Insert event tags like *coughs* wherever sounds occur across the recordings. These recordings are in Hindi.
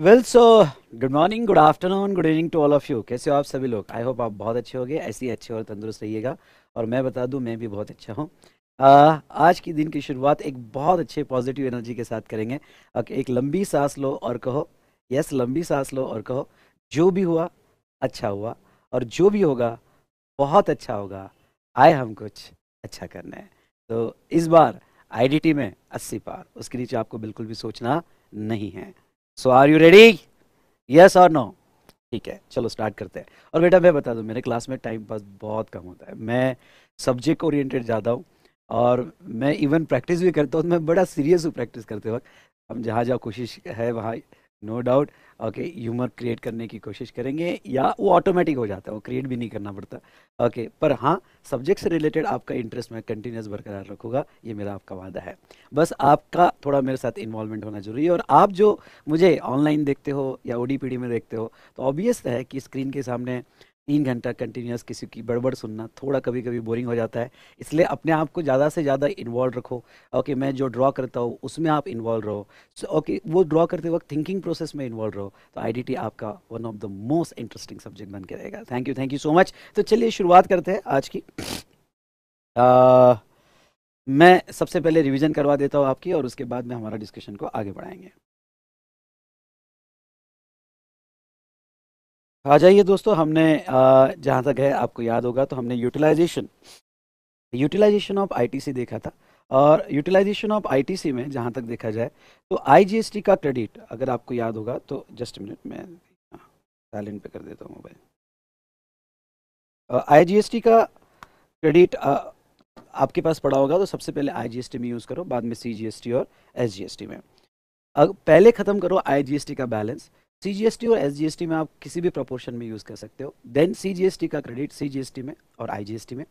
Well so good morning good afternoon good evening to all of you कैसे हो आप सभी लोग आई होप आप बहुत अच्छे गए ऐसे ही अच्छे और तंदुरुस्त रहिएगा और मैं बता दूं मैं भी बहुत अच्छा हूं uh, आज की दिन की शुरुआत एक बहुत अच्छे पॉजिटिव एनर्जी के साथ करेंगे okay, एक लंबी सांस लो और कहो यस लंबी सांस लो और कहो जो भी हुआ अच्छा हुआ और जो भी होगा बहुत अच्छा होगा आए हम कुछ अच्छा करना है तो इस बार आई में अस्सी पार उसके नीचे आपको बिल्कुल भी सोचना नहीं है so are you ready yes और नो ठीक है चलो स्टार्ट करते हैं और बेटा मैं बता दूं मेरे क्लास में टाइम पास बहुत कम होता है मैं सब्जेक्ट ओरिएंटेड ज़्यादा हूँ और मैं इवन प्रैक्टिस भी करता हूँ तो मैं बड़ा सीरियस हूँ प्रैक्टिस करते वक्त हम जहाँ जहाँ कोशिश है वहाँ no doubt okay humour create करने की कोशिश करेंगे या वो ऑटोमेटिक हो जाता है वो क्रिएट भी नहीं करना पड़ता ओके okay, पर हाँ सब्जेक्ट से रिलेटेड आपका इंटरेस्ट मैं कंटिन्यूस बरकरार रखूँगा ये मेरा आपका वादा है बस आपका थोड़ा मेरे साथ इन्वॉल्वमेंट होना जरूरी है और आप जो मुझे ऑनलाइन देखते हो या ओ में देखते हो तो ऑब्वियस है कि स्क्रीन के सामने तीन घंटा कंटिन्यूस किसी की बड़बड़ सुनना थोड़ा कभी कभी बोरिंग हो जाता है इसलिए अपने आप को ज़्यादा से ज़्यादा इन्वॉल्व रखो ओके मैं जो ड्रॉ करता हूँ उसमें आप इन्वॉल्व रहो सो ओके वो ड्रॉ करते वक्त थिंकिंग प्रोसेस में इन्वॉल्व रहो तो आईडीटी आपका one of the most interesting subject बन के रहेगा thank you thank you so much तो चलिए शुरुआत करते हैं आज की आ, मैं सबसे पहले रिविज़न करवा देता हूँ आपकी और उसके बाद में हमारा डिस्कशन को आगे बढ़ाएंगे आ जाइए दोस्तों हमने जहाँ तक है आपको याद होगा तो हमने यूटिलाइजेशन यूटिलाइजेशन ऑफ आईटीसी देखा था और यूटिलाइजेशन ऑफ आईटीसी में जहाँ तक देखा जाए तो आईजीएसटी का क्रेडिट अगर आपको याद होगा तो जस्ट मिनट मैं साइलेंट पे कर देता हूँ मोबाइल आईजीएसटी का क्रेडिट आपके पास पड़ा होगा तो सबसे पहले आईजीएसटी में यूज़ करो बाद में सीजीएसटी और एसजीएसटी में अब पहले ख़त्म करो आईजीएसटी का बैलेंस सीजीएसटी और एसजीएसटी में आप किसी भी प्रोपोर्शन में यूज कर सकते हो देन सीजीएसटी का क्रेडिट सीजीएसटी में और आईजीएसटी में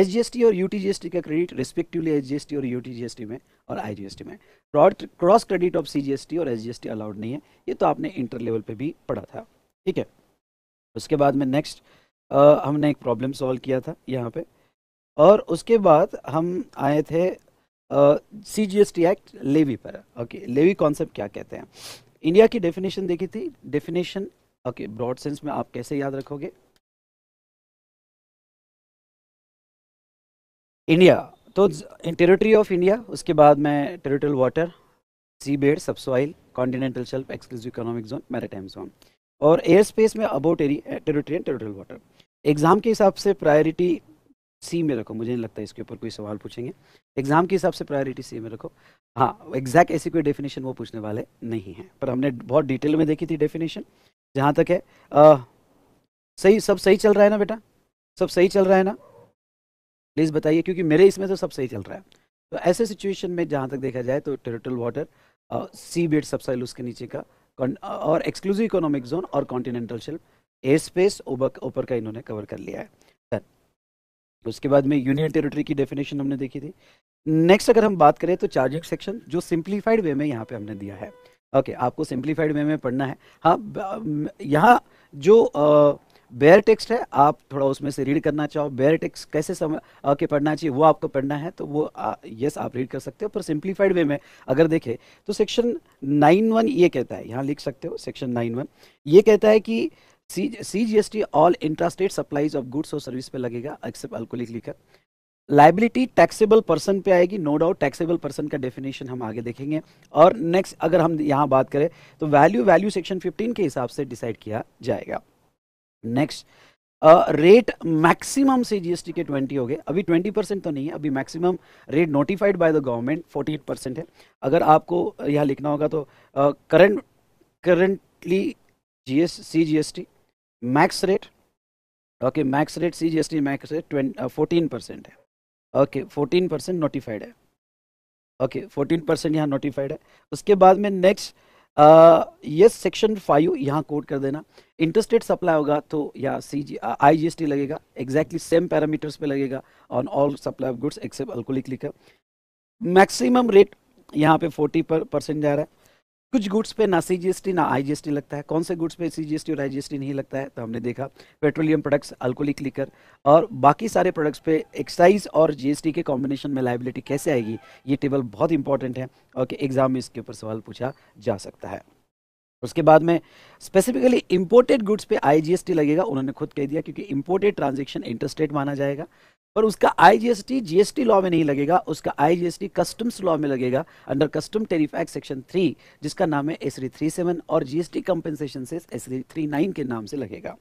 एसजीएसटी और यूटीजीएसटी का क्रेडिट रिस्पेक्टिवली एसजीएसटी और यूटीजीएसटी में और आईजीएसटी में क्रॉस क्रेडिट ऑफ सीजीएसटी और एसजीएसटी अलाउड नहीं है ये तो आपने इंटर लेवल पे भी पढ़ा था ठीक है उसके बाद में नेक्स्ट हमने एक प्रॉब्लम सॉल्व किया था यहाँ पे और उसके बाद हम आए थे C G S T act levy पर ओके लेवी कॉन्सेप्ट क्या कहते हैं इंडिया की डेफिनेशन देखी थी डेफिनेशन ओके ब्रॉड सेंस में आप कैसे याद रखोगे इंडिया तो टेरिटरी ऑफ इंडिया उसके बाद में territorial water sea bed subsoil continental shelf exclusive economic zone maritime zone और एयर स्पेस में about territory and territorial water exam के हिसाब से प्रायोरिटी सी में रखो मुझे नहीं लगता इसके ऊपर कोई सवाल पूछेंगे एग्जाम के हिसाब से प्रायोरिटी सी में रखो हाँ एग्जैक्ट ऐसी कोई डेफिनेशन वो पूछने वाले नहीं है पर हमने बहुत डिटेल में देखी थी डेफिनेशन जहाँ तक है आ, सही सब सही चल रहा है ना बेटा सब सही चल रहा है ना प्लीज़ बताइए क्योंकि मेरे इसमें तो सब सही चल रहा है तो ऐसे सिचुएशन में जहाँ तक देखा जाए तो टेरिटल वाटर सी बेड सबसाइल उसके नीचे का और एक्सक्लूसिव इकोनॉमिक जोन और कॉन्टिनेंटल शेल्फ एयर स्पेस ऊपर का इन्होंने कवर कर लिया है सर उसके बाद में यूनियन टेरिटरी की डेफिनेशन हमने देखी थी नेक्स्ट अगर हम बात करें तो चार्जिंग सेक्शन जो सिंप्लीफाइड वे में यहाँ पे हमने दिया है ओके okay, आपको सिंप्लीफाइड वे में पढ़ना है हाँ यहाँ जो बेयर टेक्स्ट है आप थोड़ा उसमें से रीड करना चाहो बेयर टेक्स्ट कैसे समझ के पढ़ना चाहिए वो आपको पढ़ना है तो वो आ, यस आप रीड कर सकते हो पर सिंप्लीफाइड वे में अगर देखें तो सेक्शन नाइन वन ये कहता है यहाँ लिख सकते हो सेक्शन नाइन वन ये कहता है कि C G S T all interstate supplies of goods और सर्विस पे लगेगा एक्सेप्ट अल्कोलिक लिखकर लाइबिलिटी टैक्सेबल पर्सन पे आएगी नो डाउट टैक्सेबल पर्सन का डेफिनेशन हम आगे देखेंगे और नेक्स्ट अगर हम यहाँ बात करें तो वैल्यू वैल्यू सेक्शन 15 के हिसाब से डिसाइड किया जाएगा नेक्स्ट रेट मैक्सिमम से जीएसटी के 20 हो गए अभी 20 परसेंट तो नहीं है अभी maximum rate notified by the government 48 percent है अगर आपको यहाँ लिखना होगा तो current currently GS C GST max rate okay max rate C G S T max rate fourteen percent है ओके फोर्टीन परसेंट नोटिफाइड है ओके फोर्टीन परसेंट यहाँ नोटिफाइड है उसके बाद में नेक्स्ट ये सेक्शन फाइव यहाँ कोड कर देना इंटरस्टेट सप्लाई होगा तो या C G I G S T लगेगा एग्जैक्टली सेम पैरामीटर्स पे लगेगा on all supply of goods except alcoholic liquor maximum rate यहाँ पे फोर्टी पर परसेंट जा रहा है कुछ गुड्स पे ना सीजीएसटी ना आई लगता है कौन से गुड्स पे सीजीएसटी और आई नहीं लगता है तो हमने देखा पेट्रोलियम प्रोडक्ट्स अल्कोलिक लिकर और बाकी सारे प्रोडक्ट्स पे एक्साइज और जीएसटी के कॉम्बिनेशन में लाइबिलिटी कैसे आएगी ये टेबल बहुत इंपॉर्टेंट है और कि एग्जाम में इसके ऊपर सवाल पूछा जा सकता है उसके बाद में स्पेसिफिकली इम्पोर्टेड गुड्स पे आईजीएसटी लगेगा उन्होंने खुद कह दिया क्योंकि इम्पोर्टेड ट्रांजेक्शन इंटरस्टेट माना जाएगा पर उसका आईजीएसटी जीएसटी लॉ में नहीं लगेगा उसका आईजीएसटी कस्टम्स लॉ में लगेगा under custom tariff act section three जिसका नाम है एस थ्री सेवन और जीएसटी कंपेंसेशन से एस री थ्री नाइन के नाम से लगेगा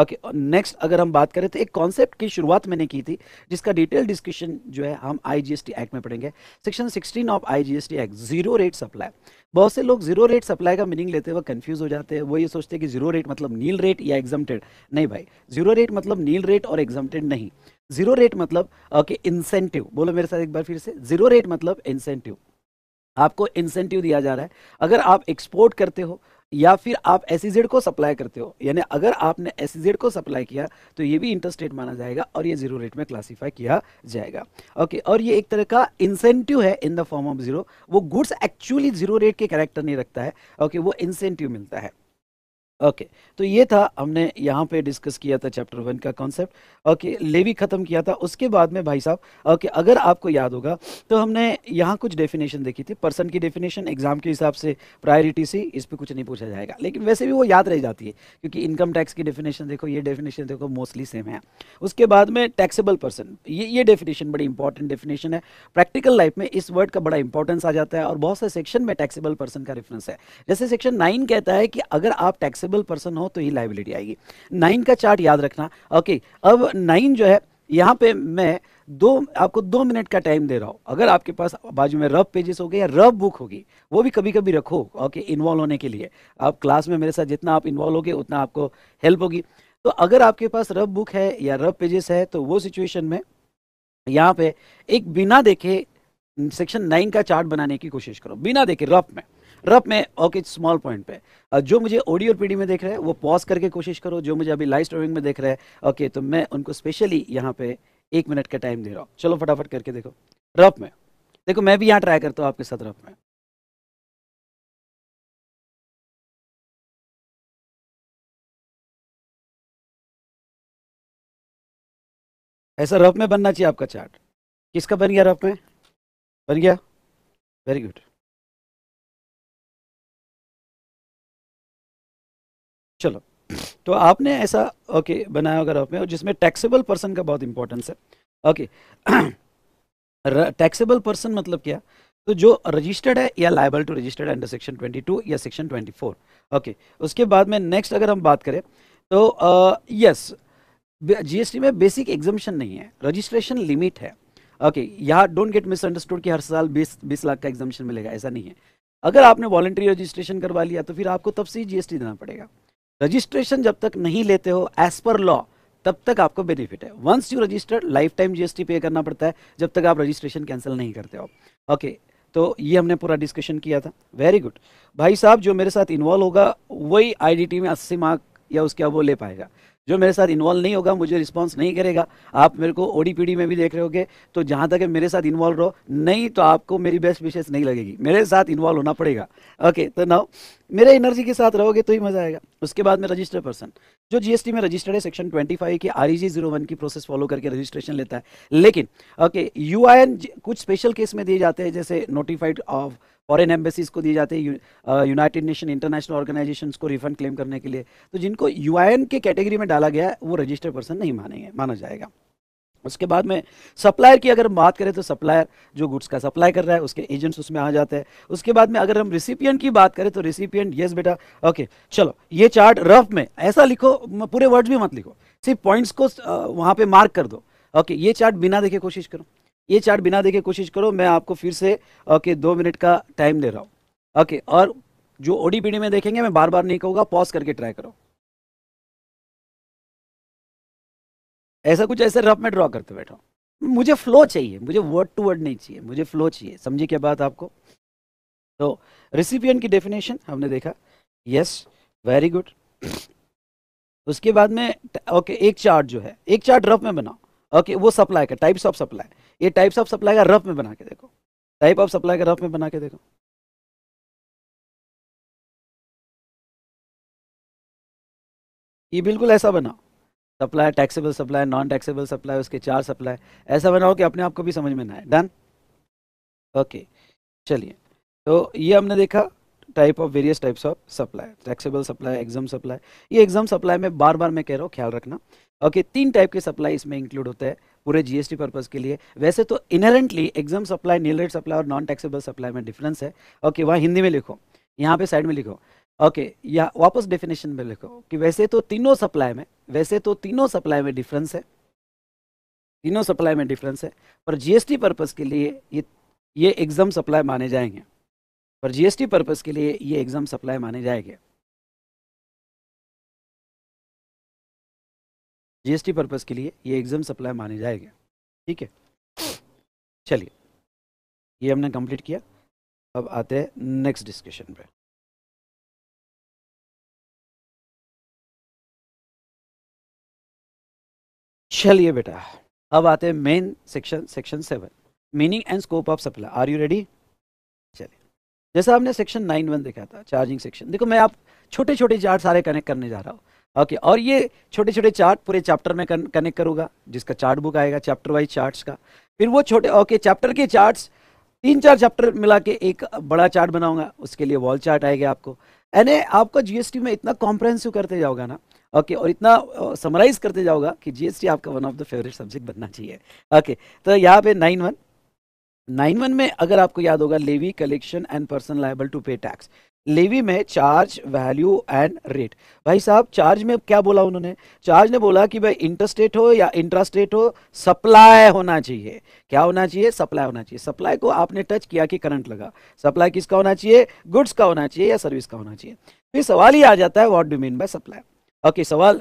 ओके और नेक्स्ट अगर हम बात करें तो एक कॉन्सेप्ट की शुरुआत मैंने की थी जिसका डिटेल डिस्कशन जो है हम आईजीएसटी एक्ट में पढ़ेंगे section sixteen of IGST act zero rate supply बहुत से लोग जीरो रेट सप्लाई का मीनिंग लेते हुए कंफ्यूज हो जाते हैं वो ये सोचते हैं कि जीरो रेट मतलब नील रेट या एग्जामटेड नहीं भाई जीरो रेट मतलब नील रेट और एग्जामटेड नहीं जीरो रेट मतलब ओके इंसेंटिव बोलो मेरे साथ एक बार फिर से जीरो रेट मतलब इंसेंटिव आपको इंसेंटिव दिया जा रहा है अगर आप एक्सपोर्ट करते हो या फिर आप एस e को सप्लाई करते हो यानी अगर आपने एस e को सप्लाई किया तो ये भी इंटरेस्ट रेट माना जाएगा और ये जीरो रेट में क्लासीफाई किया जाएगा ओके और ये एक तरह का इंसेंटिव है in the form of zero वो गुड्स एक्चुअली जीरो रेट के कैरेक्टर नहीं रखता है ओके वो इंसेंटिव मिलता है ओके okay, तो ये था हमने यहाँ पे डिस्कस किया था चैप्टर वन का कॉन्सेप्ट ओके लेवी ख़त्म किया था उसके बाद में भाई साहब ओके अगर आपको याद होगा तो हमने यहाँ कुछ डेफिनेशन देखी थी पर्सन की डेफिनेशन एग्जाम के हिसाब से प्रायोरिटी से इस पर कुछ नहीं पूछा जाएगा लेकिन वैसे भी वो याद रह जाती है क्योंकि इनकम टैक्स की डेफिनेशन देखो ये डेफिनेशन देखो मोस्टली सेम है उसके बाद में टैक्सेबल पर्सन ये ये डेफिनेशन बड़ी इंपॉर्टेंट डेफिनेशन है प्रैक्टिकल लाइफ में इस वर्ड का बड़ा इंपॉर्टेंस आ जाता है और बहुत से सेक्शन में टैक्सेबल पर्सन का रेफरेंस है जैसे सेक्शन नाइन कहता है कि अगर आप टैक्स रिस्पॉन्सिबल पर्सन हो तो ही लाइबिलिटी आएगी नाइन का चार्ट याद रखना ओके अब नाइन जो है यहाँ पे मैं दो आपको दो मिनट का टाइम दे रहा हूँ अगर आपके पास बाजू में रब पेजेस हो गए या रब बुक होगी वो भी कभी कभी रखो ओके इन्वॉल्व होने के लिए आप क्लास में मेरे साथ जितना आप इन्वॉल्व होगे उतना आपको हेल्प होगी तो अगर आपके पास रब बुक है या रब पेजेस है तो वो सिचुएशन में यहाँ पे एक बिना देखे सेक्शन नाइन का चार्ट बनाने की कोशिश करो बिना देखे रफ में रफ में ओके स्मॉल पॉइंट पे जो मुझे ऑडियो और पीडी में देख रहे हैं वो पॉज करके कोशिश करो जो मुझे अभी लाइव स्ट्रीमिंग में देख रहे हैं ओके तो मैं उनको स्पेशली यहाँ पे एक मिनट का टाइम दे रहा हूँ चलो फटाफट करके देखो रफ में देखो मैं भी यहाँ ट्राई करता हूँ आपके साथ रफ में ऐसा रफ में बनना चाहिए आपका चार्ट किसका बन गया रफ में बन गया वेरी गुड चलो तो आपने ऐसा ओके okay, बनाया होगा में जिसमें टैक्सेबल पर्सन का बहुत इंपॉर्टेंस है ओके टैक्सेबल पर्सन मतलब क्या तो जो रजिस्टर्ड है या liable to registered under section 22 या सेक्शन 24 ओके okay, उसके बाद में नेक्स्ट अगर हम बात करें तो यस जीएसटी में बेसिक एग्जामेशन नहीं है रजिस्ट्रेशन लिमिट है ओके या यहाँ डोंट गेट मिसअंडरस्टूड कि हर साल बीस बीस लाख का एग्जामेशन मिलेगा ऐसा नहीं है अगर आपने वॉलेंट्री रजिस्ट्रेशन करवा लिया तो फिर आपको तब से ही जीएसटी देना पड़ेगा रजिस्ट्रेशन जब तक नहीं लेते हो एज पर लॉ तब तक आपको बेनिफिट है once you registered lifetime GST pay करना पड़ता है जब तक आप रजिस्ट्रेशन कैंसिल नहीं करते हो ओके तो ये हमने पूरा डिस्कशन किया था वेरी गुड भाई साहब जो मेरे साथ इन्वॉल्व होगा वही आईडीटी में अस्सी मार्क या उसके अब वो ले पाएगा जो मेरे साथ इन्वॉल्व नहीं होगा मुझे रिस्पॉन्स नहीं करेगा आप मेरे को ओडीपीडी में भी देख रहे होगे तो जहाँ तक मेरे साथ इन्वॉल्व रहो नहीं तो आपको मेरी बेस्ट विशेष नहीं लगेगी मेरे साथ इन्वॉल्व होना पड़ेगा ओके तो नाउ मेरे एनर्जी के साथ रहोगे तो ही मजा आएगा उसके बाद में रजिस्टर पर्सन जो जीएसटी में रजिस्टर्ड है सेक्शन फाइव e की आर जीरो वन की प्रोसेस फॉलो करके रजिस्ट्रेशन लेता है लेकिन ओके यू कुछ स्पेशल केस में दिए जाते हैं जैसे नोटिफाइड ऑफ फॉरेन एम्बेसीज को दिए जाते हैं यूनाइटेड नेशन इंटरनेशनल ऑर्गेनाइजेशन को रिफंड क्लेम करने के लिए तो जिनको यू के कैटेगरी में डाला गया है वो रजिस्टर्ड पर्सन नहीं मानेंगे माना जाएगा उसके बाद में सप्लायर की अगर हम बात करें तो सप्लायर जो गुड्स का सप्लाई कर रहा है उसके एजेंट्स उसमें आ जाते हैं उसके बाद में अगर हम रिसिपियंट की बात करें तो रिसिपियंट यस बेटा ओके चलो ये चार्ट रफ में ऐसा लिखो पूरे वर्ड्स भी मत लिखो सिर्फ पॉइंट्स को वहाँ पे मार्क कर दो ओके ये चार्ट बिना देखे कोशिश करो ये चार्ट बिना देखे कोशिश करो मैं आपको फिर से ओके दो मिनट का टाइम दे रहा हूँ ओके और जो ओडीपीडी में देखेंगे मैं बार बार नहीं कहूँगा पॉज करके ट्राई करो ऐसा कुछ ऐसे रफ में ड्रॉ करते बैठा मुझे फ्लो चाहिए मुझे वर्ड टू वर्ड नहीं चाहिए मुझे फ्लो चाहिए समझी क्या बात आपको तो रिसिपियन की डेफिनेशन हमने देखा यस वेरी गुड उसके बाद में ओके एक चार्ट जो है एक चार्ट रफ में बनाओ ओके वो सप्लाई का टाइप्स ऑफ सप्लाई ये टाइप्स ऑफ सप्लाई का रफ में बना के देखो टाइप ऑफ सप्लाई का रफ में बना के देखो ये बिल्कुल ऐसा बनाओ supply taxable supply non taxable supply उसके चार सप्लाई ऐसा बनाओ कि अपने आप को भी समझ में ना आए डन ओके चलिए तो ये हमने देखा type of various types of supply taxable supply exempt supply ये एग्जाम सप्लाई में बार बार मैं कह रहा हूँ ख्याल रखना ओके okay, तीन टाइप के सप्लाई इसमें इंक्लूड होते हैं पूरे जीएसटी पर्पज़ के लिए वैसे तो inherently exempt supply nil rate supply और नॉन टैक्सेबल सप्लाई में डिफरेंस है ओके वहाँ हिंदी में लिखो यहाँ पे साइड में लिखो ओके या वापस डेफिनेशन में लिखो कि वैसे तो तीनों सप्लाई में वैसे तो तीनों सप्लाई में डिफरेंस है तीनों सप्लाई में डिफरेंस है पर जीएसटी पर्पज़ के लिए ये ये एग्जाम सप्लाई माने जाएंगे पर जीएसटी पर्पज़ के लिए ये एग्जाम सप्लाई माने जाएंगे जीएसटी पर्पस के लिए ये एग्जाम सप्लाई माने जाएंगे ठीक है चलिए ये हमने कंप्लीट किया अब आते हैं नेक्स्ट डिस्कशन पे चलिए बेटा अब आते हैं main section section seven meaning and scope of supply are you ready चलिए जैसा हमने सेक्शन नाइन वन देखा था चार्जिंग सेक्शन देखो मैं आप छोटे छोटे चार्ट सारे कनेक्ट करने जा रहा हूँ ओके और ये छोटे छोटे चार्ट पूरे चैप्टर में कनेक्ट करूंगा जिसका चार्ट बुक आएगा चैप्टर वाइज चार्ट्स का फिर वो छोटे ओके चैप्टर के चार्ट्स तीन चार चैप्टर मिला के एक बड़ा चार्ट बनाऊंगा उसके लिए वॉल चार्ट आएगा आपको यानी आपका जीएसटी में इतना कॉम्प्रहेंसिव करते जाओगे ना ओके okay, और इतना समराइज uh, करते जाओगा कि जीएसटी आपका one of the favourite subject बनना चाहिए ओके तो यहाँ पे नाइन वन नाइन वन में अगर आपको याद होगा levy collection and person liable to pay tax levy में चार्ज वैल्यू एंड रेट भाई साहब चार्ज में क्या बोला उन्होंने चार्ज ने बोला कि भाई इंटरस्टेट हो या इंटरस्टेट हो सप्लाई होना चाहिए क्या होना चाहिए सप्लाई होना चाहिए सप्लाई को आपने टच किया कि करंट लगा सप्लाई किसका होना चाहिए गुड्स का होना चाहिए या सर्विस का होना चाहिए फिर सवाल ही आ जाता है what do mean by supply okay सवाल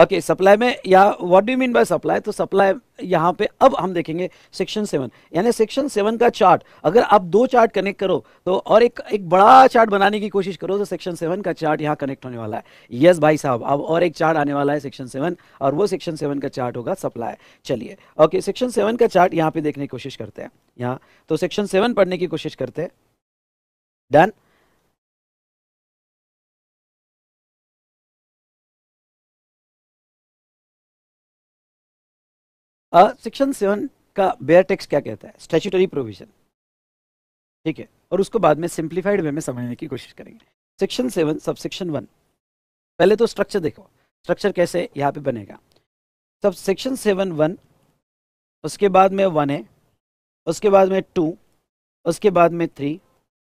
ओके okay, सप्लाई में या what do mean by supply तो सप्लाई यहां पे अब हम देखेंगे सेक्शन सेवन यानी सेक्शन सेवन का चार्ट अगर आप दो चार्ट कनेक्ट करो तो और एक एक बड़ा चार्ट बनाने की कोशिश करो तो सेक्शन सेवन का चार्ट यहाँ कनेक्ट होने वाला है यस भाई साहब अब और एक चार्ट आने वाला है सेक्शन सेवन और वो सेक्शन सेवन का चार्ट होगा सप्लाई चलिए ओके सेक्शन सेवन का चार्ट यहाँ पे देखने की कोशिश करते हैं यहाँ तो सेक्शन सेवन पढ़ने की कोशिश करते हैं डन सेक्शन सेवन का बेयर टेक्स क्या कहता है स्टेचुटरी प्रोविजन ठीक है और उसको बाद में सिंप्लीफाइड वे में समझने की कोशिश करेंगे section seven sub section one पहले तो स्ट्रक्चर देखो स्ट्रक्चर कैसे यहाँ पे बनेगा सब सेक्शन सेवन वन उसके बाद में वन है उसके बाद में टू उसके बाद में थ्री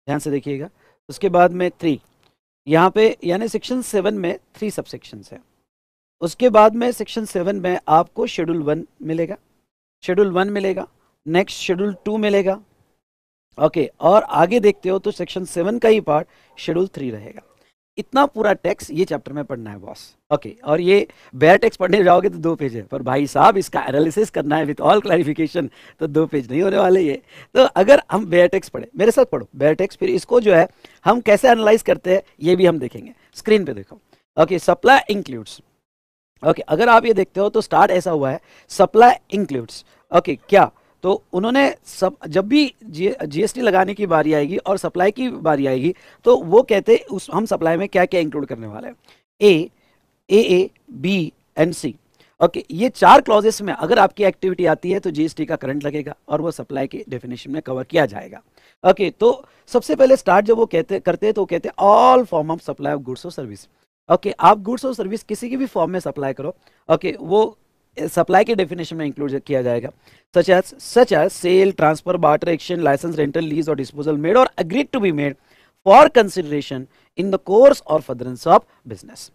ध्यान से देखिएगा उसके बाद में थ्री यहाँ पे यानी सेक्शन सेवन में थ्री सब सेक्शन हैं उसके बाद में सेक्शन सेवन में आपको शेड्यूल वन मिलेगा शेड्यूल वन मिलेगा नेक्स्ट शेड्यूल टू मिलेगा ओके और आगे देखते हो तो सेक्शन सेवन का ही पार्ट शेड्यूल थ्री रहेगा इतना पूरा टेक्स ये चैप्टर में पढ़ना है बॉस ओके और ये बेयर टेक्स पढ़ने जाओगे तो दो पेज है पर भाई साहब इसका एनालिसिस करना है विथ ऑल क्लैरिफिकेशन तो दो पेज नहीं होने वाले ये तो अगर हम बेयर टेक्स पढ़े मेरे साथ पढ़ो बेयर टेक्स फिर इसको जो है हम कैसे एनालाइज करते हैं ये भी हम देखेंगे स्क्रीन पे देखो okay supply includes okay okay, अगर आप ये देखते हो तो स्टार्ट ऐसा हुआ है सप्लाई इंक्लूड्स ओके क्या तो उन्होंने सब जब भी जीएसटी लगाने की बारी आएगी और सप्लाई की बारी आएगी तो वो कहते उस हम सप्लाई में क्या क्या इंक्लूड करने वाले हैं A A A B and C okay ये चार क्लॉजेस में अगर आपकी एक्टिविटी आती है तो जीएसटी का करंट लगेगा और वो सप्लाई के डेफिनेशन में कवर किया जाएगा ओके okay, तो सबसे पहले स्टार्ट जब वो कहते करते हैं तो वो कहते हैं all form of supply of goods और सर्विस ओके okay, आप गुड्स और सर्विस किसी की भी फॉर्म में सप्लाई करो ओके okay, वो सप्लाई के डेफिनेशन में इंक्लूड किया जाएगा such as such as sale transfer barter action licence rental lease और डिस्पोजल मेड और agreed to be made for consideration in the course और फर्दरेंस ऑफ बिजनेस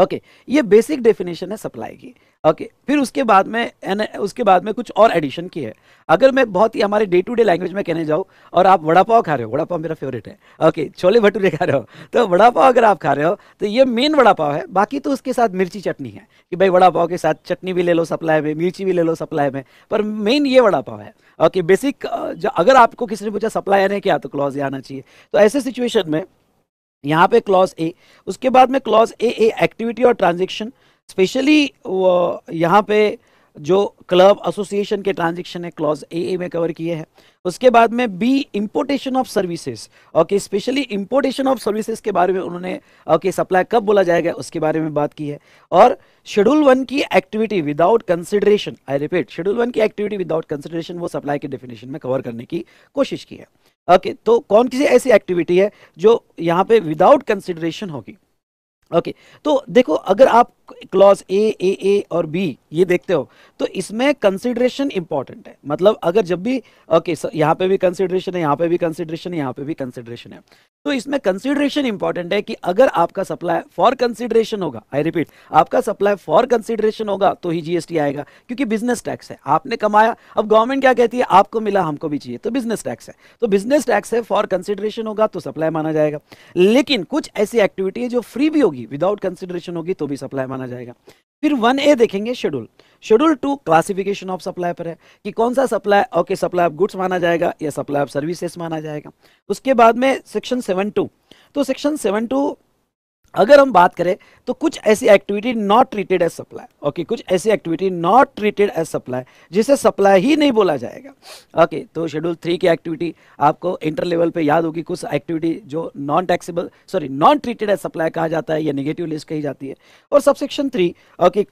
ओके ये बेसिक डेफिनेशन है सप्लाई की ओके फिर उसके बाद में उसके बाद में कुछ और एडिशन की है अगर मैं बहुत ही हमारे डे टू डे लैंग्वेज में कहने जाऊँ और आप वड़ा पाव खा रहे हो वड़ा पाव मेरा फेवरेट है ओके छोले भटूरे खा रहे हो तो वड़ा पाव अगर आप खा रहे हो तो ये मेन वड़ा पाव है बाकी तो उसके साथ मिर्ची चटनी है कि भाई वड़ा पाव के साथ चटनी भी ले लो सप्लाई में मिर्ची भी ले लो सप्लाई में पर मेन ये वड़ा पाव है ओके बेसिक अगर आपको किसी ने पूछा सप्लाई आने क्या तो क्लॉज आना चाहिए तो ऐसे सिचुएशन में यहाँ पे क्लॉज ए उसके बाद में क्लॉज ए ए एक्टिविटी और ट्रांजेक्शन स्पेशली यहाँ पे जो क्लब एसोसिएशन के ट्रांजेक्शन है क्लॉज ए ए में कवर किए हैं उसके बाद में B importation of services okay specially importation of services के बारे में उन्होंने ओके सप्लाई कब बोला जाएगा उसके बारे में बात की है और शेड्यूल वन की activity without consideration I repeat schedule one की एक्टिविटी विदाउट कंसिडरेशन वो सप्लाई के डेफिनेशन में कवर करने की कोशिश की है ओके तो कौन किसी ऐसी एक्टिविटी है जो यहाँ पे विदाउट कंसिडरेशन होगी ओके तो देखो अगर आप क्लॉज ए ए ए और बी ये देखते हो तो इसमें कंसिडरेशन इंपॉर्टेंट है मतलब अगर जब भी ओके okay, यहाँ पे भी कंसिडरेशन है यहाँ पे भी कंसिडरेशन है यहाँ पे भी कंसिडरेशन है तो इसमें कंसिडरेशन इंपॉर्टेंट है कि अगर आपका सप्लाई फॉर कंसिडरेशन होगा आई रिपीट आपका सप्लाई फॉर कंसिडरेशन होगा तो ही जीएसटी आएगा क्योंकि बिजनेस टैक्स है आपने कमाया अब गवर्नमेंट क्या कहती है आपको मिला हमको भी चाहिए तो बिजनेस टैक्स है तो बिजनेस टैक्स है फॉर कंसिडरेशन होगा तो सप्लाई माना जाएगा लेकिन कुछ ऐसी एक्टिविटी है जो फ्री भी होगी विदाउट कंसिडरेशन होगी तो भी सप्लाई माना जाएगा फिर वन ए देखेंगे schedule schedule two classification of supply पर है कि कौन सा supply okay supply of goods माना जाएगा या सप्लाई ऑफ सर्विसेज माना जाएगा उसके बाद में सेक्शन सेवन टू तो सेक्शन सेवन टू अगर हम बात करें तो कुछ ऐसी activity not treated as supply okay कुछ ऐसी activity not treated as supply जिसे सप्लाई ही नहीं बोला जाएगा ओके okay, तो शेड्यूल थ्री की एक्टिविटी आपको इंटर लेवल पे याद होगी कुछ एक्टिविटी जो non taxable sorry non treated as supply कहा जाता है या निगेटिव लिस्ट कही जाती है और सबसेक्शन थ्री ओके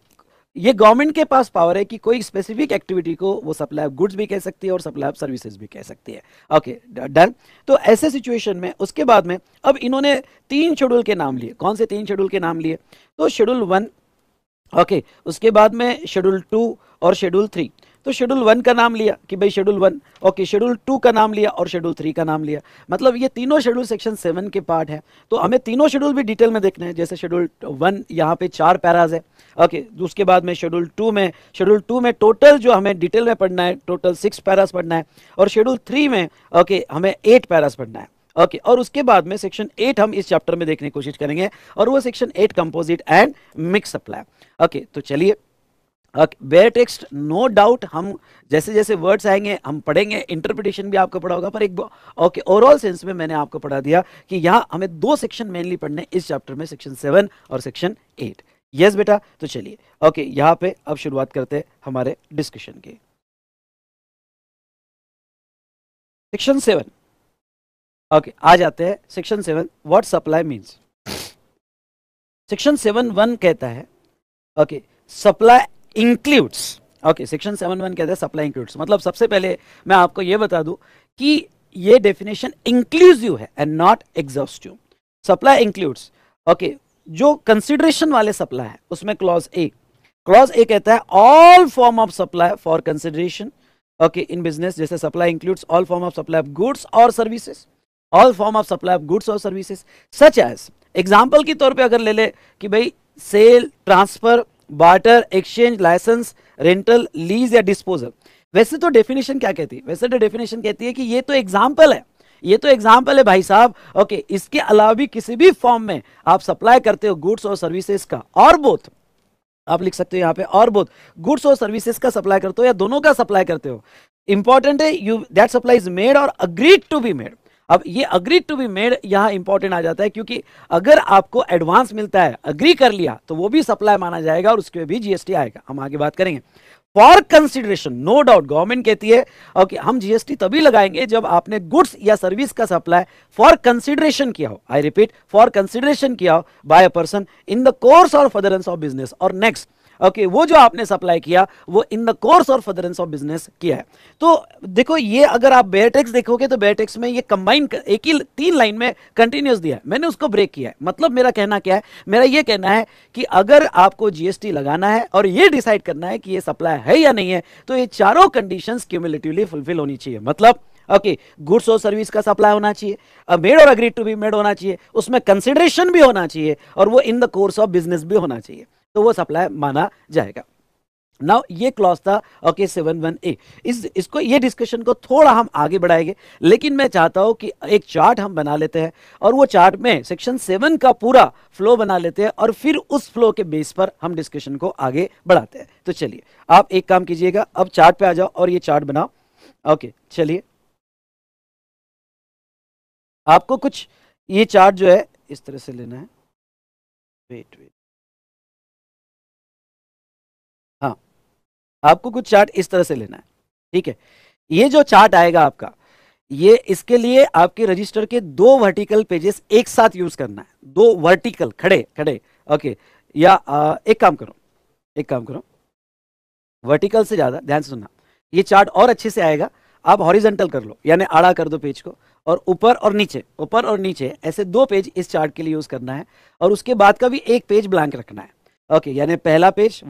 ये गवर्नमेंट के पास पावर है कि कोई स्पेसिफिक एक्टिविटी को वो सप्लाई ऑफ गुड्स भी कह सकती है और सप्लाई ऑफ सर्विसेज भी कह सकती है ओके डन तो ऐसे सिचुएशन में उसके बाद में अब इन्होंने तीन शेड्यूल के नाम लिए कौन से तीन शेड्यूल के नाम लिए तो शेड्यूल वन ओके उसके बाद में शेड्यूल टू और शेड्यूल थ्री तो शेड्यूल वन का नाम लिया कि भाई schedule one okay schedule two का नाम लिया और शेड्यूल थ्री का नाम लिया मतलब ये तीनों शेड्यूल सेक्शन सेवन के पार्ट है तो हमें तीनों शेड्यूल भी डिटेल में देखना है जैसे शेड्यूल वन यहाँ पे चार पैराज है ओके उसके बाद में शेड्यूल टू में शेड्यूल टू में टोटल जो हमें डिटेल में पढ़ना है टोटल सिक्स पैराज पढ़ना है और शेड्यूल थ्री में ओके हमें एट पैराज पढ़ना है ओके okay, और उसके बाद में सेक्शन एट हम इस चैप्टर में देखने की कोशिश करेंगे और वो section eight composite and mix supply okay तो चलिए बेयर टेक्स्ट नो डाउट हम जैसे जैसे वर्ड्स आएंगे हम पढ़ेंगे इंटरप्रिटेशन भी आपको पढ़ा होगा पर एक ओके ओवरऑल सेंस में मैंने आपको पढ़ा दिया कि यहाँ हमें दो सेक्शन मेनली पढ़ने इस चैप्टर में सेक्शन सेवन और सेक्शन एट यस yes, बेटा तो चलिए ओके यहाँ पे अब शुरुआत करते हैं हमारे डिस्कशन की सेक्शन सेवन ओके आ जाते हैं section seven what supply means section seven one कहता है okay supply includes okay section seven one कहते हैं सप्लाई इंक्लूड्स मतलब सबसे पहले मैं आपको यह बता दूं कि यह डेफिनेशन इंक्लूसिव है and not exhaustive supply includes okay जो कंसिडरेशन वाले सप्लाई है उसमें क्लॉज ए क्लॉज ए कहता है all form of supply for consideration okay in business जैसे supply includes all form of supply of goods और services all form of supply of goods और सर्विसेज सच एज एग्जाम्पल के तौर पे अगर ले ले कि भाई sale transfer barter exchange licence rental lease या डिस्पोजल वैसे तो डेफिनेशन क्या कहती है वैसे तो डेफिनेशन कहती है कि ये तो एग्जाम्पल है ये तो एग्जाम्पल है भाई साहब ओके इसके अलावा भी किसी भी फॉर्म में आप सप्लाई करते हो गुड्स और सर्विसेज का और बोथ आप लिख सकते हो यहाँ पे और बोथ गुड्स और सर्विसेज का सप्लाई करते हो या दोनों का सप्लाई करते हो इंपॉर्टेंट है you that supply is made और अग्रीड टू बी मेड अब ये अग्री टू बी मेड यहाँ इंपॉर्टेंट आ जाता है क्योंकि अगर आपको एडवांस मिलता है अग्री कर लिया तो वो भी सप्लाई माना जाएगा और उसके भी जीएसटी आएगा हम आगे बात करेंगे for consideration no doubt government कहती है ओके हम जीएसटी तभी लगाएंगे जब आपने गुड्स या सर्विस का सप्लाई फॉर कंसिडरेशन किया हो आई रिपीट फॉर कंसिडरेशन किया हो by a person in the course of furtherance of business और नेक्स्ट ओके वो जो आपने सप्लाई किया वो इन द कोर्स और फदरेंस ऑफ बिजनेस किया है तो देखो ये अगर आप बेटेक्स देखोगे तो बेयरटेक्स में ये कंबाइन एक ही तीन लाइन में कंटिन्यूस दिया है मैंने उसको ब्रेक किया है मतलब मेरा कहना क्या है मेरा ये कहना है कि अगर आपको जीएसटी लगाना है और ये डिसाइड करना है कि ये सप्लाई है या नहीं है तो ये चारों कंडीशन क्यूमुलेटिवली फुलफिल होनी चाहिए मतलब ओके गुड्स और सर्विस का सप्लाई होना चाहिए मेड और अग्रीड टू बी मेड होना चाहिए उसमें कंसिडरेशन भी होना चाहिए और वो in the course of business भी होना चाहिए तो वो सप्लाई माना जाएगा नाउ ये क्लॉज था ओके सेवन वन ए इस इसको ये डिस्कशन को थोड़ा हम आगे बढ़ाएंगे लेकिन मैं चाहता हूं कि एक चार्ट हम बना लेते हैं और वो चार्ट में सेक्शन सेवन का पूरा फ्लो बना लेते हैं और फिर उस फ्लो के बेस पर हम डिस्कशन को आगे बढ़ाते हैं तो चलिए आप एक काम कीजिएगा अब चार्ट पे आ जाओ और ये चार्ट बनाओ ओके चलिए आपको कुछ ये चार्ट जो है इस तरह से लेना है वेट वेट आपको कुछ चार्ट इस तरह से लेना है ठीक है ये जो चार्ट आएगा आपका ये इसके लिए आपके रजिस्टर के दो वर्टिकल पेजेस एक साथ यूज करना है दो वर्टिकल खड़े खड़े ओके या आ, एक काम करो एक काम करो वर्टिकल से ज़्यादा ध्यान से सुनना ये चार्ट और अच्छे से आएगा आप हॉरिजेंटल कर लो यानी आड़ा कर दो पेज को और ऊपर और नीचे ऊपर और नीचे ऐसे दो पेज इस चार्ट के लिए यूज़ करना है और उसके बाद का भी एक पेज ब्लैंक रखना है ओके यानी पहला पेज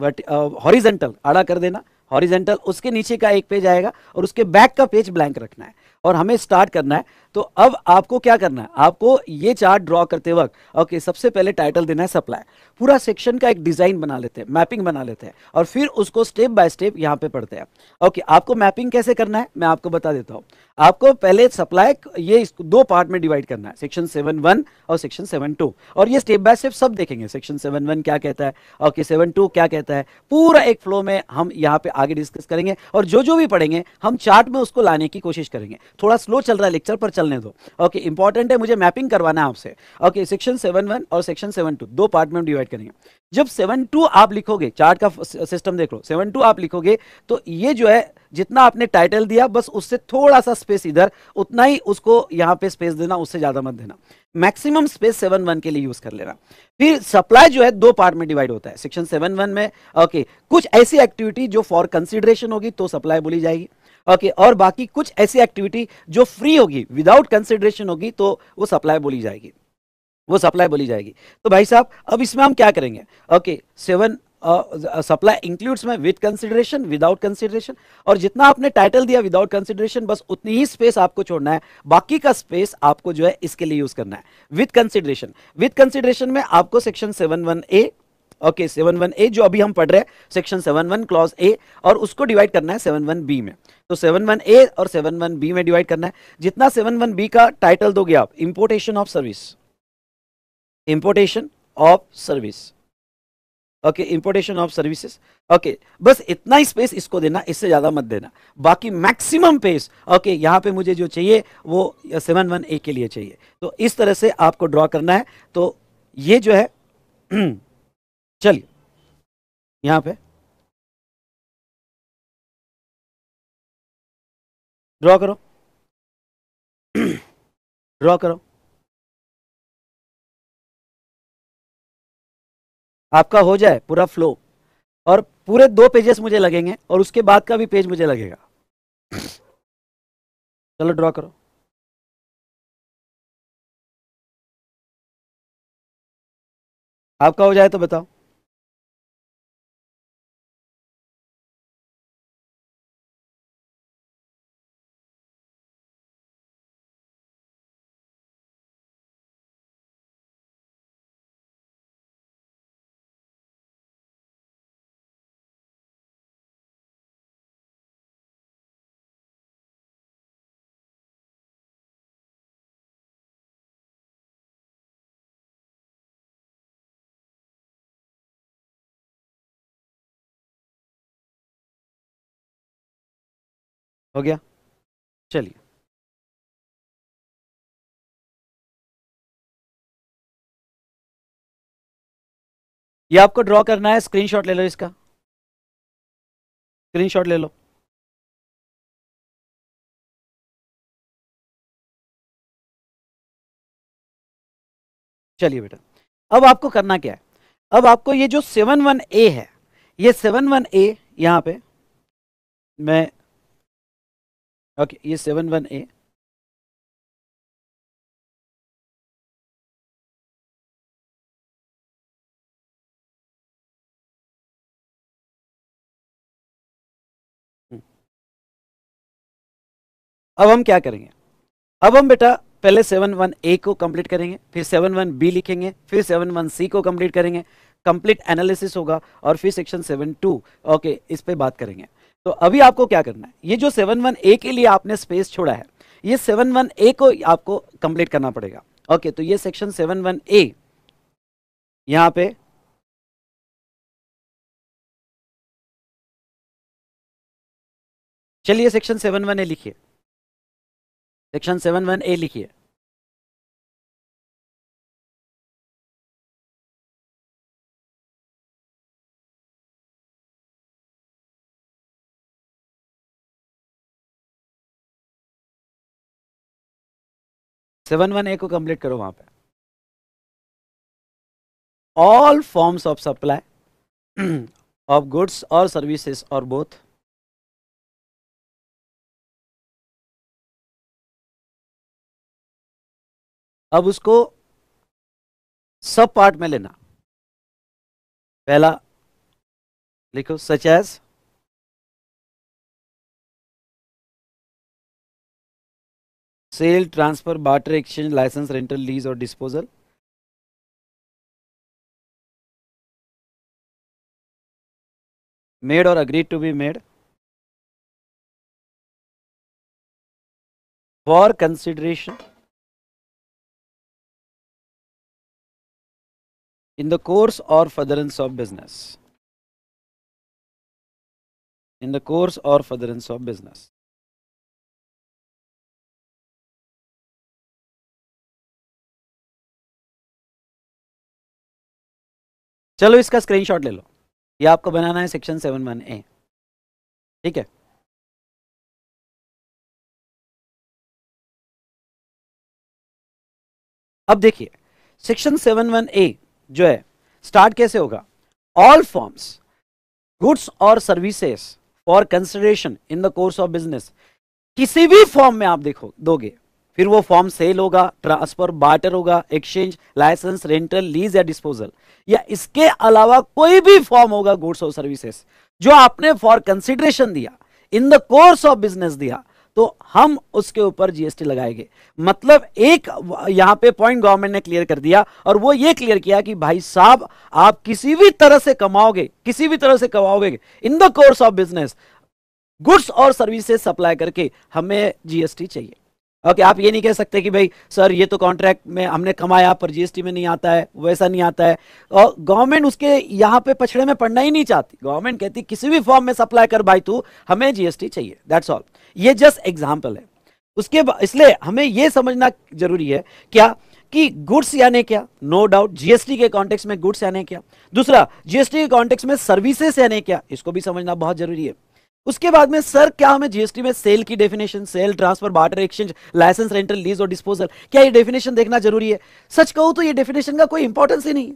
हॉरिजेंटल आड़ा कर देना हॉरिजेंटल उसके नीचे का एक पेज आएगा और उसके बैक का पेज ब्लैंक रखना है और हमें स्टार्ट करना है तो अब आपको क्या करना है आपको ये चार्ट ड्रॉ करते वक्त ओके सबसे पहले टाइटल देना है सप्लाई पूरा सेक्शन का एक डिज़ाइन बना लेते हैं मैपिंग बना लेते हैं और फिर उसको स्टेप बाय स्टेप यहाँ पे पढ़ते हैं ओके आपको मैपिंग कैसे करना है मैं आपको बता देता हूँ आपको पहले सप्लाई ये दो पार्ट में डिवाइड करना है सेक्शन सेवन वन और सेक्शन सेवन टू और ये स्टेप बाय स्टेप सब देखेंगे सेक्शन सेवन वन क्या कहता है ओके सेवन टू क्या कहता है पूरा एक फ्लो में हम यहाँ पे आगे डिस्कस करेंगे और जो जो भी पढ़ेंगे हम चार्ट में उसको लाने की कोशिश करेंगे थोड़ा स्लो चल रहा है लेक्चर पर चल चलने दो ओके इंपॉर्टेंट है मुझे मैपिंग करवाना है आपसे ओके सेक्शन सेवन वन और सेक्शन सेवन टू दो पार्ट में डिवाइड करेंगे जब सेवन टू आप लिखोगे चार्ट का सिस्टम देख लो सेवन टू आप लिखोगे तो ये जो है जितना आपने टाइटल दिया बस उससे थोड़ा सा स्पेस इधर उतना ही उसको यहाँ पे स्पेस देना उससे ज़्यादा मत देना मैक्सिमम स्पेस सेवन वन के लिए यूज कर लेना फिर सप्लाई जो है दो पार्ट में डिवाइड होता है सेक्शन सेवन वन में ओके okay, कुछ ऐसी एक्टिविटी जो फॉर कंसिडरेशन होगी तो सप्लाई बोली जाएगी ओके okay, और बाकी कुछ ऐसी एक्टिविटी जो फ्री होगी विदाउट कंसिडरेशन होगी तो वो सप्लाई बोली जाएगी वो सप्लाई बोली जाएगी तो भाई साहब अब इसमें हम क्या करेंगे ओके सेवन सप्लाई इंक्लूड्स में विद कंसिडरेशन विदाउट कंसिडरेशन और जितना आपने टाइटल दिया विदाउट कंसिडरेशन बस उतनी ही स्पेस आपको छोड़ना है बाकी का स्पेस आपको जो है इसके लिए यूज करना है विद कंसिडरेशन विद कंसिडरेशन में आपको section seven one A okay seven one A जो अभी हम पढ़ रहे हैं section seven one clause A और उसको डिवाइड करना है सेवन वन बी में तो सेवन वन ए और सेवन वन बी में डिवाइड करना है जितना सेवन वन बी का टाइटल दोगे आप importation of service importation of service okay importation of services okay बस इतना ही स्पेस इसको देना इससे ज़्यादा मत देना बाकी मैक्सिमम पेस ओके यहां पे मुझे जो चाहिए वो सेवन वन ए के लिए चाहिए तो इस तरह से आपको ड्रॉ करना है तो ये जो है *clears throat* चलिए यहां पे ड्रॉ करो ड्रॉ करो आपका हो जाए पूरा फ्लो और पूरे दो पेजेस मुझे लगेंगे और उसके बाद का भी पेज मुझे लगेगा चलो ड्रॉ करो आपका हो जाए तो बताओ हो गया चलिए ये आपको ड्रॉ करना है स्क्रीनशॉट ले लो इसका स्क्रीनशॉट ले लो चलिए बेटा अब आपको करना क्या है अब आपको ये जो सेवन वन ए है ये सेवन वन ए यहां पे मैं ओके ये सेवन वन ए अब हम क्या करेंगे अब हम बेटा पहले सेवन वन ए को कंप्लीट करेंगे फिर सेवन वन बी लिखेंगे फिर सेवन वन सी को कंप्लीट करेंगे कंप्लीट एनालिसिस होगा और फिर सेक्शन सेवन टू ओके इस पे बात करेंगे तो अभी आपको क्या करना है ये जो सेवन वन ए के लिए आपने स्पेस छोड़ा है ये सेवन वन ए को आपको कंप्लीट करना पड़ेगा ओके तो ये सेक्शन सेवन वन ए यहां पे चलिए सेक्शन सेवन वन ए लिखिए सेक्शन सेवन वन ए लिखिए सेवन वन ए को कंप्लीट करो वहां पे all forms of supply of goods और सर्विसेज और बोथ अब उसको सब पार्ट में लेना पहला लिखो such as sale, transfer, barter, exchange, license, rental, lease or disposal. Made or agreed to be made. For consideration in the course or furtherance of business. In the course or furtherance of business. चलो इसका स्क्रीनशॉट ले लो ये आपको बनाना है सेक्शन सेवन वन ए ठीक है अब देखिए सेक्शन सेवन वन ए जो है स्टार्ट कैसे होगा ऑल फॉर्म्स गुड्स और services for consideration in the course of business किसी भी फॉर्म में आप देखो दोगे फिर वो फॉर्म सेल होगा ट्रांसफर बार्टर होगा एक्सचेंज लाइसेंस रेंटल लीज या डिस्पोजल या इसके अलावा कोई भी फॉर्म होगा गुड्स और सर्विसेस जो आपने फॉर कंसिडरेशन दिया in the course of business दिया तो हम उसके ऊपर जीएसटी लगाएंगे मतलब एक यहां पे पॉइंट गवर्नमेंट ने क्लियर कर दिया और वो ये क्लियर किया कि भाई साहब आप किसी भी तरह से कमाओगे किसी भी तरह से कमाओगे in the course of business goods और सर्विसेज सप्लाई करके हमें जीएसटी चाहिए ओके okay, आप ये नहीं कह सकते कि भाई सर ये तो कॉन्ट्रैक्ट में हमने कमाया पर जीएसटी में नहीं आता है वैसा नहीं आता है और गवर्नमेंट उसके यहाँ पे पछड़े में पड़ना ही नहीं चाहती गवर्नमेंट कहती किसी भी फॉर्म में सप्लाई कर भाई तू हमें जीएसटी चाहिए दैट्स ऑल ये जस्ट एग्जाम्पल है उसके इसलिए हमें ये समझना जरूरी है क्या कि गुड्स यानी क्या नो डाउट जीएसटी के कॉन्टेक्स में गुड्स यानी क्या दूसरा जीएसटी के कॉन्टेक्स में सर्विसेस यानी क्या इसको भी समझना बहुत जरूरी है उसके बाद में सर क्या हमें जीएसटी में सेल की definition sale transfer barter exchange licence rental lease और डिस्पोजल क्या ये डेफिनेशन देखना जरूरी है सच कहूँ तो ये डेफिनेशन का कोई इंपॉर्टेंस ही नहीं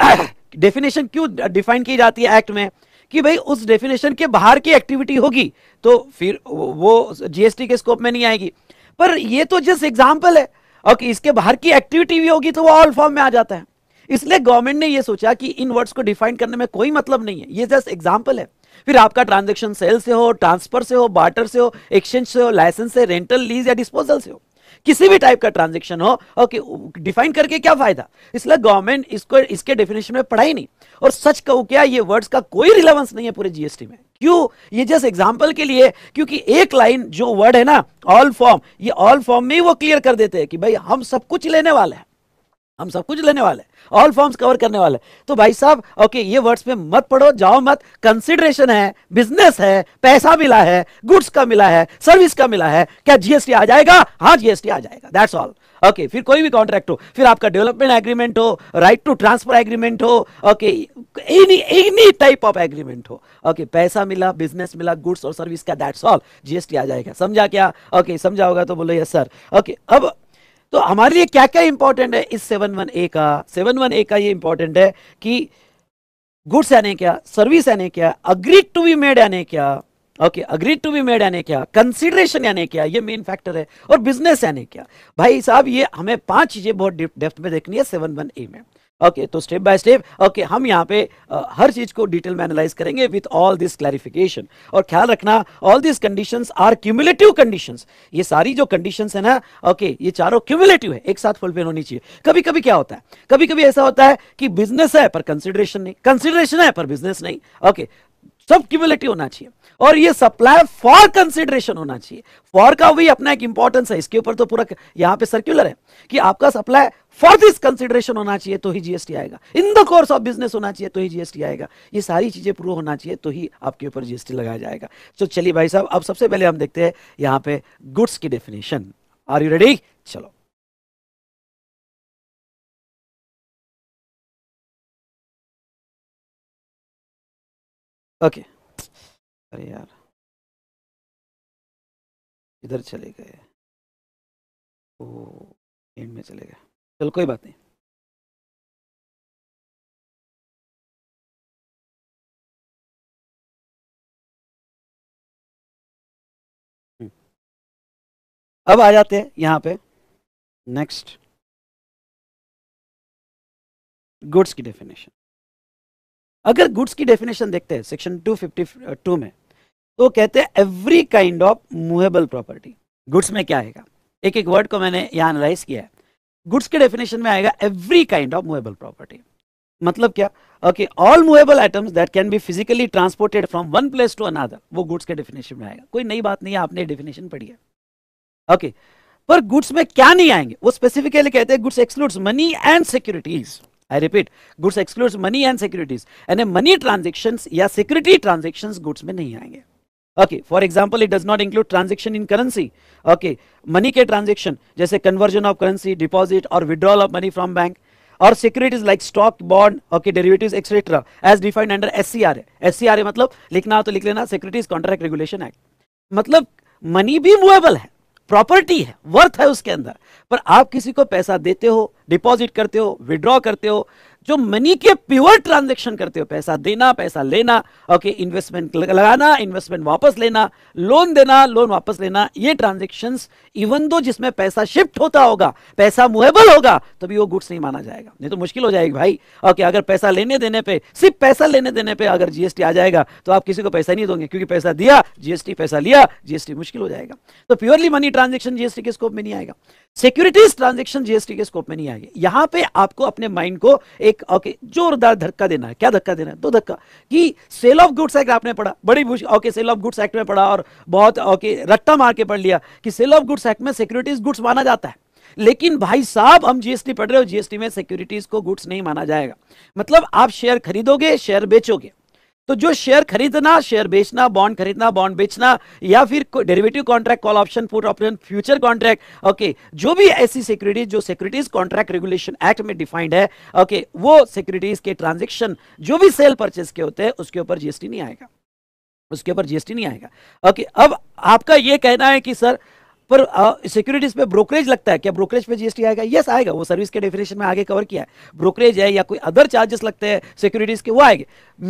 है *coughs* डेफिनेशन क्यों डिफाइन की जाती है एक्ट में कि भाई उस डेफिनेशन के बाहर की एक्टिविटी होगी तो फिर वो जीएसटी के स्कोप में नहीं आएगी पर ये तो जस्ट एग्जाम्पल है और इसके बाहर की एक्टिविटी भी होगी तो वो ऑल फॉर्म में आ जाता है इसलिए गवर्नमेंट ने ये सोचा कि इन वर्ड्स को डिफाइन करने में कोई मतलब नहीं है ये जस्ट एग्जाम्पल है फिर आपका ट्रांजेक्शन सेल से हो ट्रांसफर से हो बार्टर से हो एक्सचेंज से हो लाइसेंस से रेंटल लीज या डिस्पोजल से हो किसी भी टाइप का ट्रांजेक्शन हो ओके डिफाइन करके क्या फायदा इसलिए गवर्नमेंट इसको इसके डेफिनेशन में पढ़ाई नहीं और सच कहू क्या ये वर्ड्स का कोई रिलेवेंस नहीं है पूरे जीएसटी में क्यों ये जस्ट एग्जाम्पल के लिए क्योंकि एक लाइन जो वर्ड है ना ऑल फॉर्म ये ऑल फॉर्म में ही वो क्लियर कर देते हैं कि भाई हम सब कुछ लेने वाले हैं हम सब कुछ लेने वाले हैं ऑल फॉर्म्स कवर करने वाला है तो भाई साहब ओके ये वर्ड्स पे मत पढ़ो जाओ मत कंसिडरेशन है बिजनेस है पैसा मिला है गुड्स का मिला है सर्विस का मिला है क्या जीएसटी आ जाएगा हाँ जीएसटी आ जाएगा दैट्स ऑल ओके okay, फिर कोई भी कॉन्ट्रैक्ट हो फिर आपका डेवलपमेंट एग्रीमेंट हो राइट टू ट्रांसफर एग्रीमेंट हो okay any any type of agreement हो ओके okay, पैसा मिला बिजनेस मिला गुड्स और सर्विस का दैट्स ऑल जीएसटी आ जाएगा समझा क्या ओके okay, समझा होगा तो बोलो यस सर ओके अब तो हमारे लिए क्या क्या इंपॉर्टेंट है इस सेवन वन ए का सेवन वन ए का ये इंपॉर्टेंट है कि गुड्स यानी क्या सर्विस आने क्या अग्रीड टू बी मेड आने क्या okay agreed to be made आने क्या कंसिडरेशन यानी क्या ये मेन फैक्टर है और बिजनेस यानी क्या भाई साहब ये हमें पांच चीजें बहुत डेप्थ में देखनी है सेवन वन ए में ओके तो स्टेप बाय स्टेप ओके हम यहाँ पे आ, uh, हर चीज को डिटेल में एनालाइज करेंगे विथ ऑल दिस क्लैरिफिकेशन और ख्याल रखना all this conditions are cumulative conditions ये सारी जो कंडीशंस है ना ओके ये चारों क्यूमुलेटिव है एक साथ फुलफिल होनी चाहिए कभी कभी क्या होता है कभी कभी ऐसा होता है कि बिजनेस है पर कंसिडरेशन नहीं कंसिडरेशन है पर बिजनेस नहीं ओके सब क्यूबिलिटी होना चाहिए और ये सप्लाई फॉर कंसिडरेशन होना चाहिए फॉर का भी अपना एक इंपॉर्टेंस है इसके ऊपर तो पूरा यहां पे सर्कुलर है कि आपका सप्लाई फॉर दिस कंसिडरेशन होना चाहिए तो ही जीएसटी आएगा in the course of business होना चाहिए तो ही जीएसटी आएगा ये सारी चीजें प्रूव होना चाहिए तो ही आपके ऊपर जीएसटी लगाया जाएगा तो चलिए भाई साहब अब सबसे पहले हम देखते हैं यहां पे गुड्स की डेफिनेशन आर यू रेडी चलो ओके अरे यार इधर चले गए ओ एंड में चले गए चलो कोई बात नहीं हम्म। अब आ जाते हैं यहाँ पे नेक्स्ट गुड्स की डेफिनेशन अगर गुड्स की डेफिनेशन देखते हैं सेक्शन 252 uh, में तो कहते हैं every kind of movable property goods में क्या आएगा एक एक वर्ड को मैंने यहाँ एनालाइज किया है गुड्स के डेफिनेशन में आएगा every kind of movable property मतलब क्या okay all movable items that can be physically transported from one place to another वो गुड्स के डेफिनेशन में आएगा कोई नई बात नहीं है आपने डेफिनेशन पढ़ी है ओके okay. पर गुड्स में क्या नहीं आएंगे वो स्पेसिफिकली कहते हैं goods excludes money and securities I repeat, goods excludes money and securities. And money transactions या security transactions goods में नहीं आएंगे okay for example it does not include transaction in currency okay money के transaction जैसे conversion of currency deposit or withdrawal of money from bank और securities like stock bond okay derivatives etcetera as defined under S C R S C R मतलब लिखना हो तो लिख लेना सिक्योरिटीज कॉन्ट्रैक्ट रेगुलेशन एक्ट मतलब मनी भी मूवेबल है प्रॉपर्टी है वर्थ है उसके अंदर पर आप किसी को पैसा देते हो डिपॉजिट करते हो विड्रॉ करते हो जो मनी के प्योर ट्रांजेक्शन करते हो पैसा देना पैसा लेना ओके इन्वेस्टमेंट लगाना इन्वेस्टमेंट वापस लेना लोन देना लोन वापस लेना ये ट्रांजेक्शन इवन दो जिसमें पैसा शिफ्ट होता होगा पैसा मुहेबल होगा तभी वो गुड्स नहीं माना जाएगा नहीं तो मुश्किल हो जाएगी भाई ओके अगर पैसा लेने देने पर सिर्फ पैसा लेने देने पर अगर जीएसटी आ जाएगा तो आप किसी को पैसा नहीं दोगे क्योंकि पैसा दिया जीएसटी पैसा लिया जीएसटी मुश्किल हो जाएगा तो प्योरली मनी ट्रांजेक्शन जीएसटी के स्कोप में नहीं आएगा सिक्योरिटीज ट्रांजेक्शन जीएसटी के स्कोप में नहीं आएगी यहां पे आपको अपने माइंड को एक ओके जोरदार धक्का देना है क्या धक्का देना है दो धक्का कि सेल ऑफ गुड्स एक्ट आपने पढ़ा बड़ी okay sale of goods act में पढ़ा और बहुत ओके रट्टा मार के पढ़ लिया कि सेल ऑफ गुड्स एक्ट में सिक्योरिटीज गुड्स माना जाता है लेकिन भाई साहब हम जीएसटी पढ़ रहे हो जीएसटी में सिक्योरिटीज को गुड्स नहीं माना जाएगा मतलब आप शेयर खरीदोगे शेयर बेचोगे तो जो शेयर खरीदना शेयर बेचना बॉन्ड खरीदना बॉन्ड बेचना या फिर derivative contract call option put option future contract okay जो भी ऐसी सिक्योरिटीज जो सिक्योरिटीज कॉन्ट्रैक्ट रेगुलेशन एक्ट में डिफाइंड है ओके okay, वो सिक्योरिटीज के ट्रांजेक्शन जो भी सेल परचेज के होते हैं उसके ऊपर जीएसटी नहीं आएगा उसके ऊपर जीएसटी नहीं आएगा ओके okay, अब आपका यह कहना है कि सर पर सिक्योरिटीज पे ब्रोकरेज लगता है क्या ब्रोकरेज पे जीएसटी आएगा यस आएगा वो सर्विस के डेफिनेशन में आगे कवर किया है ब्रोकरेज है या कोई अदर चार्जेस लगते हैं सिक्योरिटीज के वो आएंगे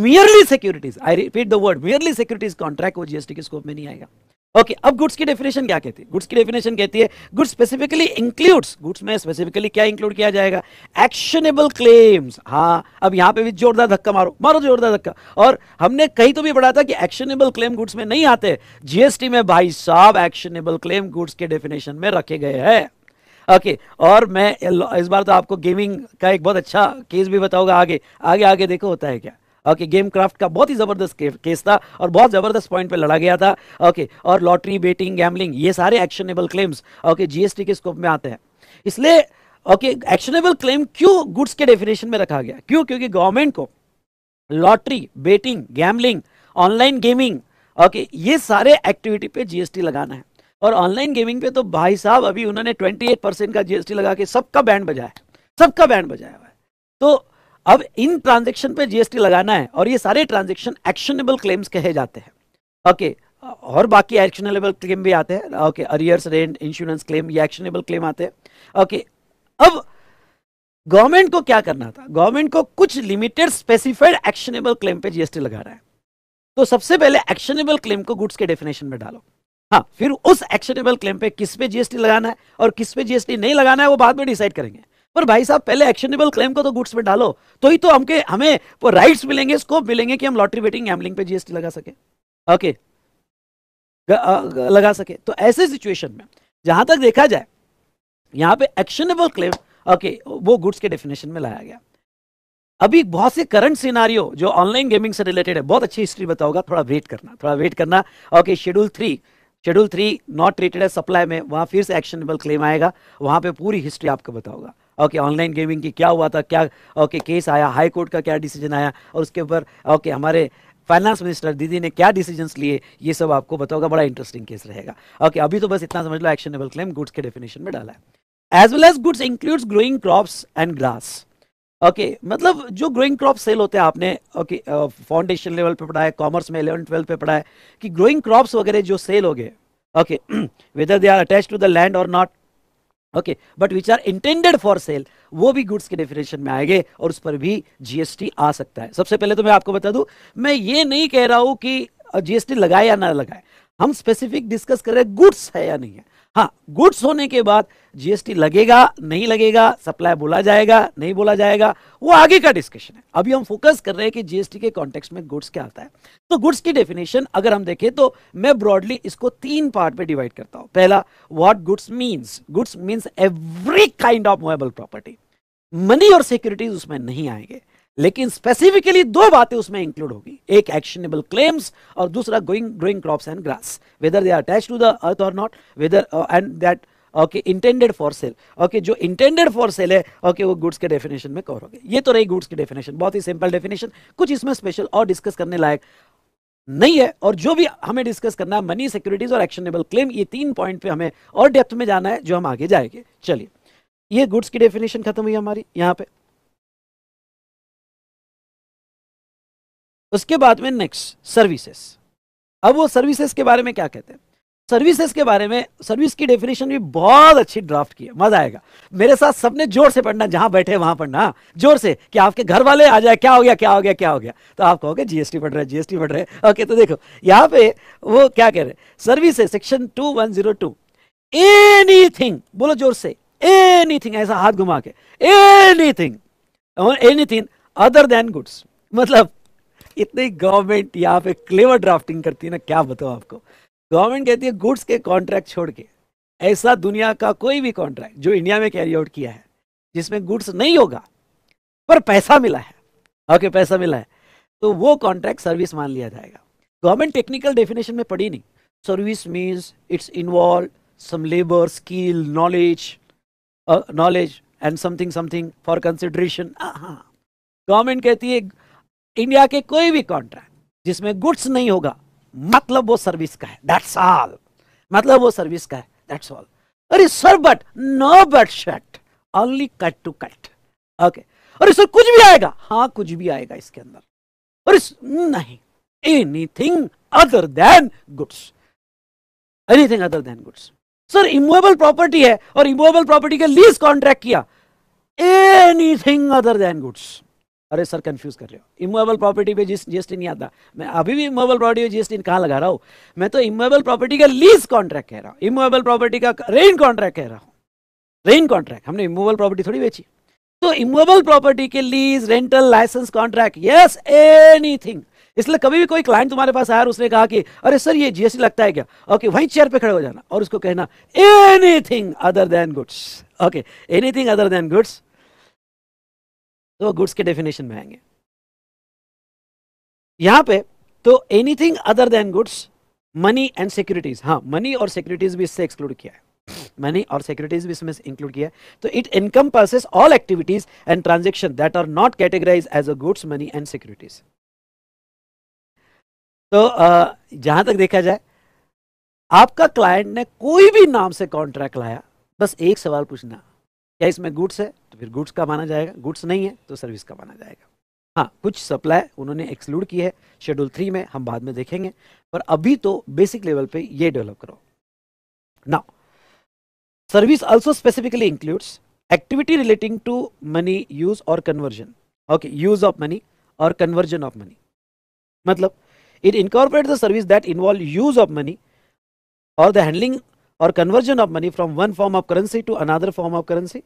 merely securities I repeat the word merely securities contract वो जीएसटी के स्कोप में नहीं आएगा ओके okay, अब गुड्स की डेफिनेशन क्या कहती है गुड्स की डेफिनेशन कहती है गुड्स स्पेसिफिकली इंक्लूड्स गुड्स में स्पेसिफिकली क्या इंक्लूड किया जाएगा एक्शनेबल क्लेम्स हाँ अब यहाँ पे भी जोरदार धक्का मारो मारो जोरदार धक्का और हमने कहीं तो भी पढ़ा था कि एक्शनेबल क्लेम गुड्स में नहीं आते जीएसटी में भाई साहब एक्शनेबल क्लेम गुड्स के डेफिनेशन में रखे गए हैं ओके okay, और मैं इस बार तो आपको गेमिंग का एक बहुत अच्छा केस भी बताऊंगा आगे आगे आगे देखो होता है क्या ओके गेम क्राफ्ट का बहुत ही ज़बरदस्त केस था और बहुत ज़बरदस्त पॉइंट पे लड़ा गया था ओके और लॉटरी बेटिंग गैमलिंग ये सारे एक्शनेबल क्लेम्स ओके जीएसटी के स्कोप में आते हैं इसलिए ओके एक्शनेबल क्लेम क्यों गुड्स के डेफिनेशन में रखा गया क्यों क्योंकि गवर्नमेंट को lottery betting gambling online gaming okay ये सारे एक्टिविटी पे जीएसटी लगाना है और ऑनलाइन गेमिंग पे तो भाई साहब अभी उन्होंने 28 परसेंट का जीएसटी लगा के सबका बैंड बजाया सबका बैंड बजाया हुआ है तो अब इन ट्रांजेक्शन पे जीएसटी लगाना है और ये सारे ट्रांजेक्शन एक्शनेबल क्लेम्स कहे जाते हैं ओके okay, और बाकी एक्शनेबल क्लेम भी आते हैं okay arrears rent insurance claim ये एक्शनेबल क्लेम आते हैं ओके okay, अब गवर्नमेंट को क्या करना था गवर्नमेंट को कुछ लिमिटेड स्पेसिफाइड एक्शनेबल क्लेम पे जीएसटी लगाना है तो सबसे पहले एक्शनेबल क्लेम को गुड्स के डेफिनेशन में डालो हाँ फिर उस एक्शनेबल क्लेम पे किस पे जीएसटी लगाना है और किस पे जीएसटी नहीं लगाना है वो बाद में डिसाइड करेंगे पर भाई साहब पहले एक्शनेबल क्लेम को तो गुड्स में डालो तो ही तो हमके हमें वो राइट्स मिलेंगे स्कोप मिलेंगे कि हम लॉटरी बेटिंग गैमलिंग पे जीएसटी लगा सके ओके लगा सके तो ऐसे सिचुएशन में जहां तक देखा जाए यहां पे एक्शनेबल क्लेम ओके वो गुड्स के डेफिनेशन में लाया गया अभी बहुत से करंट सिनारियो जो ऑनलाइन गेमिंग से रिलेटेड है बहुत अच्छी हिस्ट्री बताओगा थोड़ा वेट करना थोड़ा वेट करना okay schedule three schedule three not treated है सप्लाई में वहां फिर से एक्शनेबल क्लेम आएगा वहां पे पूरी हिस्ट्री आपको बताओगा ओके ऑनलाइन गेमिंग की क्या हुआ था क्या ओके केस आया हाई कोर्ट का क्या डिसीजन आया और उसके ऊपर ओके हमारे फाइनेंस मिनिस्टर दीदी ने क्या डिसीजंस लिए ये सब आपको बताओगा बड़ा इंटरेस्टिंग केस रहेगा ओके अभी तो बस इतना समझ लो एक्शनेबल क्लेम गुड्स के डेफिनेशन में डाला है as well as goods includes growing crops and grass okay okay, मतलब जो ग्रोइंग क्रॉप सेल होते हैं आपने ओके फाउंडेशन लेवल पे पढ़ा है कॉमर्स में इलेवन ट्वेल्थ पे पढ़ा है कि ग्रोइंग क्रॉप्स वगैरह जो सेल हो गए okay whether they are attach to the land और not okay but which are intended for sale वो भी गुड्स के डेफिनेशन में आएंगे और उस पर भी जीएसटी आ सकता है सबसे पहले तो मैं आपको बता दूं मैं ये नहीं कह रहा हूं कि जीएसटी लगाए या ना लगाए हम स्पेसिफिक डिस्कस कर रहे हैं गुड्स है या नहीं है हाँ गुड्स होने के बाद जीएसटी लगेगा नहीं लगेगा सप्लाई बोला जाएगा नहीं बोला जाएगा वो आगे का डिस्कशन है अभी हम फोकस कर रहे हैं कि जीएसटी के कॉन्टेक्स्ट में गुड्स क्या आता है तो गुड्स की डेफिनेशन अगर हम देखें तो मैं ब्रॉडली इसको तीन पार्ट में डिवाइड करता हूं पहला what goods means goods means every kind of movable property money और सिक्योरिटीज उसमें नहीं आएंगे लेकिन स्पेसिफिकली दो बातें उसमें इंक्लूड होगी एक एक्शनेबल क्लेम्स और दूसरा going growing crops and grass whether they are attach to the earth और not whether and that okay intended for sale okay जो इंटेंडेड फॉर सेल है ओके वो गुड्स के डेफिनेशन में कवर हो गया ये तो रही गुड्स की डेफिनेशन बहुत ही सिंपल डेफिनेशन कुछ इसमें स्पेशल और डिस्कस करने लायक नहीं है और जो भी हमें डिस्कस करना है मनी सिक्योरिटीज और एक्शनेबल क्लेम ये तीन पॉइंट पे हमें और डेप्थ में जाना है जो हम आगे जाएंगे चलिए ये गुड्स की डेफिनेशन खत्म हुई हमारी यहां पे उसके बाद में नेक्स्ट सर्विसेस अब वो सर्विसेज के बारे में क्या कहते हैं सर्विसेज के बारे में सर्विस की डेफिनेशन भी बहुत अच्छी ड्राफ्ट की है मजा आएगा मेरे साथ सबने जोर से पढ़ना जहां बैठे वहां पढ़ना हाँ, जोर से कि आपके घर वाले आ जाए क्या हो गया क्या हो गया क्या हो गया तो आप कहोगे जीएसटी पढ़ रहे जीएसटी पढ़ रहे ओके तो देखो यहां पे वो क्या कह रहे सर्विस है section two one zero two anything बोलो जोर से एनी थिंग ऐसा हाथ घुमा के anything anything other than goods मतलब इतनी गवर्नमेंट यहां पे क्लेवर ड्राफ्टिंग करती है ना क्या बताओ आपको गवर्नमेंट कहती है गुड्स के कॉन्ट्रैक्ट छोड़ के ऐसा दुनिया का कोई भी कॉन्ट्रैक्ट जो इंडिया में कैरी आउट किया है जिसमें गुड्स नहीं होगा पर पैसा मिला है ओके okay, पैसा मिला है तो वो कॉन्ट्रैक्ट सर्विस मान लिया जाएगा गवर्नमेंट टेक्निकल डेफिनेशन में पड़ी नहीं service means it's involve some labour skill knowledge knowledge and something something for consideration हाँ गवर्नमेंट कहती है इंडिया के कोई भी कॉन्ट्रैक्ट जिसमें गुड्स नहीं होगा मतलब वो सर्विस का है दैट्स ऑल मतलब वो सर्विस का है दैट्स ऑल अरे sir but no but shut only cut to cut okay अरे सर कुछ भी आएगा हाँ कुछ भी आएगा इसके अंदर और इस नहीं anything other than goods anything other than goods sir immovable property है और इमोबल प्रॉपर्टी का लीज कॉन्ट्रैक्ट किया एनीथिंग अदर देन गुड्स अरे सर कंफ्यूज कर रहे हो इमोबल प्रॉपर्टी पे जीएसटी नहीं आता मैं अभी भी इमोबल प्रॉपर्टी पे जीएसटी कहाँ लगा रहा हूँ मैं तो इमोबल प्रॉपर्टी का लीज कॉन्ट्रैक्ट कह रहा हूँ इमोबल प्रॉपर्टी का रेन कॉन्ट्रैक्ट कह रहा हूँ रेन कॉन्ट्रैक्ट हमने इमोबल प्रॉपर्टी थोड़ी बेची तो इमोबल प्रॉपर्टी के lease rental licence contract yes anything इसलिए कभी भी कोई क्लाइंट तुम्हारे पास आया उसने कहा कि अरे सर ये जीएसटी लगता है क्या ओके वहीं चेयर पे खड़े हो जाना और उसको कहना anything other than goods okay anything other than goods तो गुड्स के डेफिनेशन में आएंगे यहां पे तो anything other than goods money and securities हाँ मनी और सिक्योरिटीज भी इससे एक्सक्लूड किया है मनी और सिक्योरिटीज भी इसमें इंक्लूड किया है तो it encompasses all activities and transaction that are not categorize as a goods money and securities तो जहां तक देखा जाए आपका क्लाइंट ने कोई भी नाम से कॉन्ट्रैक्ट लाया बस एक सवाल पूछना क्या इसमें गुड्स है तो फिर गुड्स का माना जाएगा गुड्स नहीं है तो सर्विस का माना जाएगा हाँ कुछ सप्लाई उन्होंने एक्सक्लूड की है शेड्यूल थ्री में हम बाद में देखेंगे पर अभी तो बेसिक लेवल पे ये डेवलप करो now service also specifically includes activity relating to money use और conversion okay use of money और कन्वर्जन ऑफ मनी मतलब it incorporate the service that involve use of money और the handling or conversion of money from one form of currency to another form of currency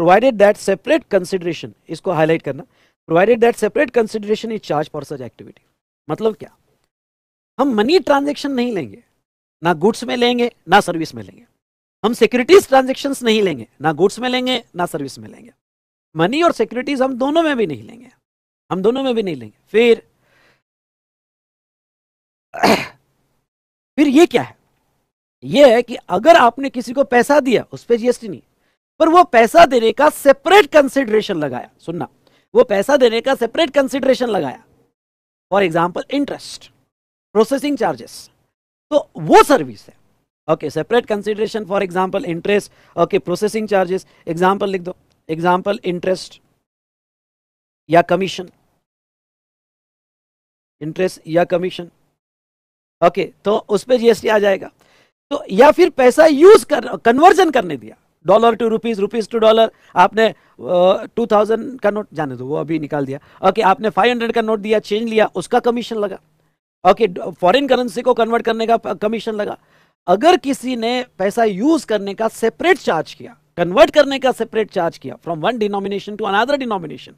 provided that separate consideration isko highlight karna provided that separate consideration is charged for such activity matlab kya hum money transaction nahi lenge na goods mein lenge na service mein lenge hum securities transactions nahi lenge na goods mein lenge na service mein lenge money और securities hum dono mein bhi nahi lenge hum dono mein bhi nahi lenge fir फिर ये क्या है यह है कि अगर आपने किसी को पैसा दिया उस पर जीएसटी नहीं पर वो पैसा देने का सेपरेट कंसिडरेशन लगाया सुनना वो पैसा देने का सेपरेट कंसिडरेशन लगाया for example interest processing charges तो वो सर्विस है okay separate consideration for example interest okay processing charges example लिख दो एग्जाम्पल इंटरेस्ट या कमीशन इंटरेस्ट या कमीशन ओके okay, तो उस पर जीएसटी आ जाएगा तो या फिर पैसा यूज कर कन्वर्जन करने दिया dollar to rupees rupees to dollar आपने टू थाउजेंड का नोट जाने दो वो अभी निकाल दिया ओके okay, आपने फाइव हंड्रेड का नोट दिया चेंज लिया उसका कमीशन लगा ओके फॉरेन करेंसी को कन्वर्ट करने का कमीशन लगा अगर किसी ने पैसा यूज करने का सेपरेट चार्ज किया कन्वर्ट करने का सेपरेट चार्ज किया from one denomination to another denomination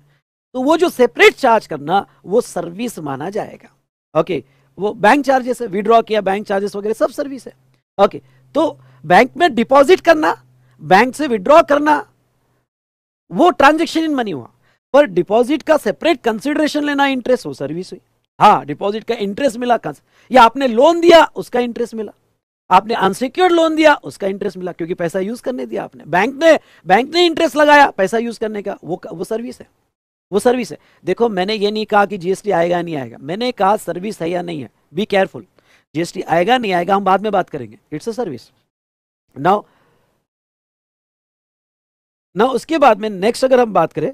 तो वो जो सेपरेट चार्ज करना वो सर्विस माना जाएगा ओके okay, वो बैंक चार्जेस है विड्रॉ किया बैंक चार्जेस वगैरह सब सर्विस है ओके तो बैंक में डिपॉजिट करना बैंक से विड्रॉ करना वो ट्रांजेक्शन इन मनी हुआ पर डिपॉजिट का सेपरेट कंसिडरेशन लेना इंटरेस्ट वो सर्विस हुई हाँ डिपॉजिट का इंटरेस्ट मिला कहां या आपने लोन दिया उसका इंटरेस्ट मिला आपने अनसिक्योर्ड लोन दिया उसका इंटरेस्ट मिला क्योंकि पैसा यूज करने दिया आपने बैंक ने बैंक ने इंटरेस्ट लगाया पैसा यूज करने का वो वो सर्विस है वो सर्विस है देखो मैंने ये नहीं कहा कि जीएसटी आएगा नहीं आएगा मैंने कहा सर्विस है या नहीं है बी केयरफुल जीएसटी आएगा नहीं आएगा हम बाद में बात करेंगे it's a service now now उसके बाद में नेक्स्ट अगर हम बात करें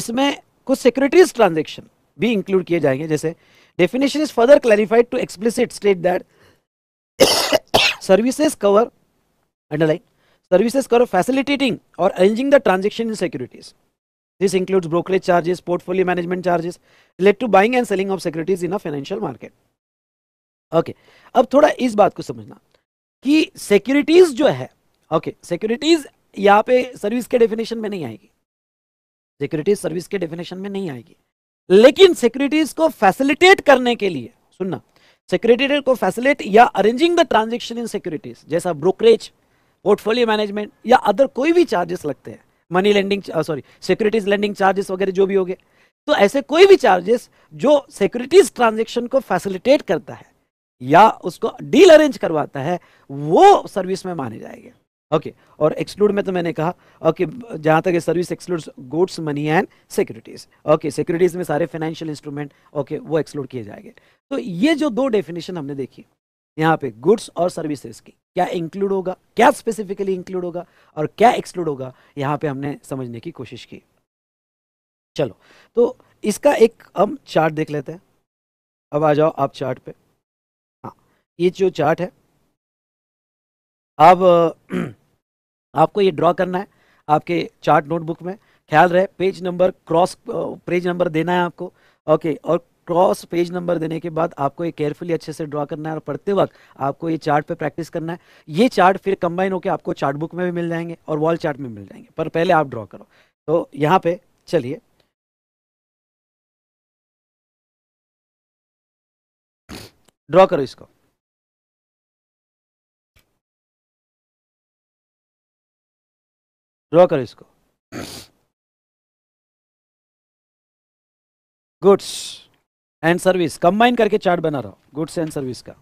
इसमें कुछ सिक्योरिटीज ट्रांजेक्शन भी इंक्लूड किए जाएंगे जैसे definition is further clarified to explicit state that services cover underline services cover facilitating और arranging the transaction in securities This includes brokerage charges, portfolio management charges related to buying and selling of securities in a financial market. Okay okay. अब थोड़ा इस बात को समझना कि सिक्योरिटीज जो है ओके सिक्योरिटीज यहाँ पे सर्विस के डेफिनेशन में नहीं आएगी सिक्योरिटीज सर्विस के डेफिनेशन में नहीं आएगी लेकिन सिक्योरिटीज को फैसिलिटेट करने के लिए सुनना सिक्योरिटी को फैसिलिट या arranging the transaction in securities जैसा ब्रोकरेज पोर्टफोलियो मैनेजमेंट या अदर कोई भी चार्जेस लगते हैं money lending sorry securities lending charges वगैरह जो भी हो गए तो ऐसे कोई भी चार्जेस जो सिक्योरिटीज ट्रांजेक्शन को फैसिलिटेट करता है या उसको डील अरेंज करवाता है वो सर्विस में माने जाएंगे ओके okay. और एक्सक्लूड में तो मैंने कहा ओके okay, जहाँ तक service exclude goods money and securities okay securities में सारे फाइनेंशियल इंस्ट्रूमेंट ओके वो एक्सक्लूड किए जाएंगे तो ये जो दो डेफिनेशन हमने देखी यहाँ पे गुड्स और सर्विसेज की क्या इंक्लूड होगा क्या स्पेसिफिकली इंक्लूड होगा और क्या एक्सक्लूड होगा यहाँ पे हमने समझने की कोशिश की चलो तो इसका एक हम चार्ट देख लेते हैं अब आ जाओ आप चार्ट पे हाँ ये जो चार्ट है अब *clears throat* आपको ये ड्रॉ करना है आपके चार्ट नोटबुक में ख्याल रहे page number cross page number देना है आपको ओके और क्रॉस पेज नंबर देने के बाद आपको ये केयरफुली अच्छे से ड्रॉ करना है और पढ़ते वक्त आपको ये चार्ट पे प्रैक्टिस करना है ये चार्ट फिर कंबाइन होकर आपको चार्ट बुक में भी मिल जाएंगे और वॉल चार्ट में मिल जाएंगे पर पहले आप ड्रॉ करो तो यहाँ पे चलिए ड्रॉ करो इसको ड्रॉ करो इसको गुड्स एंड सर्विस कंबाइन करके चार्ट बना रहा हूँ गुड्स एंड सर्विस का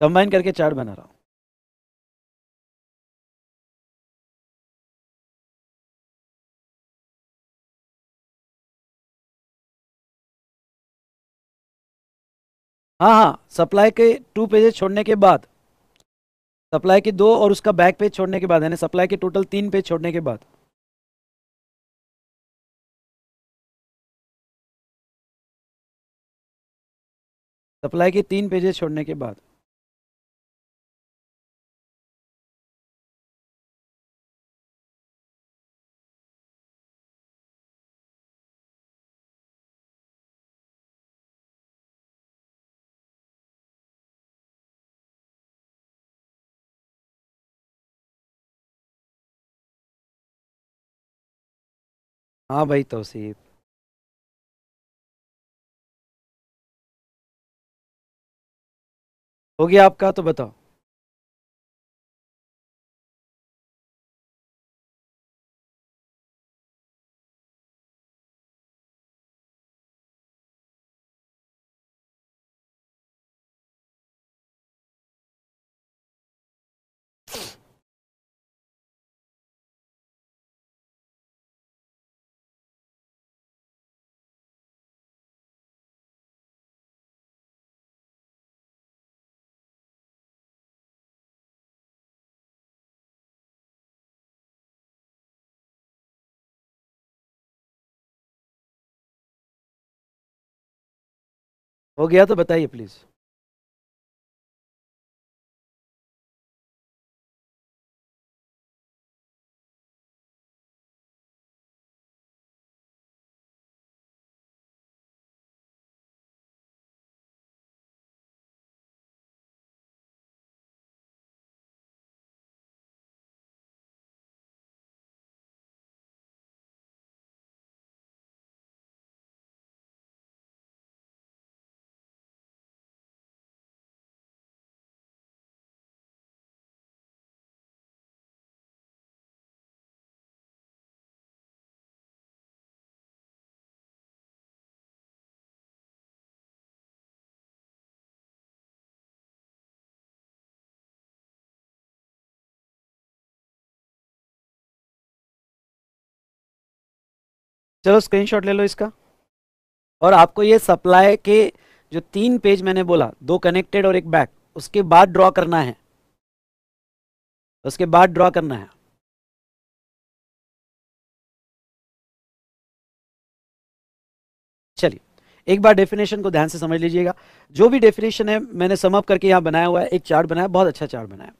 कंबाइन करके चार्ट बना रहा हूँ हाँ हाँ सप्लाई के टू पेजेस छोड़ने के बाद सप्लाई के दो और उसका बैक पेज छोड़ने के बाद यानी सप्लाई के टोटल तीन पेज छोड़ने के बाद सप्लाई के तीन पेजेस छोड़ने के बाद हाँ भाई तोसीफ़ हो गया आपका तो बताओ हो गया तो बताइए प्लीज चलो स्क्रीनशॉट ले लो इसका और आपको ये सप्लाई के जो तीन पेज मैंने बोला दो कनेक्टेड और एक बैक उसके बाद ड्रॉ करना है उसके बाद ड्रॉ करना है चलिए एक बार डेफिनेशन को ध्यान से समझ लीजिएगा जो भी डेफिनेशन है मैंने समअप करके यहां बनाया हुआ है एक चार्ट बनाया बहुत अच्छा चार्ट बनाया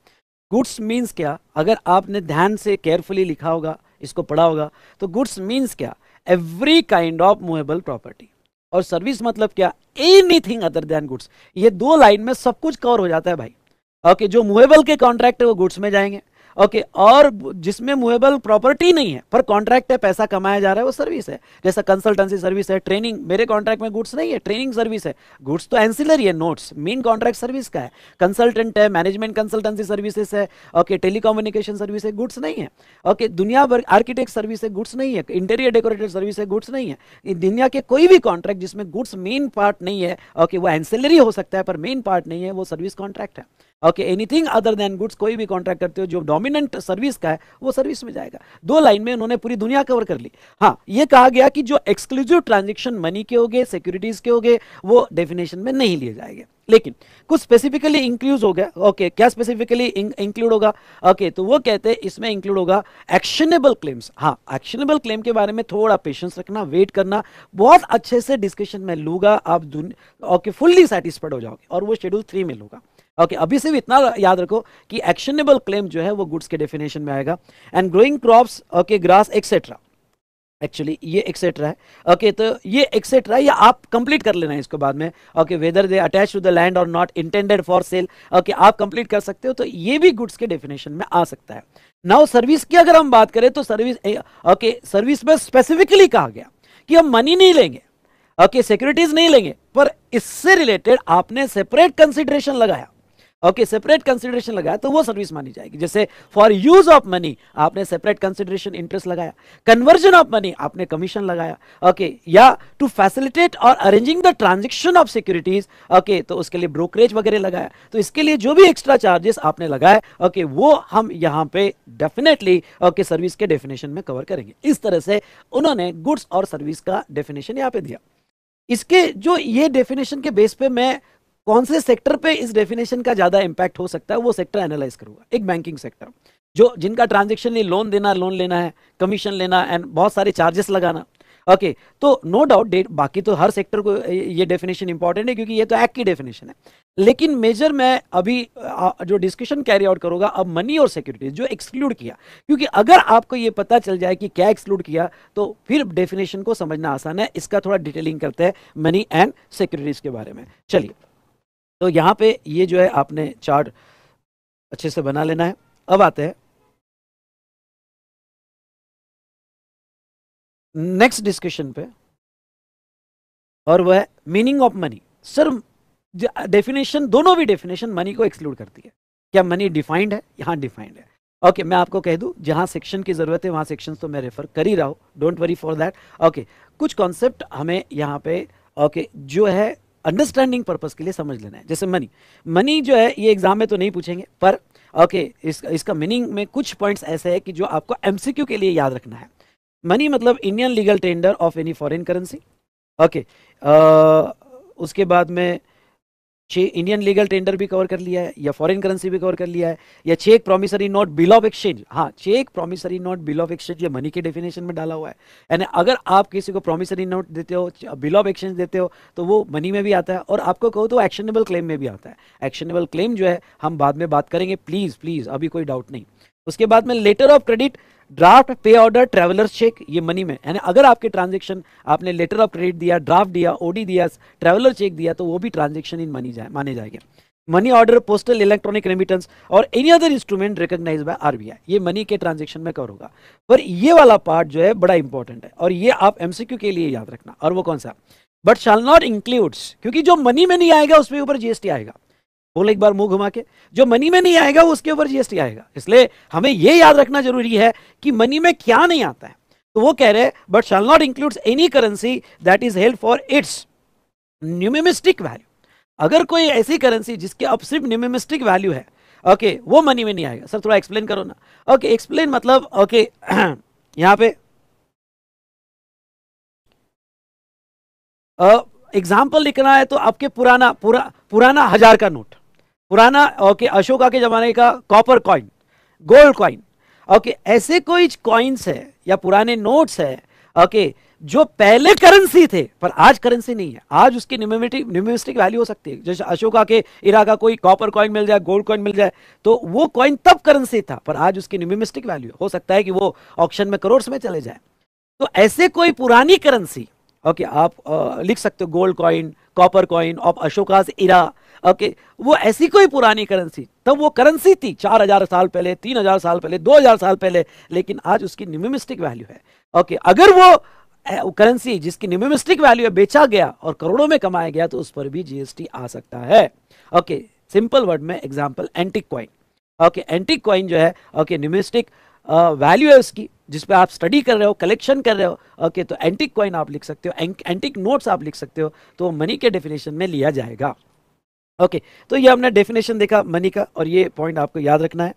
गुड्स मीन्स क्या अगर आपने ध्यान से केयरफुली लिखा होगा इसको पढ़ा होगा तो गुड्स मीन्स क्या every kind of movable property और सर्विस मतलब क्या anything other than goods ये दो लाइन में सब कुछ कवर हो जाता है भाई ओके okay, जो मूवेबल के कॉन्ट्रैक्ट है वो गुड्स में जाएंगे ओके और जिसमें मूवेबल प्रॉपर्टी नहीं है पर कॉन्ट्रैक्ट है पैसा कमाया जा रहा है वो सर्विस है जैसा कंसल्टेंसी सर्विस है ट्रेनिंग मेरे कॉन्ट्रैक्ट में गुड्स नहीं है ट्रेनिंग सर्विस है गुड्स तो एंसिलरी है नोट्स मेन कॉन्ट्रैक्ट सर्विस का है कंसल्टेंट है मैनेजमेंट कंसल्टेंसी सर्विसेस है ओके टेलीकम्युनिकेशन सर्विस है गुड्स नहीं है ओके दुनिया भर आर्किटेक्ट सर्विस है गुड्स नहीं है इंटीरियर डेकोरेटेड सर्विस है गुड्स नहीं है दुनिया के कोई भी कॉन्ट्रैक्ट जिसमें गुड्स मेन पार्ट नहीं है ओके वो एंसिलरी हो सकता है पर मेन पार्ट नहीं है वो सर्विस कॉन्ट्रैक्ट है okay anything other than goods कोई भी कॉन्ट्रैक्ट करते हो जो डोमिनेंट सर्विस का है वो सर्विस में जाएगा दो लाइन में उन्होंने पूरी दुनिया कवर कर ली हाँ ये कहा गया कि जो एक्सक्लूसिव ट्रांजेक्शन मनी के हो गए सिक्योरिटीज के हो गए वो डेफिनेशन में नहीं लिए जाएंगे लेकिन कुछ स्पेसिफिकली इंक्लूज हो गया ओके okay, क्या स्पेसिफिकली इंक्लूड होगा ओके okay, तो वो कहते हैं इसमें इंक्लूड होगा एक्शनेबल क्लेम्स हाँ एक्शनेबल क्लेम के बारे में थोड़ा पेशेंस रखना वेट करना बहुत अच्छे से डिस्कशन में लूंगा आप ओके फुल्ली सेटिस्फाइड हो जाओगे और वो शेड्यूल थ्री में लूंगा ओके okay, अभी सिर्फ इतना याद रखो कि एक्शनेबल क्लेम जो है वो गुड्स के डेफिनेशन में आएगा and growing crops okay grass etcetera actually ये एक्सेट्रा है ओके okay, तो ये एक्सेट्रा या आप कंप्लीट कर लेना है इसको बाद में okay whether they attach to the land और not intended for sale okay आप कंप्लीट कर सकते हो तो ये भी गुड्स के डेफिनेशन में आ सकता है नाउ सर्विस की अगर हम बात करें तो सर्विस ओके सर्विस में स्पेसिफिकली कहा गया कि हम मनी नहीं लेंगे ओके okay, सिक्योरिटीज नहीं लेंगे पर इससे रिलेटेड आपने सेपरेट कंसिडरेशन लगाया ओके सेपरेट कंसिडरेशन लगाया तो वो सर्विस मानी जाएगी जैसे फॉर यूज ऑफ मनी आपने सेपरेट कंसिडरेशन इंटरेस्ट लगाया कन्वर्जन ऑफ मनी आपने कमीशन लगाया ओके okay, या टू फैसिलिटेट और arranging the transaction of securities okay तो उसके लिए ब्रोकरेज वगैरह लगाया तो इसके लिए जो भी एक्स्ट्रा चार्जेस आपने लगाए ओके okay, वो हम यहाँ पे डेफिनेटली ओके सर्विस के डेफिनेशन में कवर करेंगे इस तरह से उन्होंने गुड्स और सर्विस का डेफिनेशन यहाँ पे दिया इसके जो ये डेफिनेशन के बेस पे मैं कौन से सेक्टर पे इस डेफिनेशन का ज़्यादा इंपैक्ट हो सकता है वो सेक्टर एनालाइज करूंगा एक बैंकिंग सेक्टर जो जिनका ट्रांजेक्शन लोन देना लोन लेना है कमीशन लेना एंड बहुत सारे चार्जेस लगाना ओके okay, तो नो डाउट डेट बाकी तो हर सेक्टर को ये डेफिनेशन इंपॉर्टेंट है क्योंकि ये तो एक्ट की डेफिनेशन है लेकिन मेजर मैं अभी जो डिस्कशन कैरी आउट करूंगा अब मनी और सिक्योरिटीज जो एक्सक्लूड किया क्योंकि अगर आपको ये पता चल जाए कि क्या एक्सक्लूड किया तो फिर डेफिनेशन को समझना आसान है इसका थोड़ा डिटेलिंग करते हैं मनी एंड सिक्योरिटीज के बारे में चलिए तो यहाँ पे ये जो है आपने चार्ट अच्छे से बना लेना है अब आते हैं नेक्स्ट डिस्कशन पे और वह है meaning of money sir definition दोनों भी डेफिनेशन मनी को एक्सक्लूड करती है क्या मनी डिफाइंड है यहाँ डिफाइंड है ओके okay, मैं आपको कह दूं जहां सेक्शन की ज़रूरत है वहां सेक्शन तो मैं रेफर कर ही रहा हूं don't worry for that okay कुछ कॉन्सेप्ट हमें यहाँ पे ओके okay, जो है अंडरस्टैंडिंग पर्पज के लिए समझ लेना है जैसे मनी मनी जो है ये एग्जाम में तो नहीं पूछेंगे पर ओके okay, इस, इसका मीनिंग में कुछ पॉइंट्स ऐसे है कि जो आपको एमसीक्यू के लिए याद रखना है मनी मतलब Indian legal tender of any foreign currency okay उसके बाद में छह इंडियन लीगल टेंडर भी कवर कर लिया है या फॉरेन करेंसी भी कवर कर लिया है या cheque promissory note bill of exchange हाँ cheque promissory note bill of exchange ये मनी के डेफिनेशन में डाला हुआ है यानी अगर आप किसी को प्रोमिसरी नोट देते हो बिल ऑफ एक्सचेंज देते हो तो वो मनी में भी आता है और आपको कहो तो एक्शनेबल क्लेम में भी आता है एक्शनेबल क्लेम जो है हम बाद में बात करेंगे प्लीज़ प्लीज़ अभी कोई डाउट नहीं उसके बाद में letter of credit draft pay order travellers cheque ये मनी में यानी अगर आपके ट्रांजेक्शन आपने लेटर ऑफ क्रेडिट दिया ड्राफ्ट दिया ओडी दिया ट्रेवलर चेक दिया तो वो भी ट्रांजेक्शन इन मनी जाए माने जाएंगे money order postal electronic remittance और any other instrument recognise by RBI ये मनी के ट्रांजेक्शन में कवर होगा पर ये वाला पार्ट जो है बड़ा इंपॉर्टेंट है और ये आप एमसीक्यू के लिए याद रखना और वो कौन सा बट शाल नॉट इंक्लूड्स क्योंकि जो मनी में नहीं आएगा उसमें ऊपर जीएसटी आएगा बोले एक बार मुंह घुमा के जो मनी में नहीं आएगा उसके ऊपर जीएसटी आएगा इसलिए हमें यह याद रखना जरूरी है कि मनी में क्या नहीं आता है तो वो कह रहे but shall not include any currency that is held for its numismatic value अगर कोई ऐसी करेंसी जिसके अब सिर्फ न्यूमिमिस्टिक वैल्यू है ओके okay, वो मनी में नहीं आएगा सर थोड़ा एक्सप्लेन करो ना ओके okay, एक्सप्लेन मतलब ओके okay, *clears throat* यहां पे एग्जाम्पल uh, लिखना है तो आपके पुराना पुरा, पुराना हजार का नोट पुराना ओके अशोका के ज़माने का copper coin gold coin okay ऐसे कोई कॉइन्स है या पुराने नोट्स है ओके जो पहले करेंसी थे पर आज करेंसी नहीं है आज उसकी न्यूमिस्टिक वैल्यू हो सकती है जैसे अशोका के इरा का कोई कॉपर कॉइन मिल जाए गोल्ड कॉइन मिल जाए तो वो कॉइन तब करेंसी था पर आज उसकी न्यूमिस्टिक वैल्यू हो सकता है कि वो ऑप्शन में करोड़ में चले जाए तो ऐसे कोई पुरानी करेंसी ओके आप आ, लिख सकते हो gold coin copper coin of Ashoka's era okay वो ऐसी कोई पुरानी करेंसी तब वो करेंसी थी चार हजार साल पहले तीन हजार साल पहले दो हजार साल पहले लेकिन आज उसकी निमिमिस्टिक वैल्यू है ओके अगर वो करेंसी जिसकी निमिमिस्टिक वैल्यू है बेचा गया और करोड़ों में कमाया गया तो उस पर भी जीएसटी आ सकता है ओके सिंपल वर्ड में example antique coin okay antique coin जो है ओके निमिस्टिक वैल्यू है उसकी जिस पे आप स्टडी कर रहे हो कलेक्शन कर रहे हो ओके okay, तो एंटिक कॉइन आप लिख सकते हो एंटिक नोट्स आप लिख सकते हो तो मनी के डेफिनेशन में लिया जाएगा ओके okay, तो ये हमने डेफिनेशन देखा मनी का और ये पॉइंट आपको याद रखना है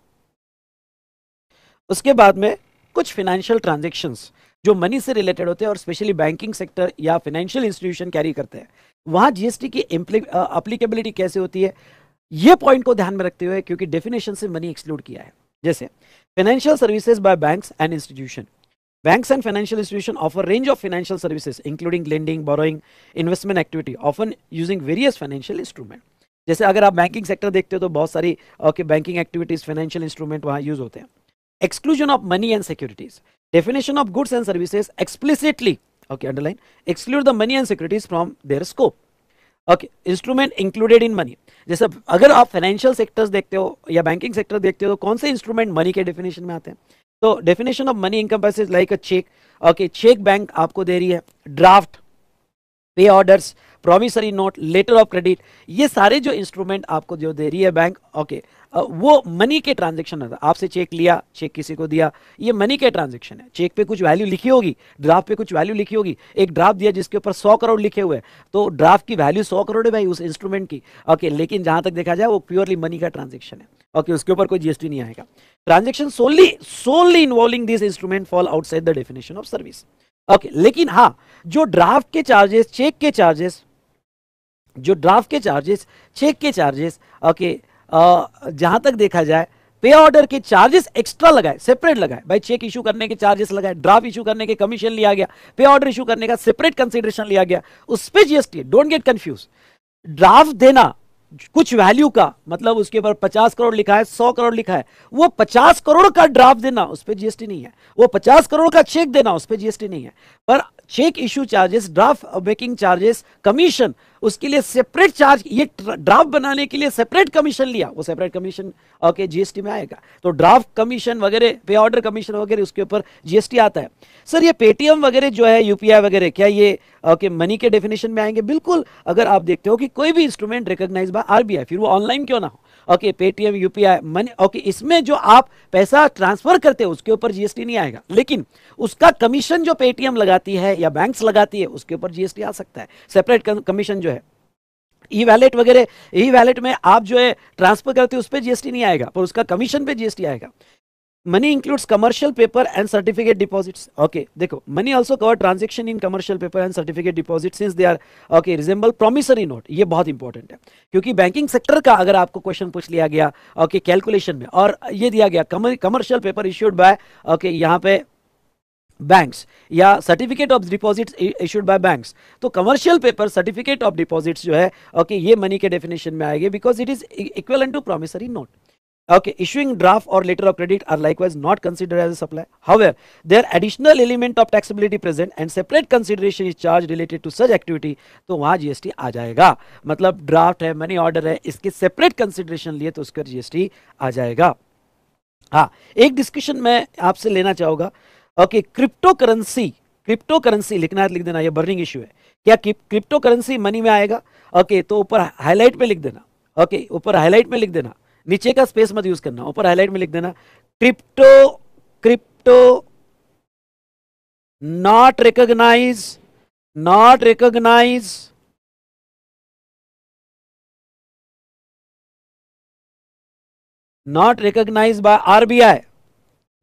उसके बाद में कुछ फिनेंशियल ट्रांजेक्शन्स जो मनी से रिलेटेड होते हैं और स्पेशली बैंकिंग सेक्टर या फाइनेंशियल इंस्टीट्यूशन कैरी करते हैं वहाँ जीएसटी की अप्लीकेबिलिटी कैसे होती है ये पॉइंट को ध्यान में रखते हुए क्योंकि डेफिनेशन से मनी एक्सक्लूड किया है जैसे Financial services by banks and institution. Banks and financial institutions offer range of financial services including lending, borrowing, investment activity often using various financial instrument. जैसे अगर आप बैंकिंग सेक्टर देखते हो तो बहुत सारी okay banking activities financial instrument वहां यूज होते हैं exclusion of money and securities definition of goods and services explicitly okay underline exclude the money and securities from their scope okay instrument included in money जैसे अगर आप फाइनेंशियल सेक्टर्स देखते हो या बैंकिंग सेक्टर देखते हो तो कौन से इंस्ट्रूमेंट मनी के डेफिनेशन में आते हैं तो डेफिनेशन ऑफ मनी इनकम पैसे like a cheque okay cheque bank आपको दे रही है draft pay orders promissory note letter of credit ये सारे जो इंस्ट्रूमेंट आपको जो दे रही है बैंक ओके वो मनी के ट्रांजेक्शन है आपसे चेक लिया चेक किसी को दिया ये मनी के ट्रांजेक्शन है चेक पे कुछ वैल्यू लिखी होगी ड्राफ्ट पे कुछ वैल्यू लिखी होगी एक ड्राफ्ट दिया जिसके ऊपर सौ करोड़ लिखे हुए तो ड्राफ्ट की वैल्यू सौ करोड़ है भाई उस इंस्ट्रूमेंट की ओके लेकिन जहां तक देखा जाए वो प्योरली मनी का ट्रांजेक्शन है ओके उसके ऊपर कोई जीएसटी नहीं आएगा transaction solely solely involving this instrument fall outside the definition of service okay लेकिन हाँ जो ड्राफ्ट के चार्जेस चेक के चार्जेस जो ड्राफ्ट के चार्जेस चेक के चार्जेस ओके जहां तक देखा जाए पे ऑर्डर के चार्जेस एक्स्ट्रा लगाए सेपरेट लगाए भाई चेक इशू करने के चार्जेस लगाए ड्राफ्ट इशू करने के कमीशन लिया गया पे ऑर्डर इशू करने का सेपरेट कंसिडरेशन लिया गया उस पर GST don't get confuse draft देना कुछ वैल्यू का मतलब उसके ऊपर पचास करोड़ लिखा है सौ करोड़ लिखा है वो पचास करोड़ का ड्राफ्ट देना उस पर जीएसटी नहीं है वो पचास करोड़ का चेक देना उस पर जीएसटी नहीं है पर cheque issue charges draft making charges commission उसके लिए सेपरेट चार्ज ये ड्राफ्ट बनाने के लिए सेपरेट कमीशन लिया वो सेपरेट कमीशन ओके जीएसटी में आएगा तो ड्राफ्ट कमीशन वगैरह पे ऑर्डर कमीशन वगैरह उसके ऊपर जीएसटी आता है सर ये पेटीएम वगैरह जो है यूपीआई वगैरह क्या ये ओके मनी के डेफिनेशन में आएंगे बिल्कुल अगर आप देखते हो कि कोई भी इंस्ट्रूमेंट रिकोगनाइज बाय आरबीआई फिर वो ऑनलाइन क्यों ना हो okay Paytm UPI money okay इसमें जो आप पैसा ट्रांसफर करते हैं उसके ऊपर जीएसटी नहीं आएगा लेकिन उसका कमीशन जो पेटीएम लगाती है या बैंक लगाती है उसके ऊपर जीएसटी आ सकता है सेपरेट कमीशन जो है ई वैलेट वगैरह ई वैलेट में आप जो है ट्रांसफर करते हैं उस पर जीएसटी नहीं आएगा पर उसका कमीशन पे जीएसटी आएगा money includes commercial paper and certificate deposits okay देखो money also cover transaction in commercial paper and certificate deposit since they are okay resemble promissory note ये बहुत इंपॉर्टेंट है क्योंकि बैंकिंग सेक्टर का अगर आपको क्वेश्चन पूछ लिया गया ओके okay, कैलकुलेशन में और ये दिया गया commercial paper issued by okay यहाँ पे बैंक्स या certificate of deposits issued by banks तो commercial paper certificate of deposits जो है ओके okay, ये मनी के डेफिनेशन में आएगी because it is equal to promissory note Okay, issuing draft or letter of credit are likewise not considered as a supply. However, there are additional element of taxability present and separate consideration is charged related to such activity. तो वहाँ जीएसटी आ जाएगा मतलब ड्राफ्ट है मनी ऑर्डर है इसके सेपरेट कंसिडरेशन लिए तो उसका जीएसटी आ जाएगा हाँ एक डिस्कशन मैं आपसे लेना चाहूँगा okay cryptocurrency cryptocurrency लिखना है लिख देना ये बर्निंग इश्यू है क्या क्रिप्टो करेंसी मनी में आएगा ओके तो ऊपर हाईलाइट में लिख देना ओके ऊपर हाईलाइट में लिख देना नीचे का स्पेस मत यूज करना ऊपर हाईलाइट में लिख देना crypto crypto not recognise not recognise not recognise by RBI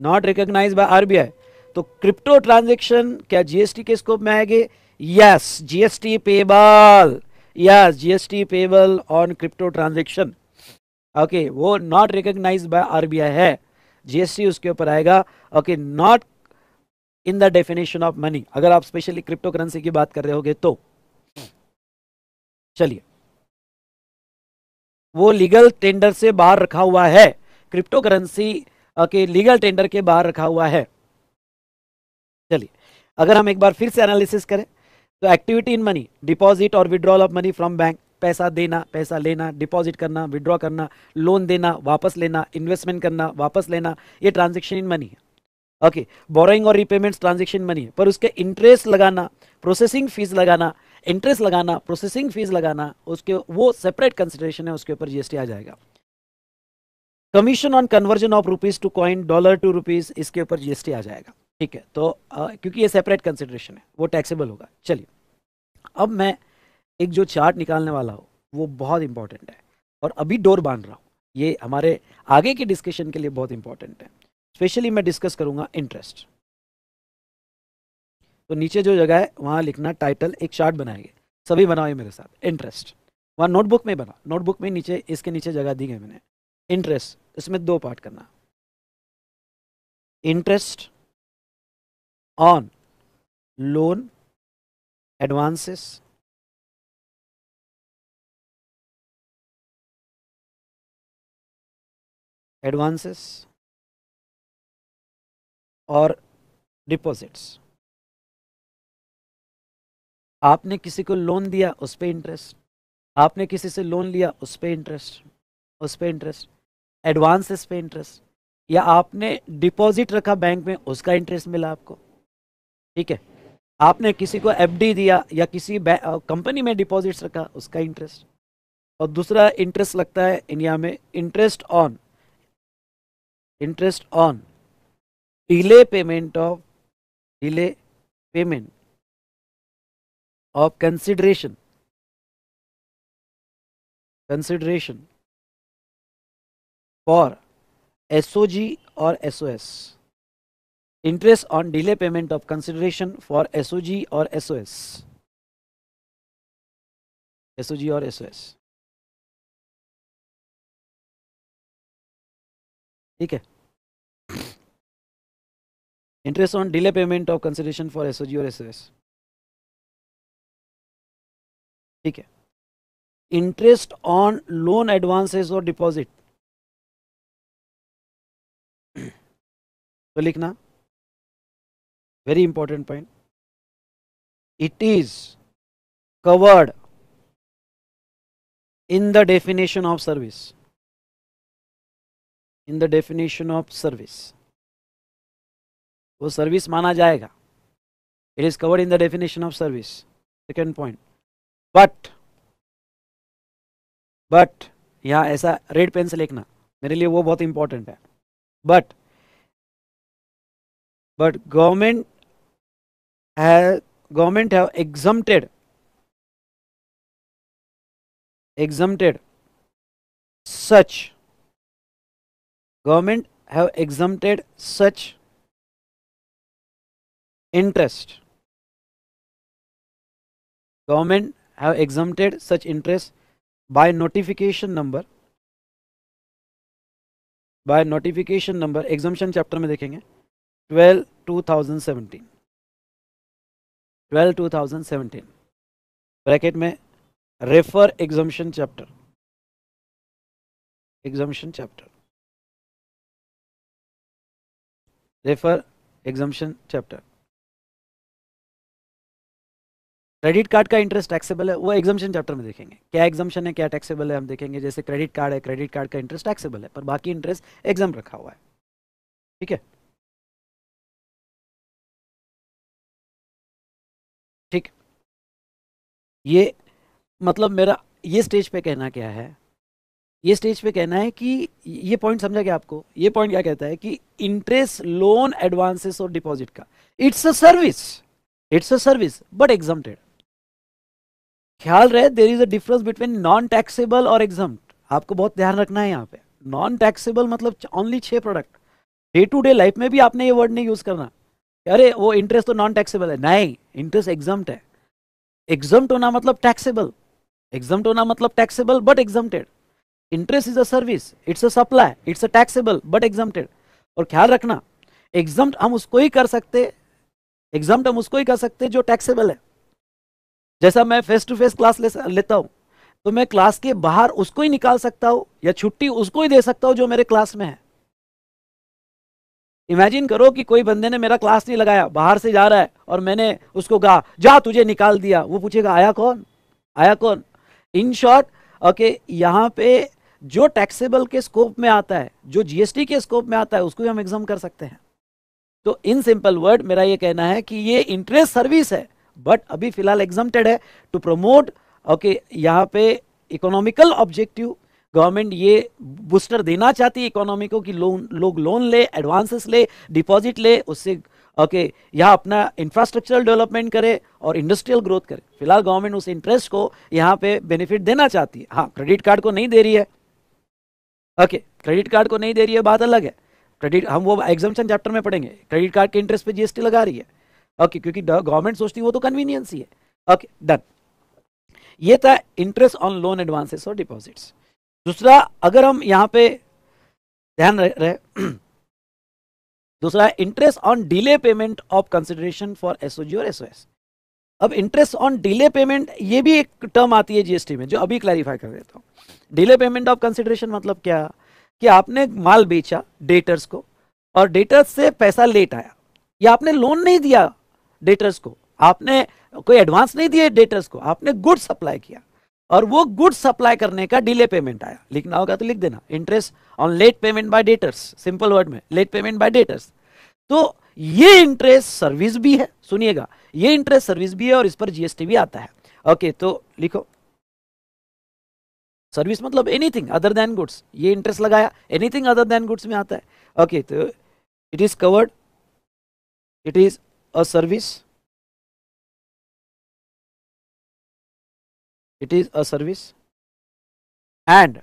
not recognise by RBI तो क्रिप्टो ट्रांजेक्शन क्या जीएसटी के स्कोप में आएंगे yes GST payable yes GST payable on crypto transaction okay वो नॉट रिकग्नाइज बाय आरबीआई है जीएसटी उसके ऊपर आएगा okay not in the definition of money अगर आप स्पेशली क्रिप्टो करेंसी की बात कर रहे होगे तो चलिए वो लीगल टेंडर से बाहर रखा हुआ है क्रिप्टो करेंसी के लीगल टेंडर के बाहर रखा हुआ है चलिए अगर हम एक बार फिर से एनालिसिस करें तो एक्टिविटी इन मनी डिपॉजिट और withdrawal of money from bank पैसा देना पैसा लेना डिपॉजिट करना विड्रॉ करना लोन देना वापस लेना इन्वेस्टमेंट करना वापस लेना ये ट्रांजेक्शन इन मनी है ओके बोरोइंग और रिपेमेंट्स ट्रांजेक्शन मनी है पर उसके इंटरेस्ट लगाना प्रोसेसिंग फीस लगाना इंटरेस्ट लगाना प्रोसेसिंग फीस लगाना उसके वो सेपरेट कंसिडरेशन है उसके ऊपर जीएसटी आ जाएगा commission on conversion of rupees to coin dollar to rupees इसके ऊपर जीएसटी आ जाएगा ठीक है तो आ, क्योंकि ये सेपरेट कंसिडरेशन है वो टैक्सेबल होगा चलिए अब मैं एक जो चार्ट निकालने वाला हो वो बहुत इंपॉर्टेंट है और अभी डोर बांध रहा हूँ ये हमारे आगे के डिस्कशन के लिए बहुत इंपॉर्टेंट है स्पेशली मैं डिस्कस करूंगा इंटरेस्ट तो नीचे जो जगह है वहाँ लिखना टाइटल एक चार्ट बनाएंगे सभी बनाओ मेरे साथ इंटरेस्ट वहाँ नोटबुक में बना नोटबुक में नीचे इसके नीचे जगह दी गई मैंने इंटरेस्ट इसमें दो पार्ट करना interest on loan advances advances और डिपॉजिट्स आपने किसी को लोन दिया उस पर इंटरेस्ट आपने किसी से लोन लिया उस पर इंटरेस्ट उस पर इंटरेस्ट एडवांसेस पे इंटरेस्ट या आपने डिपॉजिट रखा बैंक में उसका इंटरेस्ट मिला आपको ठीक है आपने किसी को एफडी दिया या किसी कंपनी में डिपॉजिट्स रखा उसका इंटरेस्ट और दूसरा इंटरेस्ट लगता है इंडिया में interest on interest on delay payment of delay payment of consideration consideration for SOG or SOS interest on delay payment of consideration for SOG or SOS SOG or SOS ठीक है interest on delay payment of consideration for SOG और एस ठीक है इंटरेस्ट ऑन लोन एडवांसेस और डिपॉजिट तो लिखना very important point it is covered in the definition of service in the definition of service वो सर्विस माना जाएगा it is covered in the definition of service second point but but यहाँ ऐसा रेड पेन से लिखना मेरे लिए वो बहुत इंपॉर्टेंट है बट बट गवर्नमेंट है गवर्नमेंट है exempted exempted such government have exempted such interest government have exempted such interest by notification number by notification number exemption chapter में देखेंगे 12 2017 12 2017 ब्रैकेट में refer exemption chapter exemption chapter refer exemption chapter credit card का इंटरेस्ट टैक्सेबल है वो एग्जाम्शन चैप्टर में देखेंगे क्या एग्जाम्शन है क्या टैक्सेबल है हम देखेंगे जैसे क्रेडिट कार्ड है क्रेडिट कार्ड का इंटरेस्ट टैक्सेबल है पर बाकी इंटरेस्ट एग्जाम रखा हुआ है ठीक है ठीक ये मतलब मेरा ये स्टेज पे कहना क्या है ये स्टेज पे कहना है कि ये पॉइंट समझा गया आपको ये पॉइंट क्या कहता है कि इंटरेस्ट लोन एडवांसेस और डिपॉजिट का it's a service it's a service but exempted ख्याल रहे there is a difference between non taxable और एग्जाम आपको बहुत ध्यान रखना है यहाँ पे नॉन टैक्सेबल मतलब ओनली छः product day to day life में भी आपने ये वर्ड नहीं यूज़ करना अरे वो इंटरेस्ट तो नॉन टैक्सेबल है नहीं इंटरेस्ट एग्जाम्प्ट है एग्जाम्प्ट होना मतलब टैक्सेबल एग्जाम्प्ट होना मतलब taxable but exempted interest is a service it's a supply it's a taxable but exempted और ख्याल रखना एग्जाम हम उसको ही कर सकते एग्जाम हम उसको ही कर सकते जो टैक्सेबल है जैसा मैं फेस टू फेस क्लास ले, लेता हूँ तो मैं क्लास के बाहर उसको ही निकाल सकता हूँ या छुट्टी उसको ही दे सकता हूँ जो मेरे क्लास में है इमेजिन करो कि कोई बंदे ने मेरा क्लास नहीं लगाया बाहर से जा रहा है और मैंने उसको कहा जा तुझे निकाल दिया वो पूछेगा आया कौन आया कौन इन शॉर्ट ओके यहाँ पे जो टैक्सेबल के स्कोप में आता है जो जीएसटी के स्कोप में आता है उसको भी हम एग्जाम कर सकते हैं तो इन सिंपल वर्ड मेरा ये कहना है कि ये इंटरेस्ट सर्विस है बट अभी फिलहाल एग्जामेड है टू प्रमोट ओके यहाँ पे इकोनॉमिकल ऑब्जेक्टिव गवर्नमेंट ये बूस्टर देना चाहती है इकोनॉमी को कि लोन लोग लोन ले एडवांसेस ले डिपॉजिट ले उससे ओके यहाँ अपना इंफ्रास्ट्रक्चरल डेवलपमेंट करे और इंडस्ट्रियल ग्रोथ करे फिलहाल गवर्नमेंट उस इंटरेस्ट को यहाँ पे बेनिफिट देना चाहती है हाँ क्रेडिट कार्ड को नहीं दे रही है ओके क्रेडिट कार्ड को नहीं दे रही है बात अलग है क्रेडिट हम वो एग्जामेशन चैप्टर में पढ़ेंगे क्रेडिट कार्ड के इंटरेस्ट पे जीएसटी लगा रही है ओके क्योंकि गवर्नमेंट सोचती है वो तो कन्वीनियंस ही है ओके डन ये था इंटरेस्ट ऑन लोन एडवांसेस और डिपॉजिट्स दूसरा अगर हम यहाँ पे ध्यान रहे *clears throat* दूसरा interest on delay payment of consideration for SOG और एसओएस अब इंटरेस्ट ऑन डिले पेमेंट ये भी एक टर्म आती है जीएसटी में जो अभी क्लैरिफाई कर देता हूँ डिले पेमेंट ऑफ कंसिडरेशन मतलब क्या कि आपने माल बेचा डेटर्स को और डेटर्स से पैसा लेट आया या आपने लोन नहीं दिया डेटर्स को आपने कोई एडवांस नहीं दिए डेटर्स को आपने गुड सप्लाई किया और वो गुड सप्लाई करने का डिले पेमेंट आया लिखना होगा तो लिख देना interest on late payment by debtors simple word में लेट पेमेंट बाय डेटर्स तो ये इंटरेस्ट सर्विस भी है सुनिएगा ये इंटरेस्ट सर्विस भी है और इस पर जीएसटी भी आता है ओके तो लिखो सर्विस मतलब एनीथिंग अदर देन गुड्स ये इंटरेस्ट लगाया एनीथिंग अदर देन गुड्स में आता है ओके तो it is covered it is a service it is a service and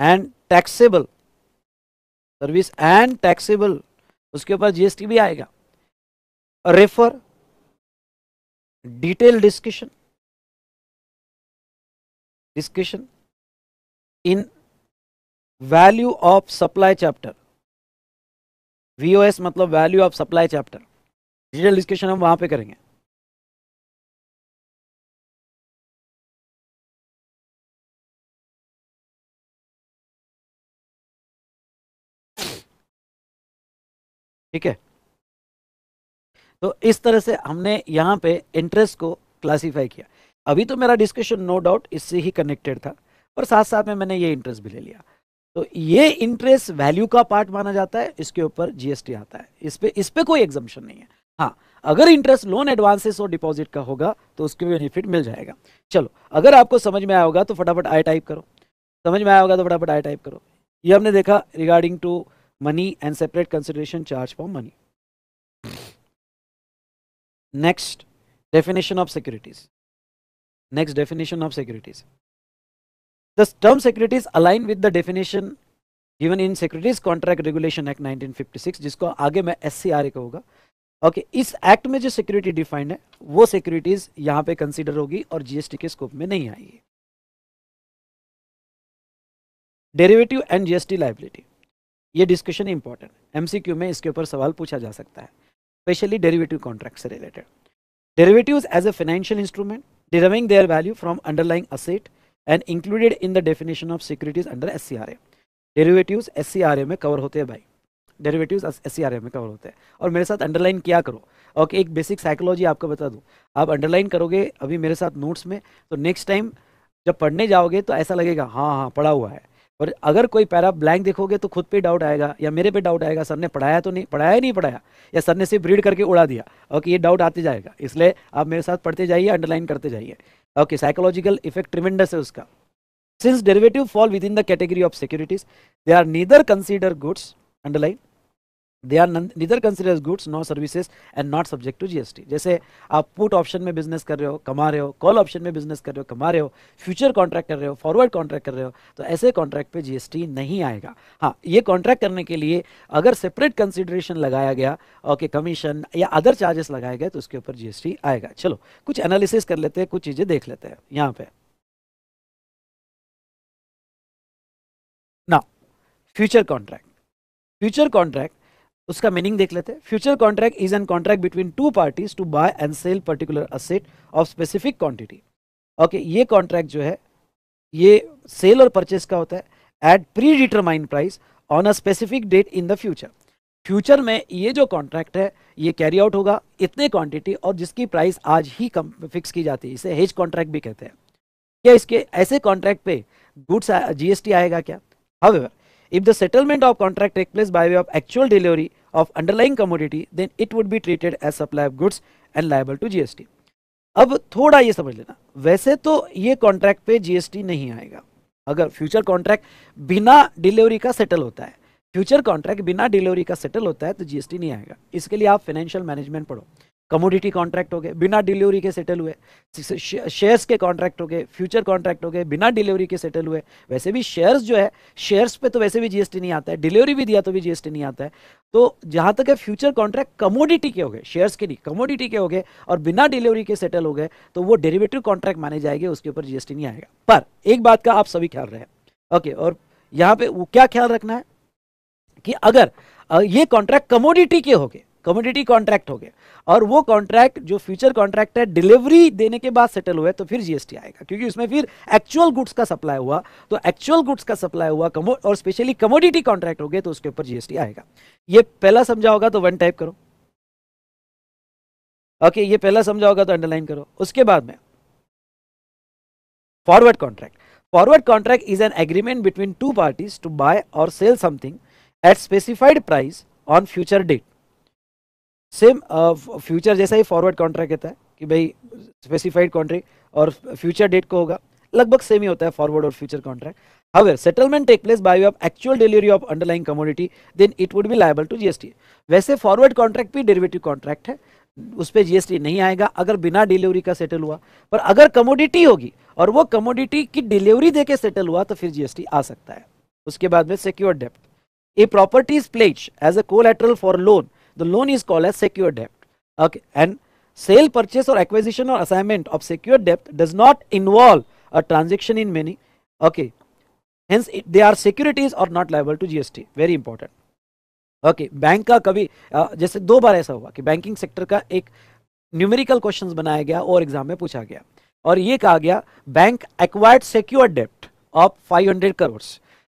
and taxable service and taxable उसके ऊपर जीएसटी भी आएगा refer detail discussion discussion in value of supply chapter VOS मतलब value of supply chapter detail discussion हम वहां पे करेंगे ठीक है तो इस तरह से हमने यहां पे इंटरेस्ट को क्लासिफाई किया अभी तो मेरा डिस्कशन नो डाउट इससे ही कनेक्टेड था और साथ साथ में मैंने ये इंटरेस्ट भी ले लिया तो ये इंटरेस्ट वैल्यू का पार्ट माना जाता है इसके ऊपर जीएसटी आता है इस पर इस पर कोई एग्जामेशन नहीं है हाँ अगर इंटरेस्ट लोन एडवांसेस और डिपॉजिट का होगा तो उसके बेनिफिट मिल जाएगा चलो अगर आपको समझ में आया होगा तो फटाफट आई टाइप करो समझ में आया होगा तो फटाफट आई टाइप करो ये हमने देखा regarding to money and separate consideration charge for money next definition of securities next definition of securities The term securities align with the definition given in Securities Contract Regulation Act 1956 जिसको आगे मैं एस कहूंगा ओके okay, इस एक्ट में जो सिक्योरिटी डिफाइंड है वो सिक्योरिटीज यहाँ पे कंसीडर होगी और जीएसटी के स्कोप में नहीं आएगी डेरिवेटिव एंड जीएसटी लाइबिलिटी ये डिस्कशन इंपॉर्टेंट एमसीक्यू में इसके ऊपर सवाल पूछा जा सकता है स्पेशली डेरिवेटिव कॉन्ट्रैक्ट से related derivative as a financial instrument deriving their value from underlying asset and included in the definition of securities under S C R A derivatives S C R A में कवर होते हैं भाई derivative S C R A में कवर होते हैं और मेरे साथ अंडरलाइन क्या करो ओके एक बेसिक साइकोलॉजी आपको बता दूँ आप अंडरलाइन करोगे अभी मेरे साथ नोट्स में तो नेक्स्ट टाइम जब पढ़ने जाओगे तो ऐसा लगेगा हाँ हाँ पढ़ा हुआ है और अगर कोई पैरा ब्लैंक देखोगे तो खुद पे डाउट आएगा या मेरे पे डाउट आएगा सर ने पढ़ाया तो नहीं पढ़ाया ही नहीं पढ़ाया या सर ने सिर्फ रीड करके उड़ा दिया ओके ये डाउट आते जाएगा इसलिए आप मेरे साथ पढ़ते जाइए अंडरलाइन करते जाइए okay psychological effect tremendous है उसका since derivative fall within the category of securities they are neither considered goods underline they are neither consider goods no services and not subject to GST जैसे आप पुट ऑप्शन में बिजनेस कर रहे हो कमा रहे हो कॉल ऑप्शन में बिजनेस कर रहे हो कमा रहे हो फ्यूचर कॉन्ट्रैक्ट कर रहे हो फॉरवर्ड कॉन्ट्रैक्ट कर रहे हो तो ऐसे कॉन्ट्रैक्ट पे जीएसटी नहीं आएगा हाँ ये कॉन्ट्रैक्ट करने के लिए अगर सेपरेट कंसिडरेशन लगाया गया ओके कमीशन या अदर चार्जेस लगाए गए तो उसके ऊपर जीएसटी आएगा चलो कुछ एनालिसिस कर लेते हैं कुछ चीज़ें देख लेते हैं यहाँ पे ना फ्यूचर कॉन्ट्रैक्ट फ्यूचर कॉन्ट्रैक्ट उसका मीनिंग देख लेते हैं future contract is an contract between two parties to buy and sell particular asset of specific quantity okay ये कॉन्ट्रैक्ट जो है ये सेल और परचेज का होता है at predetermine price on a specific date in the future future में ये जो कॉन्ट्रैक्ट है ये कैरी आउट होगा इतने क्वांटिटी और जिसकी प्राइस आज ही कम फिक्स की जाती है इसे हेज कॉन्ट्रैक्ट भी कहते हैं क्या इसके ऐसे कॉन्ट्रैक्ट पे गुड्स जीएसटी आएगा क्या however If the settlement of contract takes place by way of actual delivery of underlying commodity, then it would be treated as supply of goods and liable to GST. अब थोड़ा ये समझ लेना वैसे तो ये कॉन्ट्रैक्ट पे जीएसटी नहीं आएगा अगर फ्यूचर कॉन्ट्रैक्ट बिना डिलीवरी का सेटल होता है फ्यूचर कॉन्ट्रैक्ट बिना डिलीवरी का सेटल होता है तो जीएसटी नहीं आएगा इसके लिए आप फाइनेंशियल मैनेजमेंट पढ़ो कमोडिटी कॉन्ट्रैक्ट हो गए बिना डिलीवरी के सेटल हुए शेयर्स के कॉन्ट्रैक्ट हो गए फ्यूचर कॉन्ट्रैक्ट हो गए बिना डिलीवरी के सेटल हुए वैसे भी शेयर्स जो है शेयर्स पे तो वैसे भी जीएसटी नहीं आता है डिलीवरी भी दिया तो भी जीएसटी नहीं आता है तो जहां तक है फ्यूचर कॉन्ट्रैक्ट कमोडिटी के हो गए शेयर्स के नहीं कमोडिटी के हो गए और बिना डिलीवरी के सेटल हो गए तो वो डेरिवेटिव कॉन्ट्रैक्ट माने जाएंगे उसके ऊपर जीएसटी नहीं आएगा पर एक बात का आप सभी ख्याल रहे ओके और यहाँ पे वो क्या ख्याल रखना है कि अगर ये कॉन्ट्रैक्ट कमोडिटी के हो गए कम्युनिटी कॉन्ट्रैक्ट हो गया और वो कॉन्ट्रैक्ट जो फ्यूचर कॉन्ट्रैक्ट है डिलीवरी देने के बाद सेटल हुआ है तो फिर जीएसटी आएगा क्योंकि उसमें फिर एक्चुअल गुड्स का सप्लाई हुआ तो एक्चुअल गुड्स का सप्लाई हुआ और स्पेशली कमोडिटी कॉन्ट्रैक्ट हो गए तो उसके ऊपर जीएसटी आएगा ये पहला समझा होगा तो वन टाइप करो ओके ये पहला समझा होगा तो अंडरलाइन करो उसके बाद में forward contract forward contract is an agreement between two parties to buy और sell something at specified price on future date same future uh, जैसा ही फॉरवर्ड कॉन्ट्रैक्ट रहता है कि भाई स्पेसिफाइड कॉन्ट्रैक्ट और फ्यूचर डेट को होगा लगभग सेम ही होता है फॉरवर्ड और future contract however settlement take place by of actual delivery of underlying commodity then it would be liable to GST वैसे फॉरवर्ड कॉन्ट्रैक्ट भी डेरिवेटिव कॉन्ट्रैक्ट है उस पर जीएसटी नहीं आएगा अगर बिना डिलीवरी का सेटल हुआ पर अगर कमोडिटी होगी और वो कमोडिटी की डिलीवरी देके सेटल हुआ तो फिर जीएसटी आ सकता है उसके बाद में सिक्योर डेप्ट a properties pledge pledge as a collateral for loan the loan is called as secured debt. Okay, and sale, purchase or acquisition or assignment of secured debt does not involve a transaction in money Okay, hence it, they are securities or not liable to GST. Very important. Okay okay, bank का कभी जैसे दो बार ऐसा हुआ कि बैंकिंग सेक्टर का एक न्यूमेरिकल क्वेश्चंस बनाया गया और एग्जाम में पूछा गया और ये कहा गया बैंक एक्वायर्ड सिक्योर डेप्ट ऑफ 500 करोड़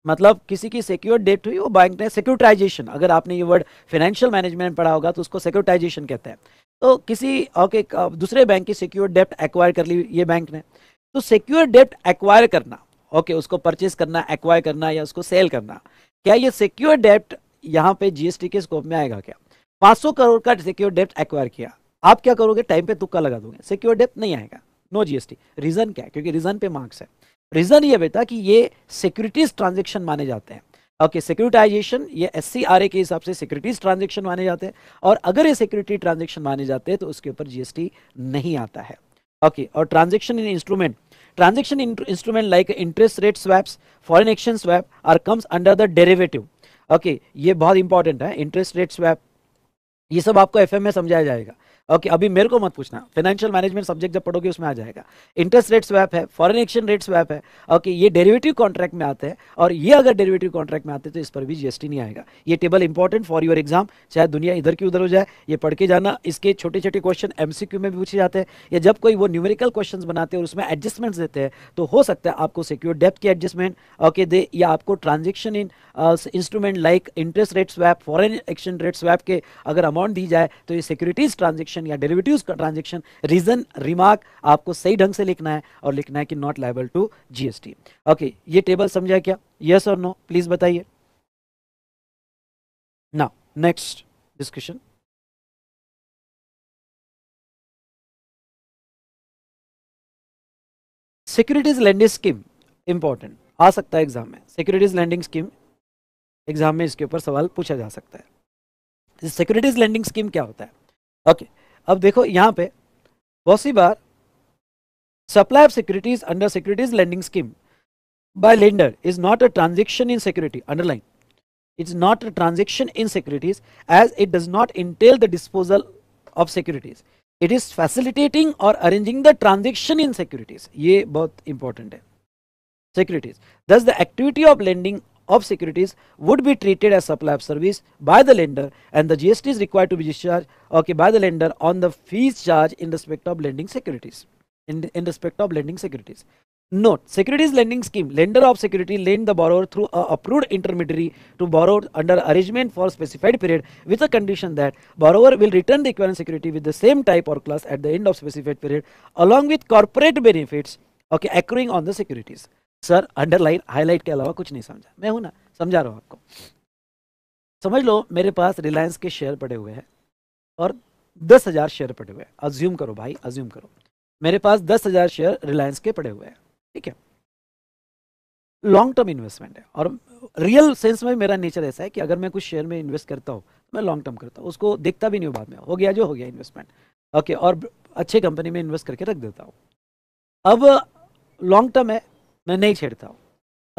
मतलब किसी की सिक्योर डेट हुई वो बैंक ने सिक्योरिटाइजेशन अगर आपने ये वर्ड फाइनेंशियल मैनेजमेंट पढ़ा होगा तो उसको सिक्योरिटाइजेशन कहते हैं तो किसी ओके दूसरे बैंक की सिक्योर डेप्ट एक्वायर कर ली ये बैंक ने तो सिक्योर डेप्ट एक्वायर करना ओके उसको परचेज करना एक्वायर करना या उसको सेल करना क्या ये सिक्योर डेप्ट यहाँ पे जीएसटी के स्कोप में आएगा क्या 500 करोड़ का सिक्योर डेप्ट एक्वायर किया आप क्या करोगे टाइम पे तुक्का लगा दोगे सिक्योर डेप्ट नहीं आएगा नो जीएसटी रीजन क्या है क्योंकि रीजन पे मार्क्स है रीज़न ये बेटा कि ये सिक्योरिटीज़ ट्रांजेक्शन माने जाते हैं ओके सिक्योरिटाइजेशन ये एस के हिसाब से सिक्योरिटीज ट्रांजेक्शन माने जाते हैं और अगर ये सिक्योरिटी ट्रांजेक्शन माने जाते हैं तो उसके ऊपर जीएसटी नहीं आता है ओके okay, और transaction in instrument transaction instrument like interest rate swaps foreign exchange swap are comes under the derivative okay ये बहुत इंपॉर्टेंट है इंटरेस्ट रेट स्वैप ये सब आपको एफ में समझाया जाएगा ओके okay, अभी मेरे को मत पूछना फाइनेंशियल मैनेजमेंट सब्जेक्ट जब पढ़ोगे उसमें आ जाएगा इंटरेस्ट रेट स्वैप है फॉरेन एक्सचेंज रेट स्वैप है ओके okay, ये डेरिवेटिव कॉन्ट्रैक्ट में आते हैं और ये अगर डेरिवेटिव कॉन्ट्रैक्ट में आते हैं तो इस पर भी जीएसटी नहीं आएगा ये table important for your exam चाहे दुनिया इधर की उधर हो जाए ये पढ़ के जाना इसके छोटे छोटे क्वेश्चन एमसीक्यू में भी पूछे जाते हैं या जब कोई वो न्यूमेरिकल क्वेश्चन बनाते हैं और उसमें एडजस्टमेंट्स देते हैं तो हो सकता है आपको सिक्योर डेप्थ की एडजस्टमेंट ओके दे या आपको transaction in instrument like interest rate swap foreign exchange rate swap के अगर अमाउंट दी जाए तो ये सिक्योरिटीज ट्रांजेक्शन ट्रांजेक्शन या डेरिवेटिव का ट्रांजेक्शन रीजन रिमार्क आपको सही ढंग से लिखना है और लिखना है कि not liable to GST okay ये टेबल समझा क्या यस और नो प्लीज बताइए ना next discussion securities lending scheme important आ सकता है एग्जाम में सिक्योरिटीज लैंडिंग स्कीम एग्जाम में इसके ऊपर सवाल पूछा जा सकता है सिक्योरिटीज लैंडिंग स्कीम क्या होता है ओके okay. अब देखो यहां पे बहुत सी बार supply of securities under securities lending scheme by lender is not a transaction in security underline it's not a transaction in securities as it does not entail the disposal of securities it is facilitating और arranging the transaction in securities ये बहुत इंपॉर्टेंट है securities thus the activity of lending of securities would be treated as supply of service by the lender and the GST is required to be discharged okay, by the lender on the fees charged in respect of lending securities. In, in respect of lending securities. Note, securities lending scheme, lender of security lend the borrower through a approved intermediary to borrow under arrangement for specified period with a condition that borrower will return the equivalent security with the same type or class at the end of specified period along with corporate benefits okay, accruing on the securities. Sir underline highlight के अलावा कुछ नहीं समझा मैं हूँ ना समझा रहा हूँ आपको समझ लो मेरे पास रिलायंस के शेयर पड़े हुए हैं और दस हज़ार शेयर पड़े हुए हैं अज्यूम करो भाई अज्यूम करो मेरे पास दस हज़ार शेयर रिलायंस के पड़े हुए हैं ठीक है लॉन्ग टर्म इन्वेस्टमेंट है और रियल सेंस में मेरा नेचर ऐसा है कि अगर मैं कुछ शेयर में इन्वेस्ट करता हूँ तो मैं लॉन्ग टर्म करता हूँ उसको देखता भी नहीं हूँ बाद में हो गया जो हो गया इन्वेस्टमेंट ओके और अच्छे कंपनी में इन्वेस्ट करके रख देता हूँ अब लॉन्ग टर्म है मैं नहीं छेड़ता हूँ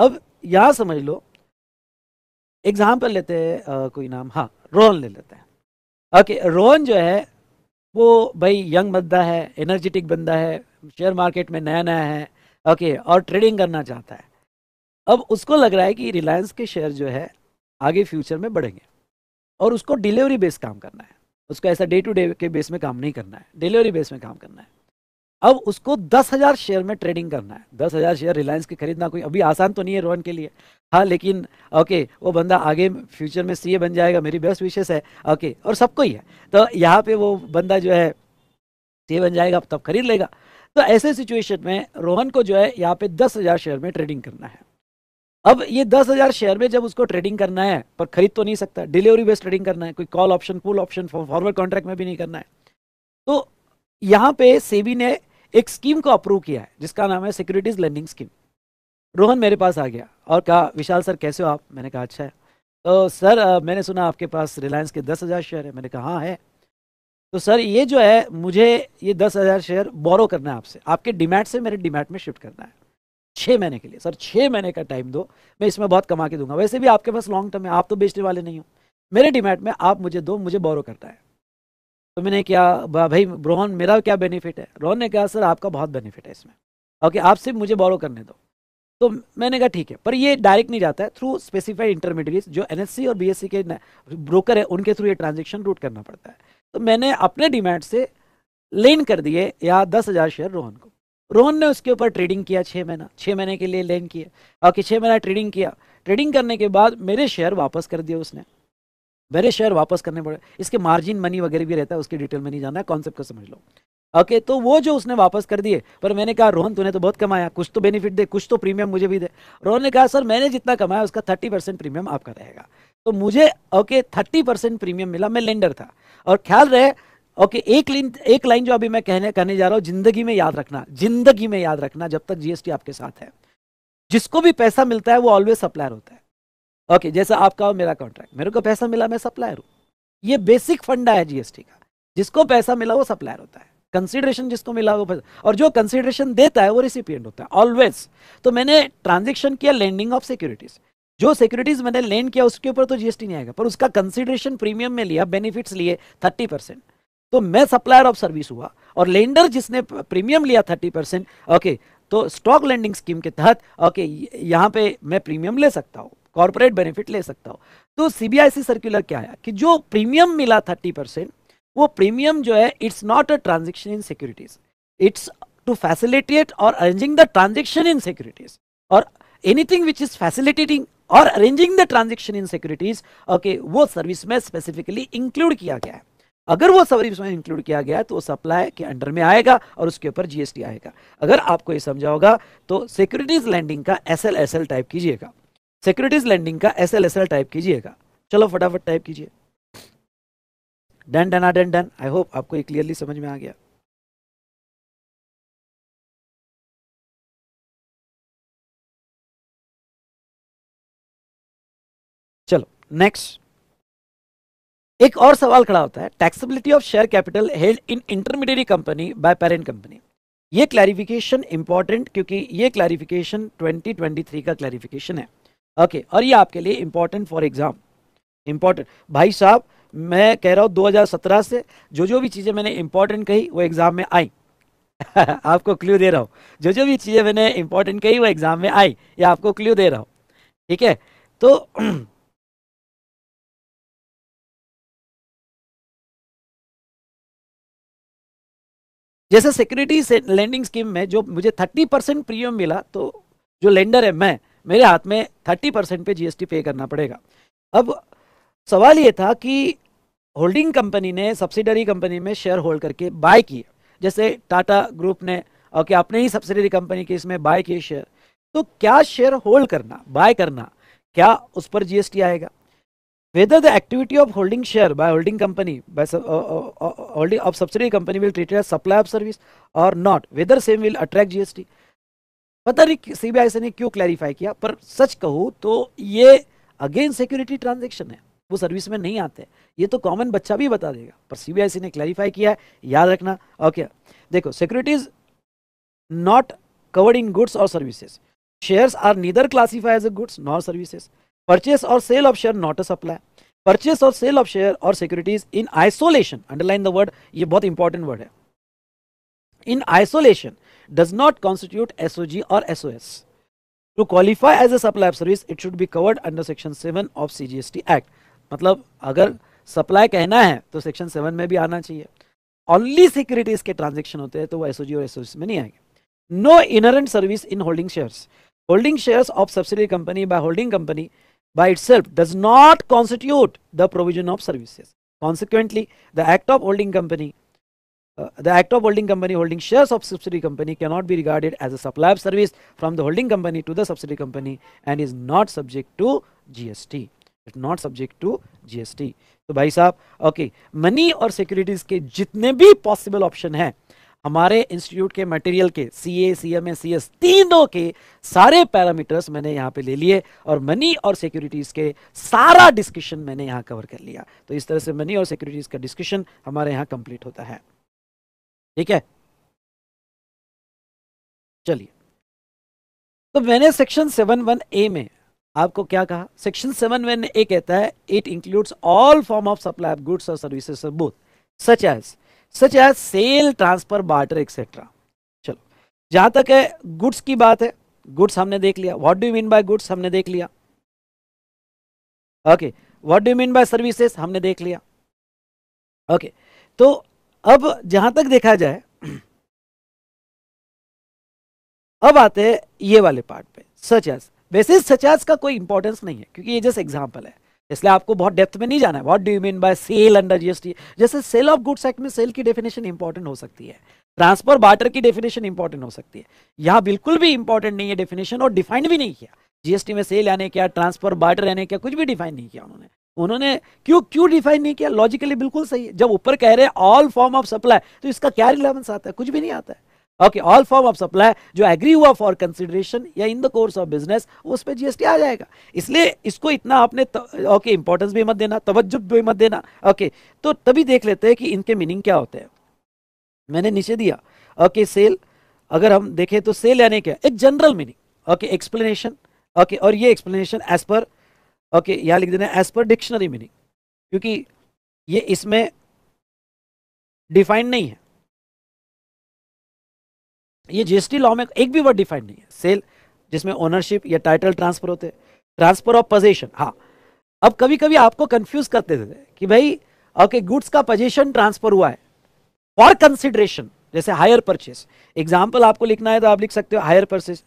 अब यहाँ समझ लो एग्जाम्पल लेते हैं कोई नाम हाँ रोहन ले लेते हैं ओके रोहन जो है वो भाई यंग बंदा है एनर्जेटिक बंदा है शेयर मार्केट में नया नया है ओके और ट्रेडिंग करना चाहता है अब उसको लग रहा है कि रिलायंस के शेयर जो है आगे फ्यूचर में बढ़ेंगे और उसको डिलीवरी बेस काम करना है उसको ऐसा डे टू डे के बेस में काम नहीं करना है डिलीवरी बेस में काम करना है अब उसको दस हजार शेयर में ट्रेडिंग करना है दस हजार शेयर रिलायंस के खरीदना कोई अभी आसान तो नहीं है रोहन के लिए हाँ लेकिन ओके वो बंदा आगे फ्यूचर में सीए बन जाएगा मेरी बेस्ट विशेष है ओके और सबको ही है तो यहाँ पे वो बंदा जो है सीए बन जाएगा तब खरीद लेगा तो ऐसे सिचुएशन में रोहन को जो है यहाँ पे दस हजार शेयर में ट्रेडिंग करना है अब ये दस हजार शेयर में जब उसको ट्रेडिंग करना है पर खरीद तो नहीं सकता डिलीवरी बेस्ड ट्रेडिंग करना है कोई call option put option forward contract में भी नहीं करना है तो यहाँ पे सेबी ने एक स्कीम को अप्रूव किया है जिसका नाम है सिक्योरिटीज लर्निंग स्कीम रोहन मेरे पास आ गया और कहा विशाल सर कैसे हो आप मैंने कहा अच्छा है तो सर मैंने सुना आपके पास रिलायंस के दस हज़ार शेयर है मैंने कहा हाँ है तो सर ये जो है मुझे ये दस हज़ार शेयर बोरो करना है आपसे आपके डिमैट से मेरे डिमैट में शिफ्ट करना है छः महीने के लिए सर छः महीने का टाइम दो मैं इसमें बहुत कमा के दूंगा वैसे भी आपके पास लॉन्ग टर्म है आप तो बेचने वाले नहीं हो मेरे डिमैट में आप मुझे दो मुझे बोरो करना है तो मैंने क्या भाई रोहन मेरा क्या बेनिफिट है रोहन ने कहा सर आपका बहुत बेनिफिट है इसमें ओके आप सिर्फ मुझे बोरो करने दो तो मैंने कहा ठीक है पर ये डायरेक्ट नहीं जाता है थ्रू स्पेसिफाइड इंटरमीडिएट जो एन और बी के ब्रोकर है उनके थ्रू ये ट्रांजेक्शन रूट करना पड़ता है तो मैंने अपने डिमांड से लेन कर दिए या दस हज़ार शेयर रोहन को रोहन ने उसके ऊपर ट्रेडिंग किया छः महीना छः महीने के लिए लेन किया ओके छः महीना ट्रेडिंग किया ट्रेडिंग करने के बाद मेरे शेयर वापस कर दिए उसने मेरे शेयर वापस करने पड़े इसके मार्जिन मनी वगैरह भी रहता है उसकी डिटेल में नहीं जाना है कॉन्सेप्ट को समझ लो ओके okay, तो वो जो उसने वापस कर दिए पर मैंने कहा रोहन तूने तो बहुत कमाया कुछ तो बेनिफिट दे कुछ तो प्रीमियम मुझे भी दे रोहन ने कहा सर मैंने जितना कमाया उसका थर्टी परसेंट प्रीमियम आपका रहेगा तो मुझे ओके थर्टी परसेंट प्रीमियम मिला मैं लेंडर था और ख्याल रहे ओके एक लाइन एक लाइन जो अभी मैं कहने कहने जा रहा हूँ जिंदगी में याद रखना जिंदगी में याद रखना जब तक जीएसटी आपके साथ है जिसको भी पैसा मिलता है वो ऑलवेज सप्लायर होता है ओके जैसा आपका और मेरा कॉन्ट्रैक्ट मेरे को पैसा मिला मैं सप्लायर हूँ ये बेसिक फंडा है जीएसटी का जिसको पैसा मिला वो सप्लायर होता है कंसिडरेशन जिसको मिला वो पैसा और जो कंसिडरेशन देता है वो रिसिपियंट होता है ऑलवेज तो मैंने ट्रांजेक्शन किया लैंडिंग ऑफ सिक्योरिटीज जो सिक्योरिटीज मैंने लैंड किया उसके ऊपर तो जीएसटी नहीं आएगा पर उसका कंसिडरेशन प्रीमियम में लिया बेनिफिट्स लिए थर्टी परसेंट तो मैं सप्लायर ऑफ सर्विस हुआ और लेंडर जिसने प्रीमियम लिया थर्टी परसेंट ओके तो स्टॉक लैंडिंग स्कीम के तहत ओके यहाँ पे मैं प्रीमियम ले सकता हूँ कॉर्पोरेट बेनिफिट ले सकता हो तो सीबीआईसी सर्कुलर क्या आया कि जो प्रीमियम मिला थर्टी परसेंट वो प्रीमियम जो है it's not a transaction in securities it's to facilitate और arranging the transaction in securities और एनीथिंग विच इज फैसिलिटेटिंग और arranging the transaction in securities okay वो सर्विस में स्पेसिफिकली इंक्लूड किया गया है अगर वो सर्विस में इंक्लूड किया गया है तो वो सप्लाई के अंडर में आएगा और उसके ऊपर जीएसटी आएगा अगर आपको ये समझा होगा तो सिक्योरिटीज लैंडिंग का एस एल टाइप कीजिएगा सिक्योरिटीज लैंडिंग का S L S L type कीजिएगा चलो फटाफट टाइप कीजिए डन डन आ डन डन आई होप आपको ये क्लियरली समझ में आ गया चलो नेक्स्ट एक और सवाल खड़ा होता है taxability of share capital held in intermediate company by parent company ये क्लैरिफिकेशन इंपॉर्टेंट क्योंकि ये क्लैरिफिकेशन 2023 का क्लैरिफिकेशन है ओके okay, और ये आपके लिए इम्पोर्टेंट फॉर एग्ज़ाम इम्पोर्टेंट भाई साहब मैं कह रहा हूँ 2017 से जो जो भी चीज़ें मैंने इम्पोर्टेंट कही वो एग्ज़ाम में आई *laughs* आपको क्ल्यू दे रहा हूँ जो जो भी चीज़ें मैंने इम्पोर्टेंट कही वो एग्ज़ाम में आई ये आपको क्ल्यू दे रहा हूँ ठीक है तो *clears throat* जैसे सिक्योरिटी लेंडिंग स्कीम में जो मुझे 30 परसेंट प्रीमियम मिला तो जो लेंडर है मैं मेरे हाथ में थर्टी परसेंट पे जीएसटी पे करना पड़ेगा अब सवाल ये था कि होल्डिंग कंपनी ने सब्सिडरी कंपनी में शेयर होल्ड करके बाय किए जैसे टाटा ग्रुप ने ओके अपने ही सब्सिडरी कंपनी के इसमें बाय किए शेयर तो क्या शेयर होल्ड करना बाय करना क्या उस पर जीएसटी आएगा whether the activity of holding share by holding company by holding of subsidy company will treated supply of service और not whether same will attract GST पता नहीं सीबीआई से ने क्यों क्लैरिफाई किया पर सच कहूँ तो ये अगेन सिक्योरिटी ट्रांजेक्शन है वो सर्विस में नहीं आते ये तो कॉमन बच्चा भी बता देगा पर सीबीआईसी ने क्लैरिफाई किया है याद रखना ओके देखो securities not covered in goods और services shares are neither classify as a goods nor services purchase और sale of share not a supply purchase और सेल ऑफ शेयर और securities in isolation underline the word ये बहुत इंपॉर्टेंट वर्ड है in isolation does not constitute SOG or SOS. To qualify as a supply of service, it should be covered under Section 7 of CGST Act. मतलब अगर supply कहना है, तो Section 7 में भी आना चाहिए. Only securities transaction होते हैं, तो वो SOG और SOS में No inherent service in holding shares. Holding shares of subsidiary company by holding company by itself does not constitute the provision of services. Consequently, the act of holding company the act of holding company holding shares of subsidiary company cannot be regarded as a supply of service from the holding company to the subsidiary company and is not subject to GST. It's not subject to GST. so bhai sahab okay money or securities ke jitne bhi possible option hai हमारे इंस्टीट्यूट के मटेरियल के C A C M A C S तीनों के सारे पैरामीटर्स मैंने यहाँ पे ले लिए और मनी और सिक्योरिटीज के सारा डिस्कशन मैंने यहाँ कवर कर लिया तो इस तरह से मनी और सिक्योरिटीज का डिस्कशन हमारे यहाँ कंप्लीट होता है ठीक है चलिए तो मैंने सेक्शन सेवन वन ए में आपको क्या कहा सेक्शन सेवन वन ए कहता है it includes all form of supply of goods और services both such as such as sale transfer barter etcetera चलो जहां तक है गुड्स की बात है गुड्स हमने देख लिया what do mean by goods हमने देख लिया okay what do mean by services हमने देख लिया ओके okay. तो अब जहां तक देखा जाए अब आते हैं ये वाले पार्ट पे सच वैसे सच का कोई इंपॉर्टेंस नहीं है क्योंकि ये जस्ट एग्जांपल है इसलिए आपको बहुत डेप्थ में नहीं जाना है what do you mean by sale under GST जैसे सेल ऑफ गुड्स एक्ट में सेल की डेफिनेशन इंपॉर्टेंट हो सकती है ट्रांसफर बार्टर की डेफिनेशन इंपॉर्टेंट हो सकती है यहां बिल्कुल भी इंपॉर्टेंट नहीं है डेफिनेशन और डिफाइंड भी नहीं किया जीएसटी में सेल आने क्या ट्रांसफर बार्टर रहने क्या कुछ भी डिफाइन नहीं किया उन्होंने उन्होंने क्यों क्यों डिफाइन नहीं किया लॉजिकली बिल्कुल सही है जब ऊपर कह रहे हैं ऑल फॉर्म ऑफ सप्लाई तो इसका क्या रिलेवेंस आता है कुछ भी नहीं आता है okay all form of supply जो एग्री हुआ फॉर कंसिडरेशन या in the course of business उस पर जीएसटी आ जाएगा इसलिए इसको इतना आपने ओके इंपॉर्टेंस भी मत देना तवज्जुब भी मत देना ओके तो तभी देख लेते हैं कि इनके मीनिंग क्या होते हैं मैंने नीचे दिया ओके सेल अगर हम देखें तो सेल यानी क्या एक general meaning okay explanation okay और ये एक्सप्लेनेशन एज पर ओके यहाँ लिख देना एज पर डिक्शनरी मीनिंग क्योंकि ये इसमें डिफाइंड नहीं है ये जीएसटी लॉ में एक भी वर्ड डिफाइंड नहीं है सेल जिसमें ओनरशिप या टाइटल ट्रांसफर होते हैं ट्रांसफर ऑफ पोजेशन हाँ अब कभी कभी आपको कंफ्यूज करते थे कि भाई ओके गुड्स का पोजेशन ट्रांसफर हुआ है फॉर कंसिडरेशन जैसे हायर परचेस एग्जाम्पल आपको लिखना है तो आप लिख सकते हो hire purchase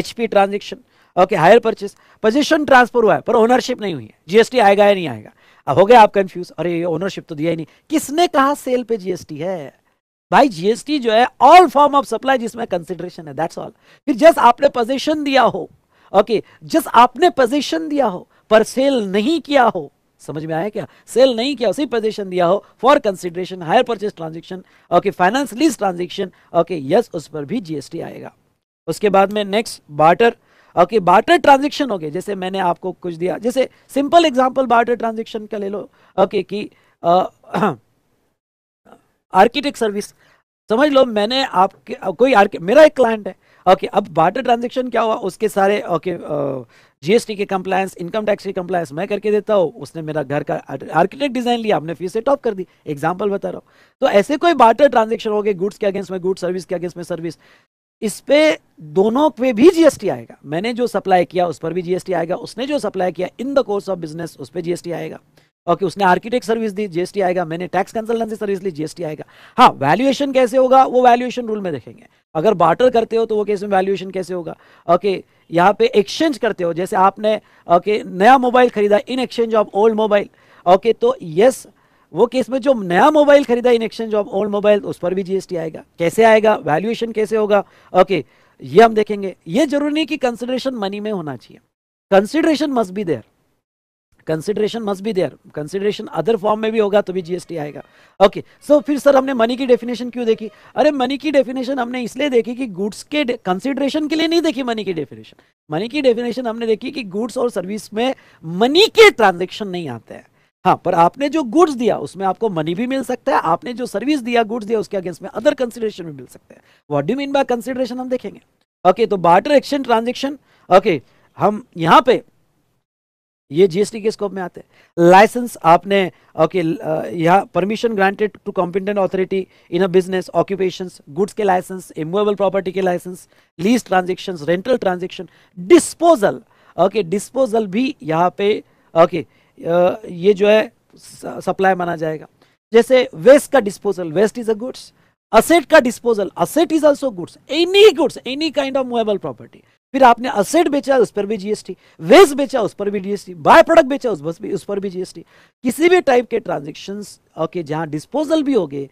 HP transaction okay hire purchase position transfer हुआ है पर ओनरशिप नहीं हुई है जीएसटी आएगा या नहीं आएगा अब हो गया आप कंफ्यूज अरे ये ओनरशिप तो दिया ही नहीं किसने कहा सेल पे जीएसटी है भाई जीएसटी जो है ऑल फॉर्म ऑफ सप्लाई जिसमें कंसिडरेशन है दैट्स ऑल फिर जस्ट आपने पोजिशन दिया हो ओके जस्ट आपने पोजिशन दिया हो पर सेल नहीं किया हो समझ में आया क्या सेल नहीं किया उसी पोजिशन दिया हो for consideration hire purchase transaction okay finance lease transaction okay yes उस पर भी जीएसटी आएगा उसके बाद में next barter okay barter transaction हो गए जैसे मैंने आपको कुछ दिया जैसे सिंपल एग्जाम्पल बार्टर ट्रांजेक्शन का ले लो ओके कि आर्किटेक्ट सर्विस *clears throat* समझ लो मैंने आपके कोई मेरा एक क्लाइंट है ओके अब बार्टर ट्रांजेक्शन क्या हुआ उसके सारे ओके जीएसटी के कंप्लायंस इनकम टैक्स के कंप्लायंस मैं करके देता हूँ उसने मेरा घर का आर्किटेक्ट डिजाइन लिया आपने फिर से टॉप कर दी एग्जाम्पल बता रहा हूँ तो ऐसे कोई बार्टर ट्रांजेक्शन हो गए गुड्स के अगेंस्ट में गुड सर्विस के अगेंस्ट में सर्विस इस पे दोनों पे भी जीएसटी आएगा मैंने जो सप्लाई किया उस पर भी जीएसटी आएगा उसने जो सप्लाई किया in the course of business उस पर जीएसटी आएगा ओके उसने आर्किटेक्ट सर्विस दी जीएसटी आएगा मैंने टैक्स कंसल्टेंसी सर्विस ली जीएसटी आएगा हाँ वैल्यूएशन कैसे होगा वो वैल्यूएशन रूल में देखेंगे अगर बार्टर करते हो तो वो केस में वैल्यूएशन कैसे होगा ओके यहाँ पे एक्सचेंज करते हो जैसे आपने ओके नया मोबाइल खरीदा in exchange of old mobile okay तो यस वो केस में जो नया मोबाइल खरीदा in exchange of old mobile उस पर भी जीएसटी आएगा कैसे आएगा वैल्यूएशन कैसे होगा ओके ये हम देखेंगे ये जरूरी नहीं कि कंसिडरेशन मनी में होना चाहिए consideration must be there consideration must be there consideration other form में भी होगा तो भी जीएसटी आएगा ओके okay, सो so फिर सर हमने मनी की डेफिनेशन क्यों देखी अरे मनी की डेफिनेशन हमने इसलिए देखी कि गुड्स के कंसिडरेशन के लिए नहीं देखी मनी की डेफिनेशन मनी की डेफिनेशन हमने देखी कि गुड्स और सर्विस में मनी के ट्रांजेक्शन नहीं आते हैं हाँ पर आपने जो गुड्स दिया उसमें आपको मनी भी मिल सकता है आपने जो सर्विस दिया गुड्स दिया उसके अगेंस्ट में अदर कंसिडरेशन भी मिल सकते हैं what do mean by consideration हम देखेंगे ओके तो बार्टर एक्शन ट्रांजेक्शन ओके हम यहाँ पे ये जीएसटी के स्कोप में आते हैं लाइसेंस आपने ओके यहाँ permission granted to competent authority in a business occupation goods के लाइसेंस इमूवेबल प्रॉपर्टी के license lease transaction rental transaction disposal okay disposal भी यहाँ पे ओके okay, ये जो है सप्लाई माना जाएगा जैसे वेस्ट का disposal waste is a goods asset का disposal asset is also goods any goods any kind of movable property फिर आपने असेट बेचा उस पर भी जीएसटी वेस्ट बेचा उस पर भी जीएसटी बाय प्रोडक्ट बेचा उस पर भी उस पर भी जीएसटी किसी भी टाइप के ट्रांजेक्शन ओके जहां डिस्पोजल भी हो गए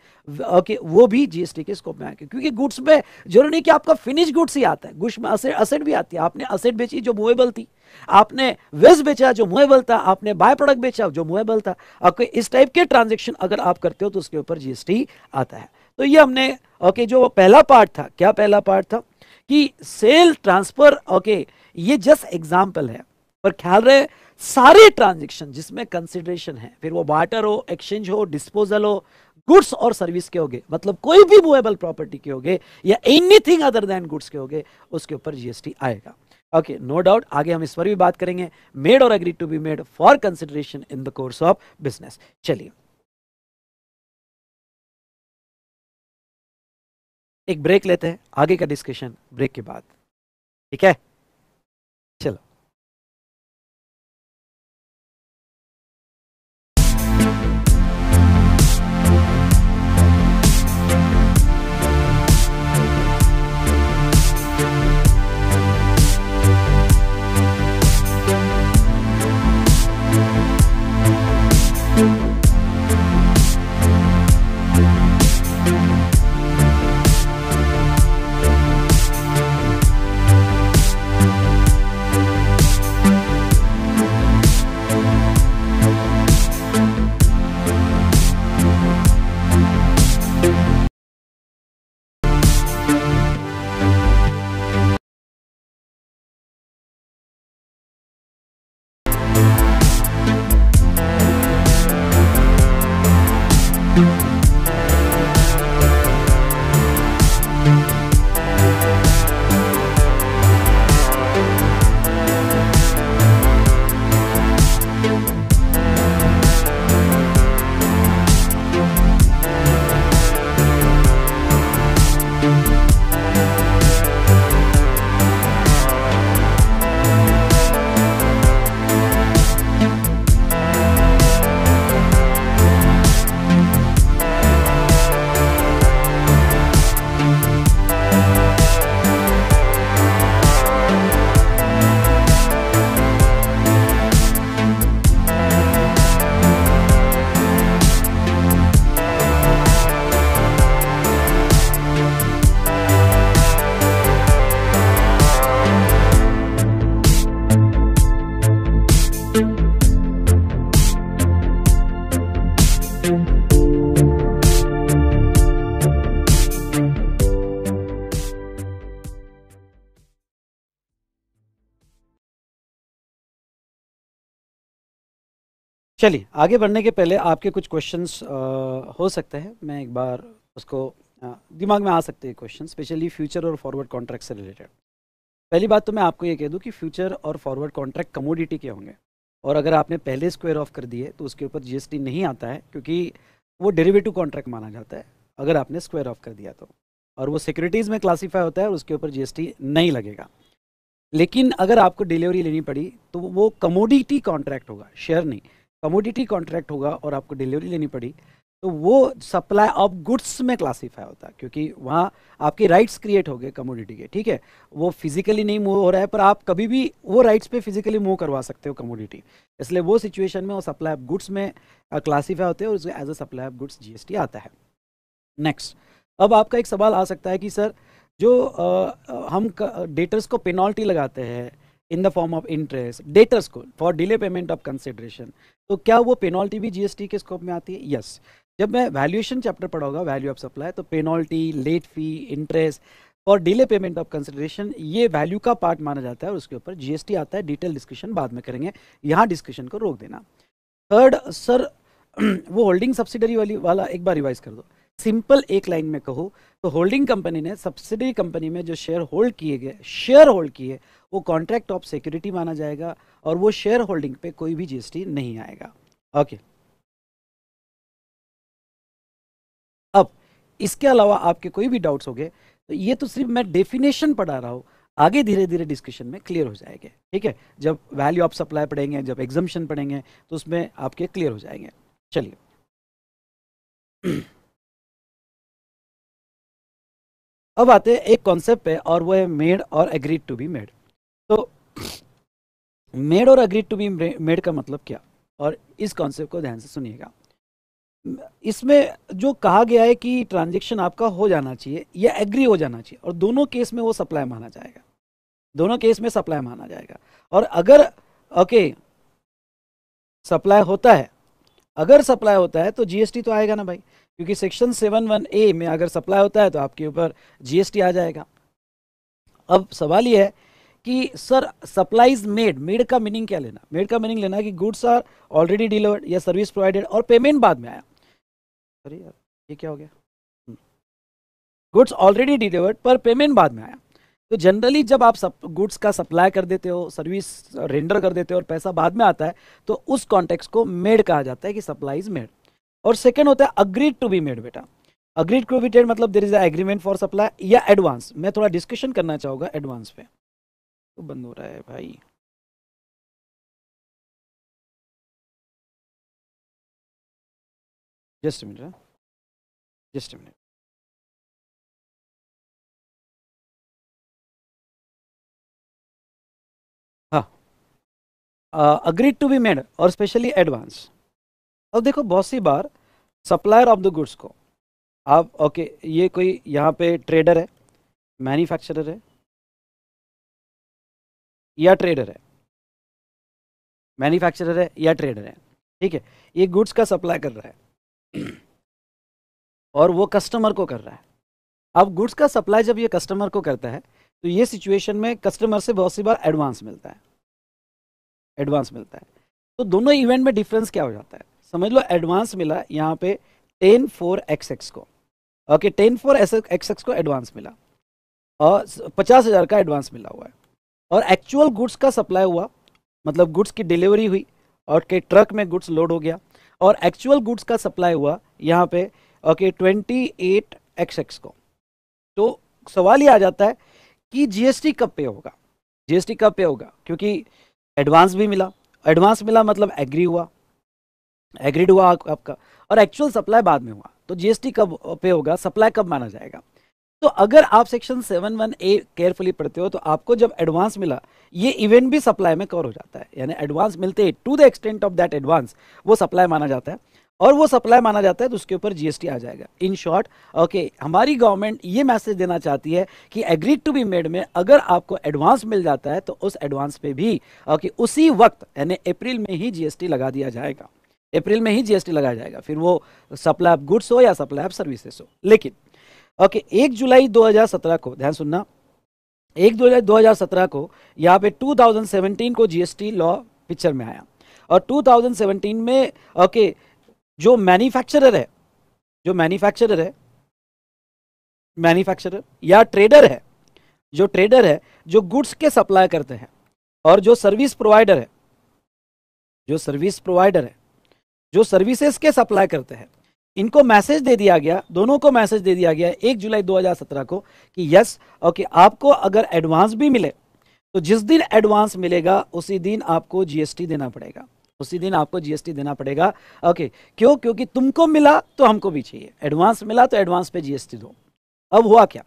ओके वो भी जीएसटी के स्कोप में आएंगे क्योंकि गुड्स में जरूरी नहीं कि आपका फिनिश गुड्स ही आता है गुड्स में असेट असेट भी आती है आपने असेट बेची जो मूवेबल थी आपने वेज बेचा जो मुएबल था आपने बाय प्रोडक्ट बेचा जो मुएबल था आपके इस टाइप के ट्रांजेक्शन अगर आप करते हो तो उसके ऊपर जीएसटी आता है तो ये हमने ओके जो पहला पार्ट था क्या पहला पार्ट था कि सेल ट्रांसफर ओके ये जस्ट एग्जाम्पल है पर ख्याल रहे सारे ट्रांजेक्शन जिसमें कंसिडरेशन है फिर वो बार्टर हो एक्सचेंज हो डिस्पोजल हो गुड्स और सर्विस के होगे मतलब कोई भी मुएबल प्रॉपर्टी के होगे या एनीथिंग अदर देन गुड्स के होगे उसके ऊपर जीएसटी आएगा ओके नो डाउट आगे हम इस पर भी बात करेंगे मेड और agree to be made for consideration in the course of business चलिए एक ब्रेक लेते हैं आगे का डिस्कशन ब्रेक के बाद ठीक है चलो चलिए आगे बढ़ने के पहले आपके कुछ क्वेश्चंस हो सकते हैं मैं एक बार उसको दिमाग में आ सकते हैं क्वेश्चन स्पेशली फ्यूचर और फॉरवर्ड कॉन्ट्रैक्ट से रिलेटेड पहली बात तो मैं आपको ये कह दूँ कि फ्यूचर और फॉरवर्ड कॉन्ट्रैक्ट कमोडिटी के होंगे और अगर आपने पहले स्क्वायर ऑफ कर दिए तो उसके ऊपर जीएसटी नहीं आता है क्योंकि वो डेरिवेटिव कॉन्ट्रैक्ट माना जाता है अगर आपने स्क्वायर ऑफ कर दिया तो और वो सिक्योरिटीज़ में क्लासीफाई होता है और उसके ऊपर जीएसटी नहीं लगेगा लेकिन अगर आपको डिलीवरी लेनी पड़ी तो वो कमोडिटी कॉन्ट्रैक्ट होगा शेयर नहीं कमोडिटी कॉन्ट्रैक्ट होगा और आपको डिलीवरी लेनी पड़ी तो वो सप्लाई ऑफ गुड्स में क्लासीफाई होता है क्योंकि वहाँ आपके राइट्स क्रिएट हो गए कमोडिटी के ठीक है वो फिजिकली नहीं मूव हो रहा है पर आप कभी भी वो राइट्स पे फिजिकली मूव करवा सकते हो कमोडिटी इसलिए वो सिचुएशन में वो सप्लाई ऑफ गुड्स में क्लासीफाई होते हैं और as a supply of goods जी आता है नेक्स्ट अब आपका एक सवाल आ सकता है कि सर जो आ, हम डेटर्स को पेनल्टी लगाते हैं in the form of interest debtors को for delay payment of consideration तो क्या वो पेनॉल्टी भी जीएसटी के स्कोप में आती है यस yes. जब मैं वैल्यूएशन चैप्टर पढ़ाऊंगा वैल्यू ऑफ सप्लाई तो पेनॉल्टी लेट फी इंटरेस्ट और डिले पेमेंट ऑफ कंसिडरेशन ये वैल्यू का पार्ट माना जाता है और उसके ऊपर जीएसटी आता है डिटेल डिस्कशन बाद में करेंगे यहाँ डिस्कशन को रोक देना थर्ड सर *clears throat* वो होल्डिंग सब्सिडरी वाली वाला एक बार रिवाइज कर दो सिंपल एक लाइन में कहूँ तो होल्डिंग कंपनी ने सब्सिडी कंपनी में जो शेयर होल्ड किए गए शेयर होल्ड किए वो कॉन्ट्रैक्ट ऑफ सिक्योरिटी माना जाएगा और वो शेयर होल्डिंग पे कोई भी जीएसटी नहीं आएगा ओके अब इसके अलावा आपके कोई भी डाउट्स हो गए तो ये तो सिर्फ मैं डेफिनेशन पढ़ा रहा हूँ आगे धीरे धीरे डिस्कशन में क्लियर हो जाएंगे ठीक है जब वैल्यू ऑफ सप्लाई पढ़ेंगे जब एग्जामेशन पढ़ेंगे तो उसमें आपके क्लियर हो जाएंगे चलिए अब आते हैं एक कॉन्सेप्ट पे और वो है मेड और एग्रीड टू बी मेड तो मेड और एग्रीड टू बी मेड का मतलब क्या और इस कॉन्सेप्ट को ध्यान से सुनिएगा इसमें जो कहा गया है कि ट्रांजेक्शन आपका हो जाना चाहिए या एग्री हो जाना चाहिए और दोनों केस में वो सप्लाई माना जाएगा दोनों केस में सप्लाई माना जाएगा और अगर ओके सप्लाई होता है अगर सप्लाई होता है तो जीएसटी तो आएगा ना भाई क्योंकि सेक्शन सेवन वन ए में अगर सप्लाई होता है तो आपके ऊपर जीएसटी आ जाएगा अब सवाल यह है कि सर सप्लाईज मेड मेड का मीनिंग क्या लेना मेड का मीनिंग लेना कि गुड्स आर ऑलरेडी डिलीवर्ड या सर्विस प्रोवाइडेड और पेमेंट बाद में आया अरे यार ये क्या हो गया हम्म। गुड्स ऑलरेडी डिलीवर्ड पर पेमेंट बाद में आया तो जनरली जब आप सब गुड्स का सप्लाई कर देते हो सर्विस रेंडर कर देते हो और पैसा बाद में आता है तो उस कॉन्टेक्स्ट को मेड कहा जाता है कि सप्लाई इज मेड और सेकेंड होता है अग्रीड टू बी मेड बेटा अग्रीड टू बी मेड मतलब there is agreement for supply या एडवांस मैं थोड़ा डिस्कशन करना चाहूंगा एडवांस पे तो बंद हो रहा है भाई जस्ट मिनट जस्ट मिनट हाँ अग्रीड टू बी मेड और स्पेशली एडवांस अब देखो बहुत सी बार सप्लायर ऑफ द गुड्स को आप ओके ये कोई यहाँ पे ट्रेडर है मैन्युफैक्चरर है या ट्रेडर है मैन्युफैक्चरर है या ट्रेडर है ठीक है ये गुड्स का सप्लाई कर रहा है और वो कस्टमर को कर रहा है अब गुड्स का सप्लाई जब ये कस्टमर को करता है तो ये सिचुएशन में कस्टमर से बहुत सी बार एडवांस मिलता है एडवांस मिलता है तो दोनों इवेंट में डिफरेंस क्या हो जाता है समझ लो एडवांस मिला यहाँ पे टेन फोर एक्स एक्स को okay ten four X X को एडवांस मिला और पचास हज़ार का एडवांस मिला हुआ है और एक्चुअल गुड्स का सप्लाई हुआ मतलब गुड्स की डिलीवरी हुई और के ट्रक में गुड्स लोड हो गया और एक्चुअल गुड्स का सप्लाई हुआ यहाँ पे okay twenty eight X X को तो सवाल ये आ जाता है कि जीएसटी कब पे होगा जीएसटी कब पे होगा क्योंकि एडवांस भी मिला एडवांस मिला मतलब एग्री हुआ एग्रीड हुआ आपका और एक्चुअल सप्लाई बाद में हुआ तो जीएसटी कब पे होगा सप्लाई कब माना जाएगा तो अगर आप section seven one A carefully पढ़ते हो तो आपको जब एडवांस मिला ये इवेंट भी सप्लाई में कवर हो जाता है यानी एडवांस मिलते ही to the extent of that advance वो सप्लाई माना जाता है और वो सप्लाई माना जाता है तो उसके ऊपर जीएसटी आ जाएगा इन शॉर्ट ओके हमारी गवर्नमेंट ये मैसेज देना चाहती है कि एग्रीड टू बी मेड में अगर आपको एडवांस मिल जाता है तो उस एडवांस पे भी ओके okay, उसी वक्त यानी अप्रैल में ही जीएसटी लगा दिया जाएगा अप्रैल में ही जीएसटी लगाया जाएगा फिर वो सप्लाई ऑफ गुड्स हो या सप्लाई ऑफ सर्विसेस हो लेकिन ओके okay, एक जुलाई 2017 को ध्यान सुनना एक जुलाई 2017 को यहाँ पे 2017 को जीएसटी लॉ पिक्चर में आया और 2017 में ओके okay, जो मैन्युफैक्चरर है जो मैन्युफैक्चरर है मैन्युफैक्चरर या ट्रेडर है जो ट्रेडर है जो गुड्स के सप्लाई करते हैं और जो सर्विस प्रोवाइडर है जो सर्विस प्रोवाइडर है जो सर्विसेज के सप्लाई करते हैं इनको मैसेज दे दिया गया दोनों को मैसेज दे दिया गया एक जुलाई 2017 को कि यस ओके आपको अगर एडवांस भी मिले तो जिस दिन एडवांस मिलेगा उसी दिन आपको जीएसटी देना पड़ेगा उसी दिन आपको जीएसटी देना पड़ेगा ओके क्यों क्योंकि तुमको मिला तो हमको भी चाहिए एडवांस मिला तो एडवांस पे जीएसटी दो अब हुआ क्या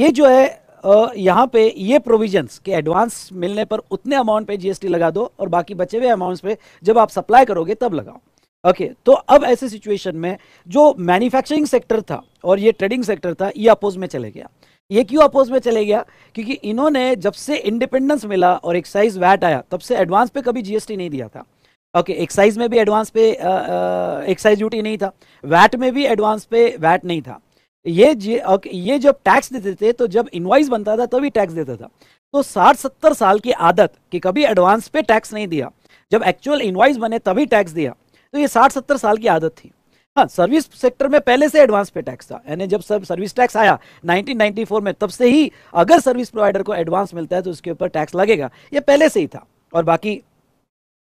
ये जो है यहाँ पे ये प्रोविजंस के एडवांस मिलने पर उतने अमाउंट पे जीएसटी लगा दो और बाकी बचे हुए अमाउंट्स पे जब आप सप्लाई करोगे तब लगाओ ओके okay, तो अब ऐसे सिचुएशन में जो मैन्युफैक्चरिंग सेक्टर था और ये ट्रेडिंग सेक्टर था ये अपोज में चले गया ये क्यों अपोज में चले गया क्योंकि इन्होंने जब से इंडिपेंडेंस मिला और एक्साइज वैट आया तब से एडवांस पे कभी जीएसटी नहीं दिया था ओके okay, एक्साइज में भी एडवांस पे एक्साइज ड्यूटी नहीं था वैट में भी एडवांस पे वैट नहीं था ये जी okay, ये जब टैक्स देते थे तो जब इन्वाइस बनता था तभी टैक्स देता था तो साठ सत्तर साल की आदत कि कभी एडवांस पे टैक्स नहीं दिया जब एक्चुअल इन्वाइस बने तभी टैक्स दिया तो ये साठ सत्तर साल की आदत थी हाँ सर्विस सेक्टर में पहले से एडवांस पे टैक्स था यानी जब सब सर्विस टैक्स आया 1994 में तब से ही अगर सर्विस प्रोवाइडर को एडवांस मिलता है तो उसके ऊपर टैक्स लगेगा ये पहले से ही था और बाकी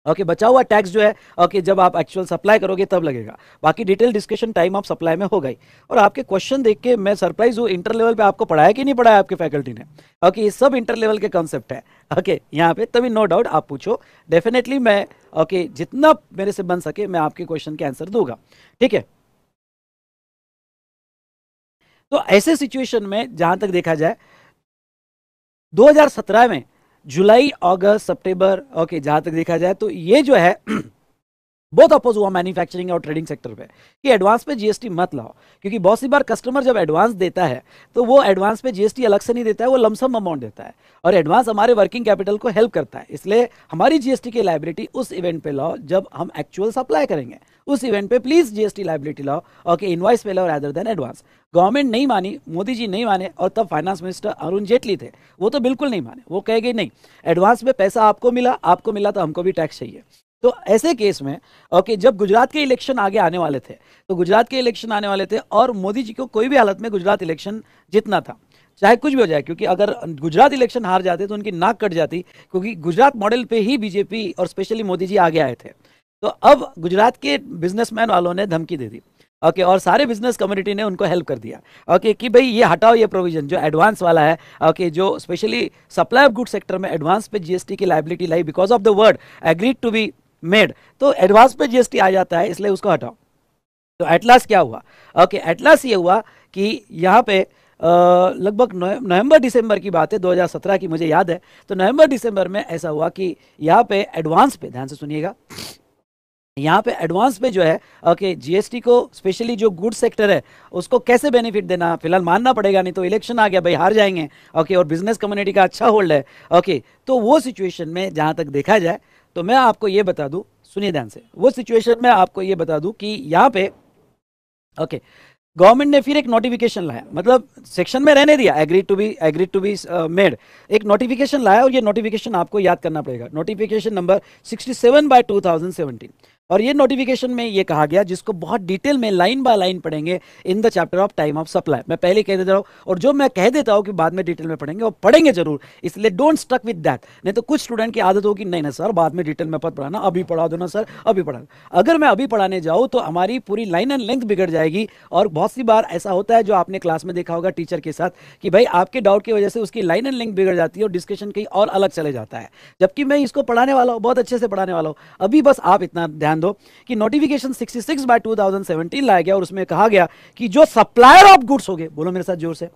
ओके okay, बचा हुआ टैक्स जो है ओके okay, जब आप एक्चुअल सप्लाई करोगे तब लगेगा बाकी डिटेल डिस्कशन टाइम आप सप्लाई में हो गई और आपके क्वेश्चन देख के मैं सरप्राइज हूँ इंटर लेवल पे आपको पढ़ाया कि नहीं पढ़ाया आपके फैकल्टी ने ओके okay, ये सब इंटर लेवल के कॉन्सेप्ट है ओके *laughs* okay, यहाँ पे तभी नो डाउट आप पूछो डेफिनेटली मैं ओके okay, जितना मेरे से बन सके मैं आपके क्वेश्चन के आंसर दूंगा ठीक है तो ऐसे सिचुएशन में जहां तक देखा जाए 2017 में जुलाई अगस्त सितंबर ओके जहां तक देखा जाए तो ये जो है *clears throat* बहुत अपोज हुआ मैन्युफैक्चरिंग और ट्रेडिंग सेक्टर पे कि एडवांस पे जीएसटी मत लाओ क्योंकि बहुत सी बार कस्टमर जब एडवांस देता है तो वो एडवांस पे जीएसटी अलग से नहीं देता है वो लमसम अमाउंट देता है और एडवांस हमारे वर्किंग कैपिटल को हेल्प करता है इसलिए हमारी जीएसटी की लाइबिलिटी उस इवेंट पे लाओ जब हम एक्चुअल सप्लाई करेंगे उस इवेंट पे प्लीज जीएसटी लाइबिलिटी लाओ और कि इनवाइस पे लाओ रैदर देन एडवांस गवर्नमेंट नहीं मानी मोदी जी नहीं माने और तब फाइनेंस मिनिस्टर अरुण जेटली थे वो तो बिल्कुल नहीं माने वो कह गए नहीं एडवांस में पैसा आपको मिला आपको मिला तो हमको भी टैक्स चाहिए तो ऐसे केस में ओके जब गुजरात के इलेक्शन आगे आने वाले थे तो गुजरात के इलेक्शन आने वाले थे और मोदी जी को कोई भी हालत में गुजरात इलेक्शन जीतना था चाहे कुछ भी हो जाए क्योंकि अगर गुजरात इलेक्शन हार जाते तो उनकी नाक कट जाती क्योंकि गुजरात मॉडल पे ही बीजेपी और स्पेशली मोदी जी आगे आए थे तो अब गुजरात के बिजनेसमैन वालों ने धमकी दे दी ओके okay, और सारे बिजनेस कम्युनिटी ने उनको हेल्प कर दिया ओके okay, कि भाई ये हटाओ ये प्रोविजन जो एडवांस वाला है ओके okay, जो specially supply of good sector में एडवांस पे जीएसटी की लाइबिलिटी लाई because of the word agreed to be made तो एडवांस पे जीएसटी आ जाता है इसलिए उसको हटाओ तो एटलास क्या हुआ ओके एटलास ये हुआ कि यहाँ पे लगभग नवंबर दिसंबर की बात है 2017 की मुझे याद है तो नवंबर दिसंबर में ऐसा हुआ कि यहाँ पे एडवांस पे ध्यान से सुनिएगा यहाँ पे एडवांस पे जो है ओके जीएसटी को स्पेशली जो गुड सेक्टर है उसको कैसे बेनिफिट देना फिलहाल मानना पड़ेगा नहीं तो इलेक्शन आ गया भाई हार जाएंगे ओके और बिजनेस कम्युनिटी का अच्छा होल्ड है ओके तो वो सिचुएशन में जहाँ तक देखा जाए तो मैं आपको ये बता दूं सुनिए ध्यान से वो सिचुएशन में आपको ये बता दूं कि यहाँ पे ओके गवर्नमेंट ने फिर एक नोटिफिकेशन लाया मतलब सेक्शन में रहने दिया agree to be agree to be made एक नोटिफिकेशन लाया और ये नोटिफिकेशन आपको याद करना पड़ेगा notification number sixty two by seventeen और ये नोटिफिकेशन में ये कहा गया जिसको बहुत डिटेल में लाइन बाय लाइन पढ़ेंगे in the chapter of time of supply मैं पहले कह देता हूँ और जो मैं कह देता हूँ कि बाद में डिटेल में पढ़ेंगे वो पढ़ेंगे जरूर इसलिए डोंट स्टक विद दैट नहीं तो कुछ स्टूडेंट की आदत होगी नहीं ना सर बाद में डिटेल में पद पढ़ाना अभी पढ़ा दो ना सर अभी पढ़ा अगर मैं अभी पढ़ाने जाऊँ तो हमारी पूरी लाइन एंड लेंथ बिगड़ जाएगी और बहुत सी बार ऐसा होता है जो आपने क्लास में देखा होगा टीचर के साथ कि भाई आपके डाउट की वजह से उसकी लाइन एंड लेंथ बिगड़ जाती है और डिस्कशन कहीं और अलग चले जाता है जबकि मैं इसको पढ़ाने वाला हूँ बहुत अच्छे से पढ़ाने वाला हूँ अभी बस आप इतना ध्यान ध्यान दो कि नोटिफिकेशन 66 बाय 2017 लाया गया और उसमें कहा गया कि जो सप्लायर ऑफ गुड्स हो गए बोलो मेरे साथ जोर से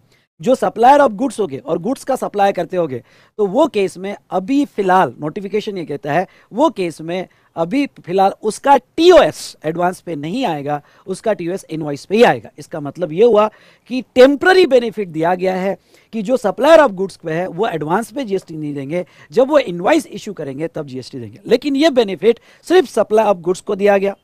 जो सप्लायर ऑफ गुड्स गए और गुड्स का सप्लाई करते होगे तो वो केस में अभी फिलहाल नोटिफिकेशन ये कहता है वो केस में अभी फिलहाल उसका टी एडवांस पे नहीं आएगा उसका टी ओ इनवॉइस पे ही आएगा इसका मतलब ये हुआ कि टेम्प्ररी बेनिफिट दिया गया है कि जो सप्लायर ऑफ गुड्स पे है वो एडवांस पे जीएसटी नहीं देंगे जब वो इनवाइस इशू करेंगे तब जीएसटी देंगे लेकिन ये बेनिफिट सिर्फ सप्लाई ऑफ गुड्स को दिया गया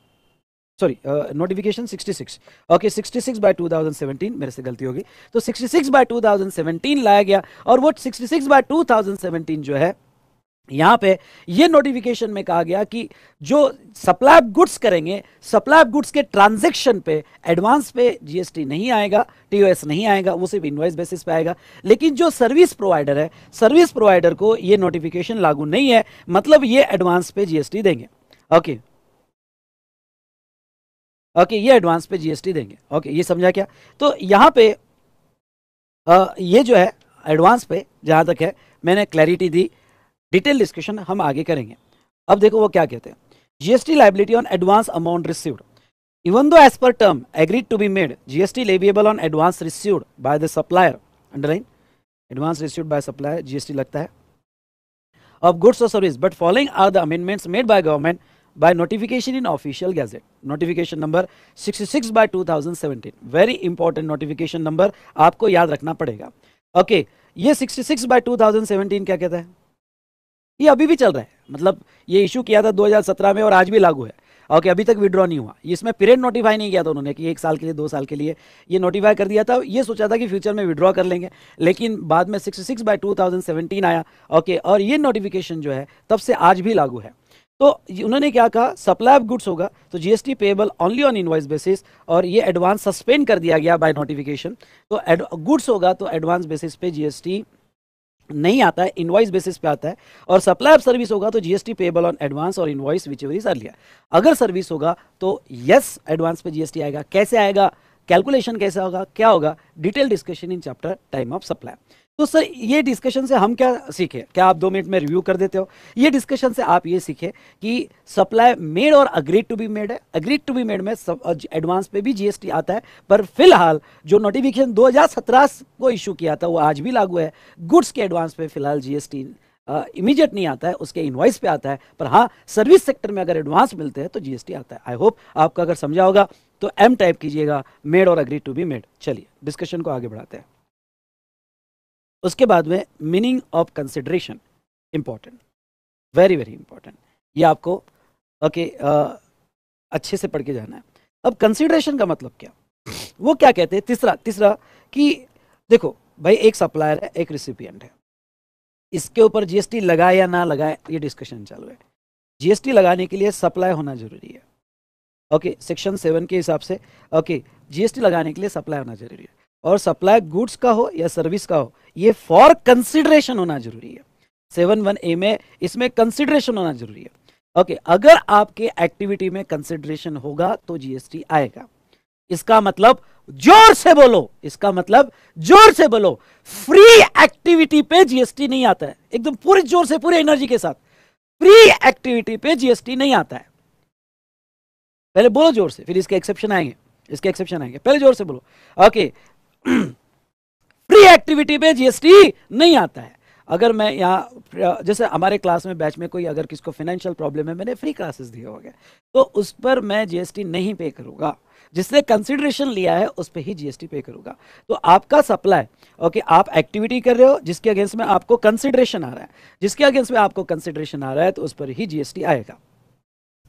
सॉरी नोटिफिकेशन 66 ओके 66 बाय 2017 मेरे से गलती होगी तो 66 बाय 2017 लाया गया और वो 66 बाय 2017 जो है यहां पे ये नोटिफिकेशन में कहा गया कि जो सप्लाई ऑफ गुड्स करेंगे सप्लाई ऑफ गुड्स के ट्रांजैक्शन पे एडवांस पे जीएसटी नहीं आएगा टीओएस नहीं आएगा वो सिर्फ इनवाइस बेसिस पे आएगा लेकिन जो सर्विस प्रोवाइडर है सर्विस प्रोवाइडर को ये नोटिफिकेशन लागू नहीं है मतलब ये एडवांस पे जीएसटी देंगे ओके okay. ओके ये एडवांस पे जीएसटी देंगे ओके ये समझा क्या तो यहाँ पे आ, ये जो है एडवांस पे जहाँ तक है मैंने क्लैरिटी दी डिटेल डिस्कशन हम आगे करेंगे अब देखो वो क्या कहते हैं GST liability on advance amount received even though as per term agreed to be made GST label on advance received by the supplier underline advance received by supplier GST लगता है ऑफ गुड्स और service but following are the amendments made by government by notification in official gazette notification number 66 by 2017 very important notification number आपको याद रखना पड़ेगा ओके okay, ye 66 by 2017 क्या कहता है ये अभी भी चल रहा है मतलब ये इशू किया था 2017 में और आज भी लागू है ओके okay, अभी तक विड्रॉ नहीं हुआ इसमें पीरियड नोटिफाई नहीं किया था उन्होंने कि एक साल के लिए दो साल के लिए ये नोटिफाई कर दिया था ये सोचा था कि फ्यूचर में विड्रॉ कर लेंगे लेकिन बाद में 66 बाय 2017 आया ओके okay, और ये नोटिफिकेशन जो है तब से आज भी लागू है तो उन्होंने क्या कहा सप्लाई ऑफ गुड्स होगा तो GST payable only on invoice basis और ये एडवांस सस्पेंड कर दिया गया बाय नोटिफिकेशन तो गुड्स होगा तो एडवांस बेसिस पे जीएसटी नहीं आता है इनवाइस बेसिस पे आता है और सप्लाई ऑफ सर्विस होगा तो जीएसटी पेएबल ऑन एडवांस और इनवाइस विच एवरी इज अगर सर्विस होगा तो यस एडवांस पे जीएसटी आएगा कैसे आएगा कैलकुलेशन कैसा होगा क्या होगा detail discussion in chapter time of supply तो सर ये डिस्कशन से हम क्या सीखे क्या आप दो मिनट में रिव्यू कर देते हो ये डिस्कशन से आप ये सीखे कि सप्लाई मेड और अग्रीड टू बी मेड है अग्रीड टू बी मेड में एडवांस पे भी जीएसटी आता है पर फिलहाल जो नोटिफिकेशन 2017 को इशू किया था वो आज भी लागू है गुड्स के एडवांस पे फिलहाल जीएसटी इमीजिएट uh, नहीं आता है उसके इन्वाइस पे आता है पर हाँ सर्विस सेक्टर में अगर एडवांस मिलते हैं तो जीएसटी आता है आई होप आपका अगर समझा होगा तो एम टाइप कीजिएगा मेड और अग्री टू बी मेड चलिए डिस्कशन को आगे बढ़ाते हैं उसके बाद में meaning of consideration important very very important ये आपको ओके okay, अच्छे से पढ़ के जाना है अब कंसिडरेशन का मतलब क्या वो क्या कहते हैं तीसरा तीसरा कि देखो भाई एक सप्लायर है एक रिसिपियंट है इसके ऊपर जीएसटी लगाए या ना लगाए ये डिस्कशन चालू है जीएसटी लगाने के लिए सप्लाई होना जरूरी है ओके सेक्शन सेवन के हिसाब से ओके जीएसटी लगाने के लिए सप्लाई होना जरूरी है और सप्लाई गुड्स का हो या सर्विस का हो ये फॉर कंसिडरेशन होना जरूरी है सेवन वन ए में इसमें कंसिडरेशन होना जरूरी है ओके okay, अगर आपके एक्टिविटी में कंसिडरेशन होगा तो जीएसटी आएगा इसका मतलब जोर से बोलो इसका मतलब जोर से बोलो फ्री एक्टिविटी पे जीएसटी नहीं आता है एकदम पूरे जोर से पूरे एनर्जी के साथ फ्री एक्टिविटी पे जीएसटी नहीं आता है पहले बोलो जोर से फिर इसके एक्सेप्शन आएंगे इसके एक्सेप्शन आएंगे पहले जोर से बोलो ओके फ्री एक्टिविटी पे जीएसटी नहीं आता है अगर मैं यहाँ जैसे हमारे क्लास में बैच में कोई अगर किसको फाइनेंशियल प्रॉब्लम है मैंने फ्री क्लासेस दिए हो गए तो उस पर मैं जीएसटी नहीं पे करूँगा जिसने कंसिडरेशन लिया है उस पर ही जीएसटी पे करूँगा तो आपका सप्लाई ओके आप एक्टिविटी कर रहे हो जिसके अगेंस्ट में आपको कंसिडरेशन आ रहा है जिसके अगेंस्ट में आपको कंसिडरेशन आ रहा है तो उस पर ही जीएसटी आएगा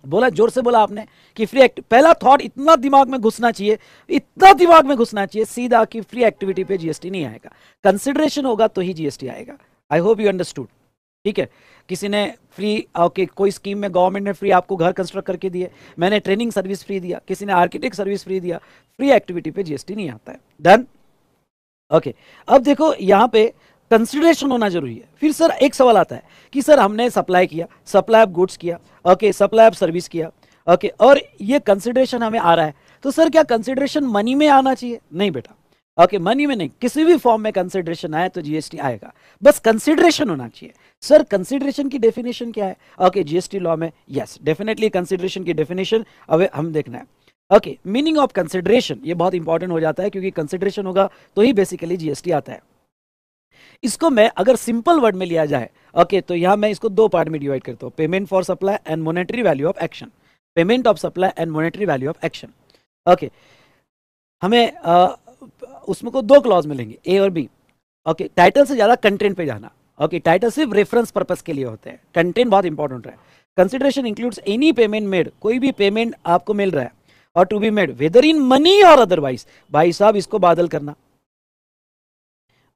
बोला जोर से बोला आपने कि फ्री एक्ट पहला थॉट इतना दिमाग में घुसना चाहिए इतना दिमाग में घुसना चाहिए सीधा कि फ्री एक्टिविटी पे जीएसटी नहीं आएगा कंसिडरेशन होगा तो ही जीएसटी आएगा आई होप यू अंडरस्टूड ठीक है किसी ने फ्री ओके कोई स्कीम में गवर्नमेंट ने फ्री आपको घर कंस्ट्रक्ट करके दिए मैंने ट्रेनिंग सर्विस फ्री दिया किसी ने आर्किटेक्ट सर्विस फ्री दिया फ्री एक्टिविटी पे जीएसटी नहीं आता है डन ओके okay. अब देखो यहाँ पे कंसिडरेशन होना जरूरी है फिर सर एक सवाल आता है कि सर हमने सप्लाई किया सप्लाई ऑफ गुड्स किया ओके सप्लाई ऑफ सर्विस किया ओके और ये कंसिडरेशन हमें आ रहा है तो सर क्या कंसिडरेशन मनी में आना चाहिए नहीं बेटा ओके okay, मनी में नहीं किसी भी फॉर्म में कंसिडरेशन आए तो जीएसटी आएगा बस कंसिडरेशन होना चाहिए सर कंसिडरेशन की डेफिनेशन क्या है ओके जीएसटी लॉ में यस डेफिनेटली कंसिडरेशन की डेफिनेशन अब हम देखना है ओके मीनिंग ऑफ कंसिडरेशन ये बहुत इंपॉर्टेंट हो जाता है क्योंकि कंसिडरेशन होगा तो ही बेसिकली जीएसटी आता है इसको मैं अगर सिंपल वर्ड में लिया जाए ओके तो यहां मैं इसको दो पार्ट में डिवाइड करता हूं payment for supply and monetary value of action payment of supply and monetary value of action okay हमें आ, उसमें को दो क्लॉज मिलेंगे ए और बी ओके टाइटल से ज़्यादा कंटेंट पे जाना ओके टाइटल सिर्फ रेफरेंस पर्पज के लिए होते हैं कंटेंट बहुत इंपॉर्टेंट है consideration includes any payment made कोई भी पेमेंट आपको मिल रहा है और to be made whether in money or otherwise भाई साहब इसको बादल करना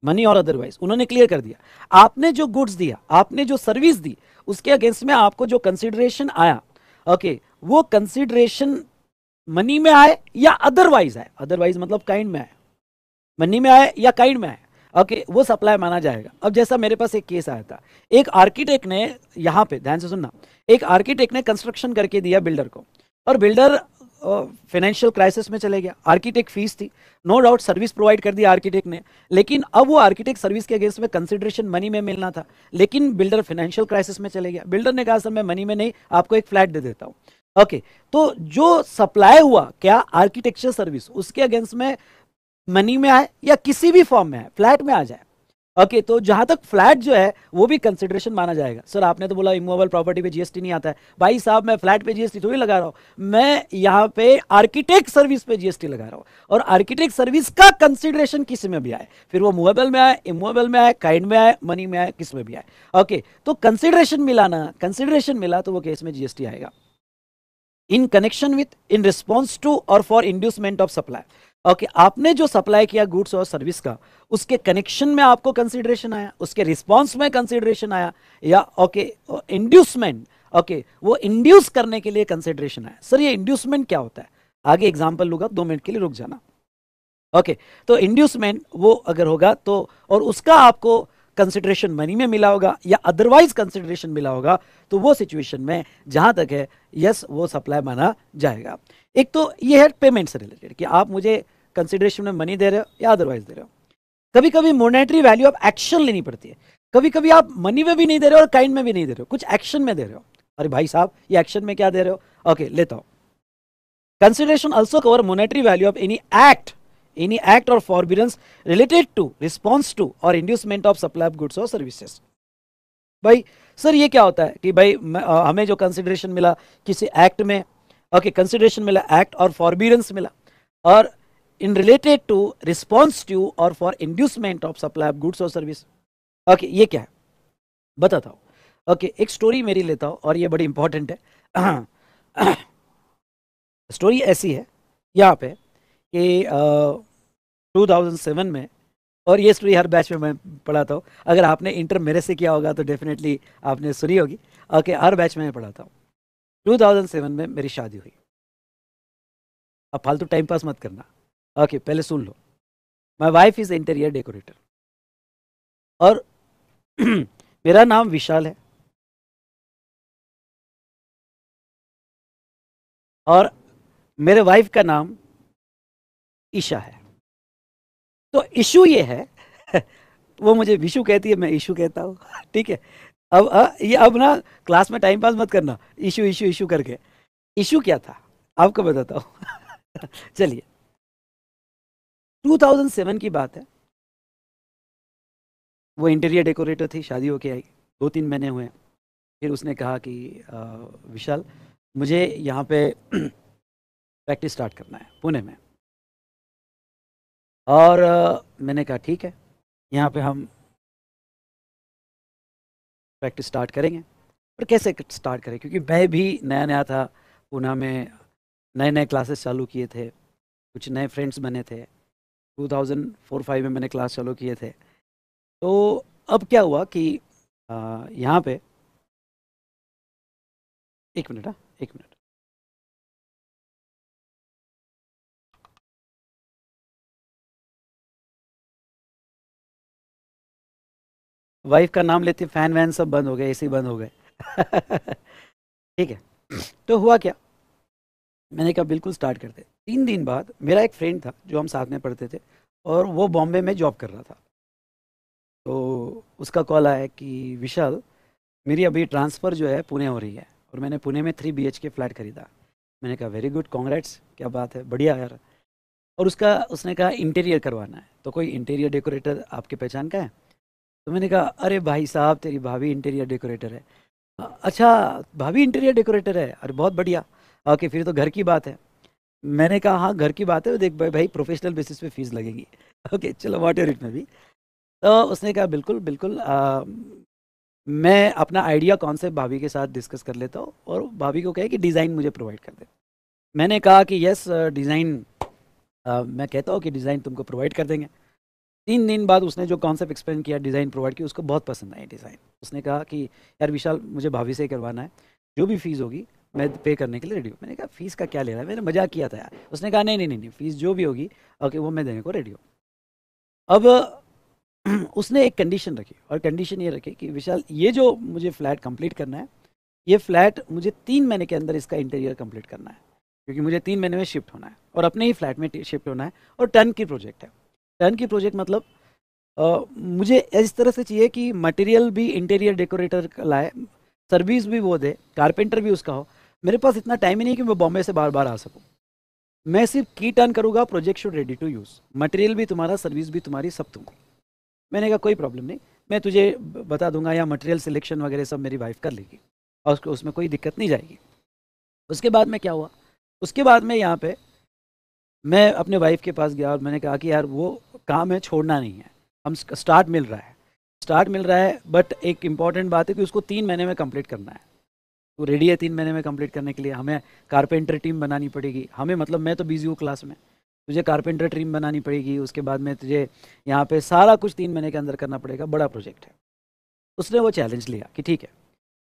मनी और अदरवाइज उन्होंने क्लियर कर दिया आपने जो गुड्स दिया आपने जो सर्विस दी उसके अगेंस्ट में आपको जो कंसिडरेशन आया ओके वो कंसिडरेशन मनी में आए या अदरवाइज आए अदरवाइज मतलब काइंड में आए मनी में आए या काइंड में आए ओके okay, वो सप्लाई माना जाएगा अब जैसा मेरे पास एक केस आया था एक आर्किटेक्ट ने यहाँ पे ध्यान से सुनना एक आर्किटेक्ट ने कंस्ट्रक्शन करके दिया बिल्डर को और बिल्डर फाइनेंशियल क्राइसिस में चले गया आर्किटेक्ट फीस थी नो डाउट सर्विस प्रोवाइड कर दी आर्किटेक्ट ने लेकिन अब वो आर्किटेक्ट सर्विस के अगेंस्ट में कंसिडरेशन मनी में मिलना था लेकिन बिल्डर फाइनेंशियल क्राइसिस में चले गया बिल्डर ने कहा सर मैं मनी में नहीं आपको एक फ्लैट दे देता हूँ ओके okay, तो जो सप्लाई हुआ क्या आर्किटेक्चर सर्विस उसके अगेंस्ट में मनी में आए या किसी भी फॉर्म में आए फ्लैट में आ जाए ओके तो जहां तक फ्लैट जो है वो भी कंसिडरेशन माना जाएगा सर आपने तो बोला इमोबल प्रॉपर्टी पे जीएसटी नहीं आता है भाई साहब मैं फ्लैट पे जीएसटी थोड़ी लगा रहा हूं मैं यहां पे आर्किटेक्ट सर्विस पे जीएसटी लगा रहा हूं और आर्किटेक्ट सर्विस का कंसिडरेशन किस में भी आए फिर वो मूवेबल में आए इमोबल में आए काइंड में आए मनी में आए किस में भी आए ओके तो कंसिडरेशन मिला ना कंसिडरेशन मिला तो वो केस में जीएसटी आएगा in connection with in response to or for inducement of supply okay okay, आपने जो सप्लाई किया गुड्स और सर्विस का उसके कनेक्शन में आपको कंसिडरेशन आया उसके रिस्पांस में कंसिडरेशन आया या ओके इंड्यूसमेंट ओके वो इंड्यूस करने के लिए कंसिडरेशन आया सर ये इंड्यूसमेंट क्या होता है आगे एग्जाम्पल लूंगा दो मिनट के लिए रुक जाना ओके okay, तो इंड्यूसमेंट वो अगर होगा तो और उसका आपको कंसिडरेशन मनी में मिला होगा या अदरवाइज कंसिडरेशन मिला होगा तो वो सिचुएशन में जहां तक है यस वो सप्लाई माना जाएगा एक तो ये है पेमेंट से रिलेटेड कि आप मुझे कंसिडरेशन में मनी दे रहे हो या अदरवाइज दे रहे हो कभी कभी मोनेटरी वैल्यू आप एक्शन लेनी पड़ती है कभी कभी आप मनी में भी नहीं दे रहे हो और काइंड में भी नहीं दे रहे हो कुछ एक्शन में दे रहे हो अरे भाई साहब ये एक्शन में क्या दे रहे हो ओके लेता हूँ consideration also cover monetary value of any act any act or forbearance related to response to or inducement of supply of goods और सर्विसेस भाई सर ये क्या होता है कि भाई हमें जो कंसिडरेशन मिला किसी एक्ट में ओके कंसिडरेशन मिला एक्ट और फॉरबीरेंस मिला और in related to response to or for inducement of supply of goods और सर्विस ओके ये क्या है बताता हूँ ओके okay, एक स्टोरी मेरी लेता हूँ और ये बड़ी इंपॉर्टेंट है स्टोरी ऐसी है यहाँ पे कि टू थाउजेंड सेवन में और ये स्टोरी हर बैच में मैं पढ़ाता हूँ अगर आपने इंटर मेरे से किया होगा तो डेफिनेटली आपने सुनी होगी ओके okay, हर बैच में मैं पढ़ाता हूँ 2007 में मेरी शादी हुई अब फालतू टाइम पास मत करना ओके पहले सुन लो my wife is interior decorator और *clears throat* मेरा नाम विशाल है और मेरे वाइफ का नाम ईशा है तो इशू ये है *laughs* वो मुझे विशु कहती है मैं इशू कहता हूँ ठीक है अब अ, ये अब ना क्लास में टाइम पास मत करना इशू इशू इशू करके इशू क्या था आपको बताता हूँ *laughs* चलिए 2007 की बात है वो इंटीरियर डेकोरेटर थी शादी होके आई दो तीन महीने हुए फिर उसने कहा कि विशाल मुझे यहाँ पे प्रैक्टिस *clears throat* स्टार्ट करना है पुणे में और मैंने कहा ठीक है यहाँ पे हम प्रैक्टिस स्टार्ट करेंगे और कैसे स्टार्ट करें क्योंकि मैं भी नया नया था पूना में नए नए क्लासेस चालू किए थे कुछ नए फ्रेंड्स बने थे 2004-5 में मैंने क्लास चालू किए थे तो अब क्या हुआ कि यहाँ पे एक मिनट हाँ एक मिनट वाइफ का नाम लेते फैन वैन सब बंद हो गए ऐसे बंद हो गए *laughs* ठीक है तो हुआ क्या मैंने कहा बिल्कुल स्टार्ट करते तीन दिन बाद मेरा एक फ्रेंड था जो हम साथ में पढ़ते थे और वो बॉम्बे में जॉब कर रहा था तो उसका कॉल आया कि विशाल मेरी अभी ट्रांसफ़र जो है पुणे हो रही है और मैंने पुणे में थ्री बी के फ्लैट खरीदा मैंने कहा वेरी गुड कॉन्ग्रेट्स क्या बात है बढ़िया यार और उसका उसने कहा इंटीरियर करवाना है तो कोई इंटीरियर डेकोरेटर आपके पहचान का है तो मैंने कहा अरे भाई साहब तेरी भाभी इंटीरियर डेकोरेटर है अच्छा भाभी इंटीरियर डेकोरेटर है अरे बहुत बढ़िया ओके फिर तो घर की बात है मैंने कहा हाँ घर की बात है देख भाई भाई प्रोफेशनल बेसिस पे फीस लगेगी ओके चलो वाट एवर इट में भी तो उसने कहा बिल्कुल बिल्कुल आ, मैं अपना आइडिया कॉन्सेप्ट भाभी के साथ डिस्कस कर लेता हूँ और भाभी को कहे कि डिज़ाइन मुझे प्रोवाइड कर दे मैंने कहा कि यस डिज़ाइन मैं कहता हूँ कि डिज़ाइन तुमको प्रोवाइड कर देंगे तीन दिन बाद उसने जो कॉन्सेप्ट एक्सप्लेन किया डिज़ाइन प्रोवाइड किया उसको बहुत पसंद आया डिज़ाइन उसने कहा कि यार विशाल मुझे भाभी से करवाना है जो भी फीस होगी मैं पे करने के लिए रेडी हूँ मैंने कहा फीस का क्या ले रहा है मैंने मजाक किया था यार उसने कहा नहीं नहीं नहीं फीस जो भी होगी ओके वो मैं देने को रेडी हूँ अब *clears throat* उसने एक कंडीशन रखी और कंडीशन ये रखी कि विशाल ये जो मुझे फ्लैट कंप्लीट करना है ये फ्लैट मुझे तीन महीने के अंदर इसका इंटीरियर कंप्लीट करना है क्योंकि मुझे तीन महीने में शिफ्ट होना है और अपने ही फ्लैट में शिफ्ट होना है और टन की प्रोजेक्ट है टर्न की प्रोजेक्ट मतलब आ, मुझे इस तरह से चाहिए कि मटेरियल भी इंटीरियर डेकोरेटर लाए सर्विस भी वो दे कारपेंटर भी उसका हो मेरे पास इतना टाइम ही नहीं कि मैं बॉम्बे से बार बार आ सकूँ मैं सिर्फ की टर्न करूँगा project should ready to use material भी तुम्हारा सर्विस भी तुम्हारी सब तुमको मैंने कहा कोई प्रॉब्लम नहीं मैं तुझे बता दूंगा या मटेरियल सिलेक्शन वगैरह सब मेरी वाइफ कर लेगी और उसको उसमें कोई दिक्कत नहीं जाएगी उसके बाद में क्या हुआ उसके बाद में यहाँ पे मैं अपने वाइफ के पास गया और मैंने कहा कि यार वो काम है छोड़ना नहीं है हम स्टार्ट मिल रहा है स्टार्ट मिल रहा है बट एक इम्पॉर्टेंट बात है कि उसको तीन महीने में कंप्लीट करना है तो रेडी है तीन महीने में कंप्लीट करने के लिए हमें कारपेंटर टीम बनानी पड़ेगी हमें मतलब मैं तो बिजी हूँ क्लास में तुझे कारपेंटर टीम बनानी पड़ेगी उसके बाद में तुझे यहाँ पे सारा कुछ तीन महीने के अंदर करना पड़ेगा बड़ा प्रोजेक्ट है उसने वो चैलेंज लिया कि ठीक है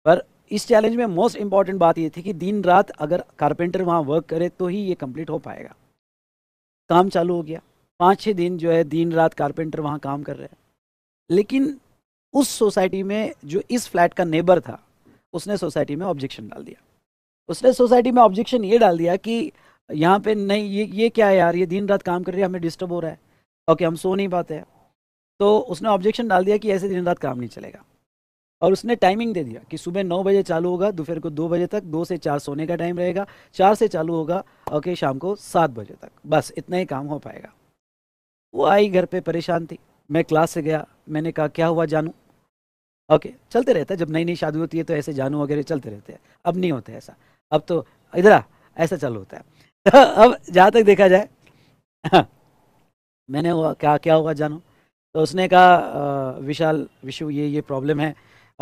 पर इस चैलेंज में मोस्ट इंपॉर्टेंट बात ये थी कि दिन रात अगर कारपेंटर वहाँ वर्क करे तो ही ये कंप्लीट हो पाएगा काम चालू हो गया पाँच छः दिन जो है दिन रात कारपेंटर वहाँ काम कर रहे हैं लेकिन उस सोसाइटी में जो इस फ्लैट का नेबर था उसने सोसाइटी में ऑब्जेक्शन डाल दिया उसने सोसाइटी में ऑब्जेक्शन ये डाल दिया कि यहाँ पे नहीं ये ये क्या है यार ये दिन रात काम कर रही है हमें डिस्टर्ब हो रहा है ओके हम सो नहीं पाते हैं तो उसने ऑब्जेक्शन डाल दिया कि ऐसे दिन रात काम नहीं चलेगा और उसने टाइमिंग दे दिया कि सुबह नौ बजे चालू होगा दोपहर को दो बजे तक दो से चार सोने का टाइम रहेगा चार से चालू होगा ओके शाम को सात बजे तक बस इतना ही काम हो पाएगा वो आई घर पे परेशान थी मैं क्लास से गया मैंने कहा क्या हुआ जानू ओके चलते रहता है जब नई नई शादी होती है तो ऐसे जानू वगैरह चलते रहते हैं अब नहीं होते ऐसा अब तो इधर ऐसा चल होता है *laughs* अब जहाँ तक देखा जाए मैंने हुआ क्या क्या हुआ जानू तो उसने कहा विशाल विशु ये ये प्रॉब्लम है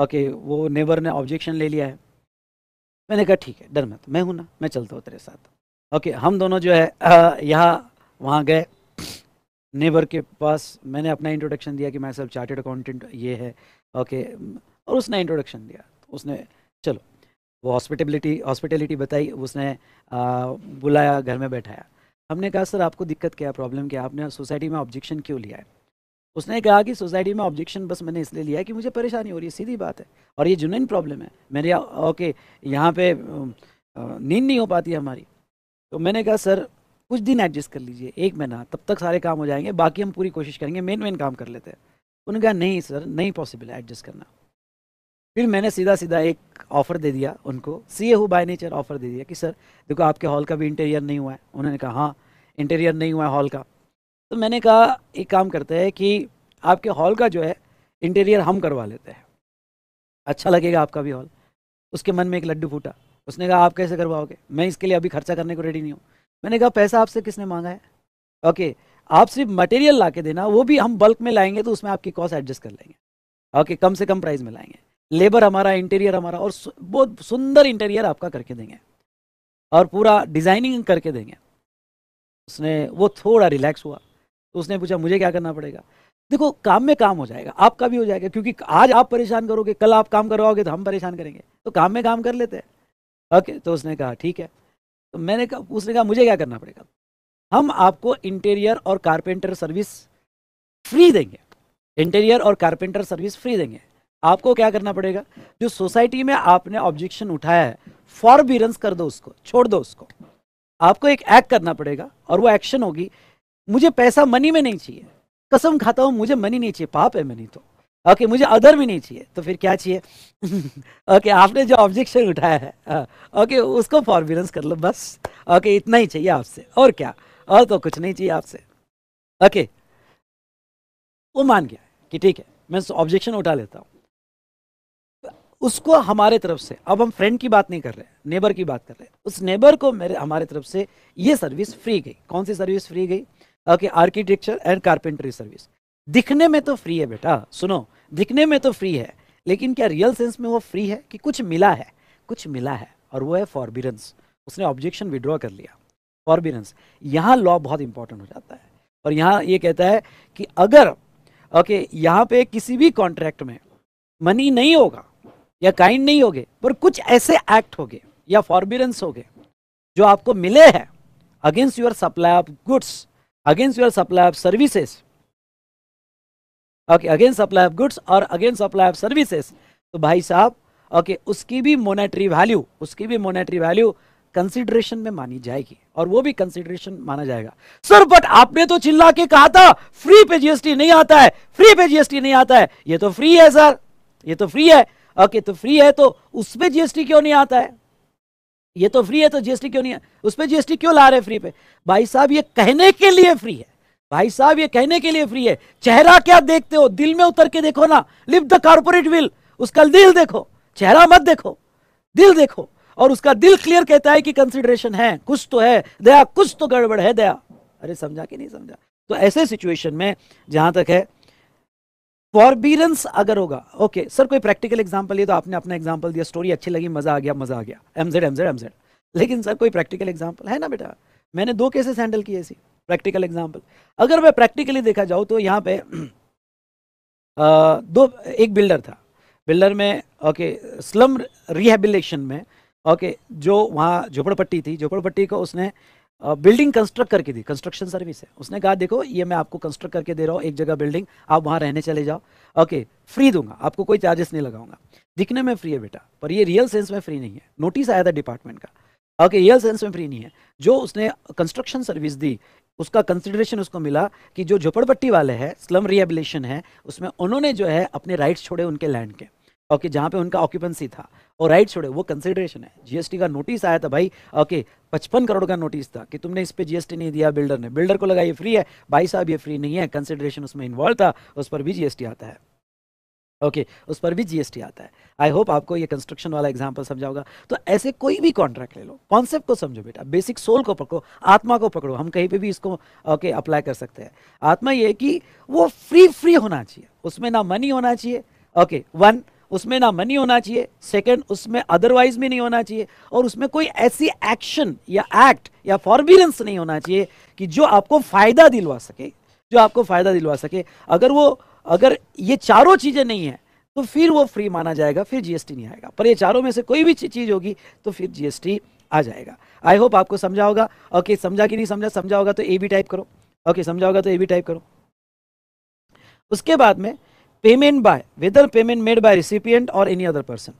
ओके वो नेबर ने ऑब्जेक्शन ले लिया है मैंने कहा ठीक है डर मत मैं हूँ ना मैं चलता हूँ तेरे साथ ओके हम दोनों जो है यहाँ वहाँ गए नेबर के पास मैंने अपना इंट्रोडक्शन दिया कि मैं सब चार्टेड अकाउंटेंट ये है ओके और उसने इंट्रोडक्शन दिया उसने चलो वो हॉस्पिटेबिलिटी हॉस्पिटेलिटी बताई उसने आ, बुलाया घर में बैठाया हमने कहा सर आपको दिक्कत क्या प्रॉब्लम क्या आपने सोसाइटी में ऑब्जेक्शन क्यों लिया है उसने कहा कि सोसाइटी में ऑब्जेक्शन बस मैंने इसलिए लिया कि मुझे परेशानी हो रही है सीधी बात है और ये जुनून प्रॉब्लम है मेरे ओके यहाँ पे नींद नहीं हो पाती हमारी तो मैंने कहा सर कुछ दिन एडजस्ट कर लीजिए एक महीना तब तक सारे काम हो जाएंगे बाकी हम पूरी कोशिश करेंगे मेन मेन काम कर लेते हैं उन्होंने कहा नहीं सर नहीं पॉसिबल है एडजस्ट करना फिर मैंने सीधा सीधा एक ऑफ़र दे दिया उनको C A who by nature offer दे दिया कि सर देखो आपके हॉल का भी इंटीरियर नहीं हुआ है उन्होंने कहा हाँ इंटीरियर नहीं हुआ है हॉल का तो मैंने कहा एक काम करते हैं कि आपके हॉल का जो है इंटीरियर हम करवा लेते हैं अच्छा लगेगा आपका भी हॉल उसके मन में एक लड्डू फूटा उसने कहा आप कैसे करवाओगे मैं इसके लिए अभी खर्चा करने को रेडी नहीं हूँ मैंने कहा पैसा आपसे किसने मांगा है ओके आप सिर्फ मटेरियल ला के देना वो भी हम बल्क में लाएंगे तो उसमें आपकी कॉस्ट एडजस्ट कर लेंगे ओके कम से कम प्राइस में लाएंगे लेबर हमारा इंटीरियर हमारा और बहुत सुंदर इंटीरियर आपका करके देंगे और पूरा डिज़ाइनिंग करके देंगे उसने वो थोड़ा रिलैक्स हुआ तो उसने पूछा मुझे क्या करना पड़ेगा देखो काम में काम हो जाएगा आपका भी हो जाएगा क्योंकि आज आप परेशान करोगे कल आप काम करवाओगे तो हम परेशान करेंगे तो काम में काम कर लेते हैं ओके तो उसने कहा ठीक है तो मैंने कहा उसने कहा मुझे क्या करना पड़ेगा हम आपको इंटीरियर और कारपेंटर सर्विस फ्री देंगे इंटीरियर और कारपेंटर सर्विस फ्री देंगे आपको क्या करना पड़ेगा जो सोसाइटी में आपने ऑब्जेक्शन उठाया है फॉर कर दो उसको छोड़ दो उसको आपको एक एक्ट करना पड़ेगा और वो एक्शन होगी मुझे पैसा मनी में नहीं चाहिए कसम खाता हूँ मुझे मनी नहीं चाहिए पाप है मनी तो ओके मुझे अदर भी नहीं चाहिए तो फिर क्या चाहिए *laughs* ओके आपने जो ऑब्जेक्शन उठाया है हाँ, ओके उसको फॉर्म्यूलेंस कर लो बस ओके इतना ही चाहिए आपसे और क्या और तो कुछ नहीं चाहिए आपसे ओके वो मान गया कि ठीक है मैं ऑब्जेक्शन उठा लेता हूँ उसको हमारे तरफ से अब हम फ्रेंड की बात नहीं कर रहे नेबर की बात कर रहे उस नेबर को मेरे हमारे तरफ से ये सर्विस फ्री गई कौन सी सर्विस फ्री गई okay architecture and carpentry service दिखने में तो फ्री है बेटा सुनो दिखने में तो फ्री है लेकिन क्या रियल सेंस में वो फ्री है कि कुछ मिला है कुछ मिला है और वो है फॉरबिरंस उसने ऑब्जेक्शन विड्रॉ कर लिया फॉरबिरंस यहाँ लॉ बहुत इंपॉर्टेंट हो जाता है और यहाँ ये कहता है कि अगर ओके यहाँ पे किसी भी कॉन्ट्रैक्ट में मनी नहीं होगा या काइंड नहीं होगे पर कुछ ऐसे एक्ट गए या हो गए जो आपको मिले हैं against your supply of goods against your supply of services okay again supply of goods or again supply of services तो भाई साहब ओके okay, उसकी भी मोनेटरी वैल्यू उसकी भी मोनेटरी वैल्यू कंसिडरेशन में मानी जाएगी और वो भी कंसिडरेशन माना जाएगा सर बट आपने तो चिल्ला के कहा था फ्री पे जीएसटी नहीं आता है फ्री पे जीएसटी नहीं आता है ये तो फ्री है सर ये तो फ्री है ओके okay, तो फ्री है तो उसमें जीएसटी क्यों नहीं आता है ये तो फ्री है तो जीएसटी क्यों नहीं है उस पर जीएसटी क्यों ला रहे फ्री पे भाई साहब ये कहने के लिए फ्री है भाई साहब ये कहने के लिए फ्री है चेहरा क्या देखते हो दिल में उतर के देखो ना लिव द कारपोरेट विल उसका दिल देखो चेहरा मत देखो दिल देखो और उसका दिल क्लियर कहता है कि कंसिडरेशन है कुछ तो है दया कुछ तो गड़बड़ है दया अरे समझा कि नहीं समझा तो ऐसे सिचुएशन में जहां तक है फॉरबीरेंस अगर होगा ओके सर कोई प्रैक्टिकल एग्जाम्पल ये तो आपने अपना एग्जाम्पल दिया स्टोरी अच्छी लगी मजा आ गया मजा आ गया एमजेड एमजेड एमजेड लेकिन सर कोई प्रैक्टिकल एग्जाम्पल है ना बेटा मैंने दो केसेस हैंडल किए ऐसी प्रैक्टिकल एग्जाम्पल अगर मैं प्रैक्टिकली देखा जाऊँ तो यहाँ पे आ, दो एक बिल्डर था बिल्डर में ओके स्लम रिहेबिलेशन में ओके जो वहाँ झोपड़पट्टी थी झोपड़पट्टी को उसने बिल्डिंग कंस्ट्रक्ट करके दी कंस्ट्रक्शन सर्विस है उसने कहा देखो ये मैं आपको कंस्ट्रक्ट करके दे रहा हूँ एक जगह बिल्डिंग आप वहाँ रहने चले जाओ ओके फ्री दूंगा आपको कोई चार्जेस नहीं लगाऊंगा दिखने में फ्री है बेटा पर ये रियल सेंस में फ्री नहीं है नोटिस आया था डिपार्टमेंट का ओके रियल सेंस में फ्री नहीं है जो उसने कंस्ट्रक्शन सर्विस दी उसका कंसिडरेशन उसको मिला कि जो झोपड़पट्टी वाले हैं स्लम रिहेबिलेशन है उसमें उन्होंने जो है अपने राइट्स छोड़े उनके लैंड के ओके जहाँ पे उनका ऑक्यूपेंसी था और राइट्स छोड़े वो कंसिडरेशन है जीएसटी का नोटिस आया था भाई ओके पचपन करोड़ का नोटिस था कि तुमने इस पर जीएसटी नहीं दिया बिल्डर ने बिल्डर को लगा ये फ्री है भाई साहब ये फ्री नहीं है कंसिडरेशन उसमें इन्वॉल्व था उस पर भी जीएसटी आता है ओके okay, उस पर भी जीएसटी आता है आई होप आपको ये कंस्ट्रक्शन वाला एग्जाम्पल समझा होगा तो ऐसे कोई भी कॉन्ट्रैक्ट ले लो कॉन्सेप्ट को समझो बेटा बेसिक सोल को पकड़ो आत्मा को पकड़ो हम कहीं पे भी इसको ओके okay, अप्लाई कर सकते हैं आत्मा ये कि वो फ्री फ्री होना चाहिए उसमें ना मनी होना चाहिए ओके okay, वन उसमें ना मनी होना चाहिए सेकेंड उसमें अदरवाइज भी नहीं होना चाहिए और उसमें कोई ऐसी एक्शन या एक्ट या फॉर्मुलेंस नहीं होना चाहिए कि जो आपको फायदा दिलवा सके जो आपको फ़ायदा दिलवा सके अगर वो अगर ये चारों चीज़ें नहीं है तो फिर वो फ्री माना जाएगा फिर जीएसटी नहीं आएगा पर ये चारों में से कोई भी चीज़ होगी तो फिर जीएसटी आ जाएगा आई होप आपको समझा होगा ओके okay, समझा कि नहीं समझा समझा होगा तो ए बी टाइप करो ओके okay, समझा होगा तो ए बी टाइप करो उसके बाद में payment by whether payment made by recipient or any other person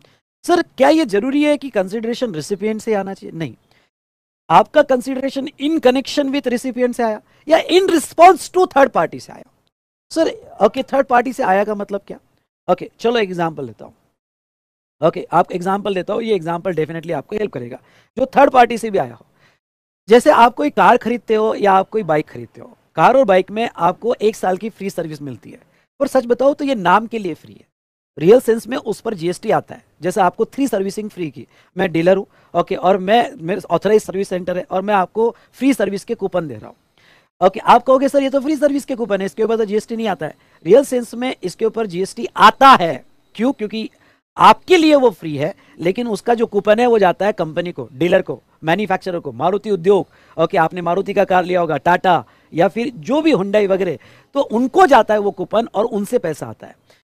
sir क्या ये जरूरी है कि कंसिडरेशन रिसिपियंट से आना चाहिए नहीं आपका consideration in connection with recipient से आया या in response to third party से आया सर ओके थर्ड पार्टी से आया का मतलब क्या ओके okay, चलो एग्जाम्पल देता हूँ ओके okay, आप एग्जाम्पल देता हो ये एग्जाम्पल डेफिनेटली आपको हेल्प करेगा जो थर्ड पार्टी से भी आया हो जैसे आप कोई कार खरीदते हो या आप कोई बाइक खरीदते हो कार और बाइक में आपको एक साल की फ्री सर्विस मिलती है और सच बताओ तो ये नाम के लिए फ्री है रियल सेंस में उस पर जीएसटी आता है जैसे आपको थ्री सर्विसिंग फ्री की मैं डीलर हूँ ओके और मैं मेरे ऑथराइज सर्विस सेंटर है और मैं आपको फ्री सर्विस के कूपन दे रहा हूँ ओके आप कहोगे सर ये तो फ्री सर्विस के कूपन है इसके ऊपर तो जीएसटी नहीं आता है रियल सेंस में इसके ऊपर जीएसटी आता है क्यों क्योंकि आपके लिए वो फ्री है लेकिन उसका जो कूपन है वो जाता है कंपनी को डीलर को मैन्युफैक्चरर को मारुति उद्योग ओके आपने मारुति का कार लिया होगा टाटा या फिर जो भी हुंडई वगैरह तो उनको जाता है वो कूपन और उनसे पैसा आता है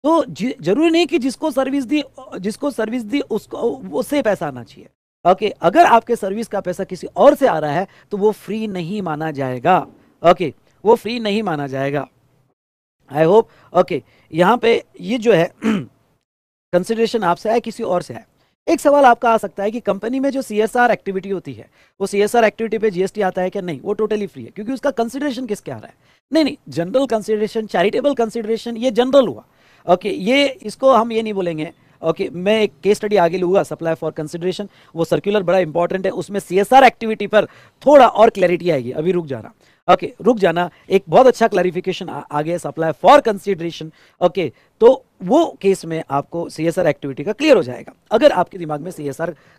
तो जरूरी नहीं कि जिसको सर्विस दी जिसको सर्विस दी उसको उससे पैसा आना चाहिए ओके okay, अगर आपके सर्विस का पैसा किसी और से आ रहा है तो वो फ्री नहीं माना जाएगा ओके okay, वो फ्री नहीं माना जाएगा आई होप ओके यहाँ पे ये जो है कंसिडरेशन *clears throat* आपसे है किसी और से है एक सवाल आपका आ सकता है कि कंपनी में जो सी एक्टिविटी होती है वो सी एक्टिविटी पे जीएसटी आता है क्या नहीं वो टोटली फ्री है क्योंकि उसका कंसिडरेशन किसके आ रहा है नहीं नहीं जनरल कंसिडरेशन चैरिटेबल कंसिडरेशन ये जनरल हुआ ओके ये इसको हम ये नहीं बोलेंगे ओके okay, मैं एक केस स्टडी आगे लूँगा सप्लाई फॉर कंसिडरेशन वो सर्कुलर बड़ा इंपॉर्टेंट है उसमें सी एक्टिविटी पर थोड़ा और क्लैरिटी आएगी अभी रुक जाना ओके okay, रुक जाना एक बहुत अच्छा क्लैरिफिकेशन आ गया सप्लाई फॉर कंसिडरेशन ओके तो वो केस में आपको सी एक्टिविटी का क्लियर हो जाएगा अगर आपके दिमाग में सी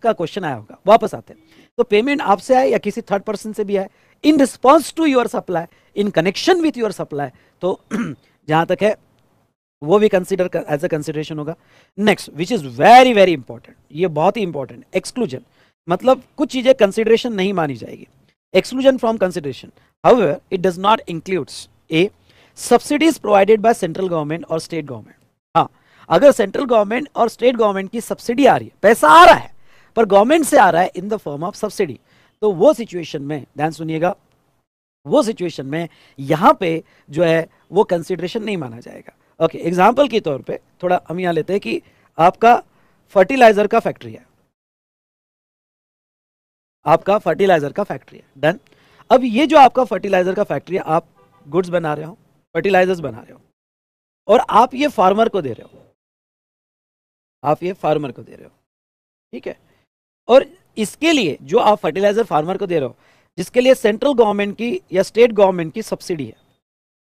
का क्वेश्चन आया होगा वापस आते हैं तो पेमेंट आपसे आए या किसी थर्ड पर्सन से भी आए in response to your supply in connection with your supply तो *clears throat* जहाँ तक है वो भी कंसिडर एज अ कंसिडरेशन होगा next which is very very important ये बहुत ही इंपॉर्टेंट एक्सक्लूजन मतलब कुछ चीज़ें कंसिडरेशन नहीं मानी जाएगी exclusion from consideration how it does not includes a subsidies provided by central government और स्टेट गवर्नमेंट हाँ अगर सेंट्रल गवर्नमेंट और स्टेट गवर्नमेंट की सब्सिडी आ रही है पैसा आ रहा है पर गवर्नमेंट से आ रहा है in the form of subsidy तो वो सिचुएशन में ध्यान सुनिएगा वो सिचुएशन में यहाँ पे जो है वो कंसिडरेशन नहीं माना जाएगा ओके एग्जाम्पल के तौर पे थोड़ा हम यहाँ लेते हैं कि आपका फर्टिलाइजर का फैक्ट्री है आपका फर्टिलाइजर का फैक्ट्री है डन अब ये जो आपका फर्टिलाइजर का फैक्ट्री है आप गुड्स बना रहे हो फर्टिलाइजर्स बना रहे हो और आप ये फार्मर को दे रहे हो आप ये फार्मर को दे रहे हो ठीक है और इसके लिए जो आप फर्टिलाइजर फार्मर को दे रहे हो जिसके लिए सेंट्रल गवर्नमेंट की या स्टेट गवर्नमेंट की सब्सिडी है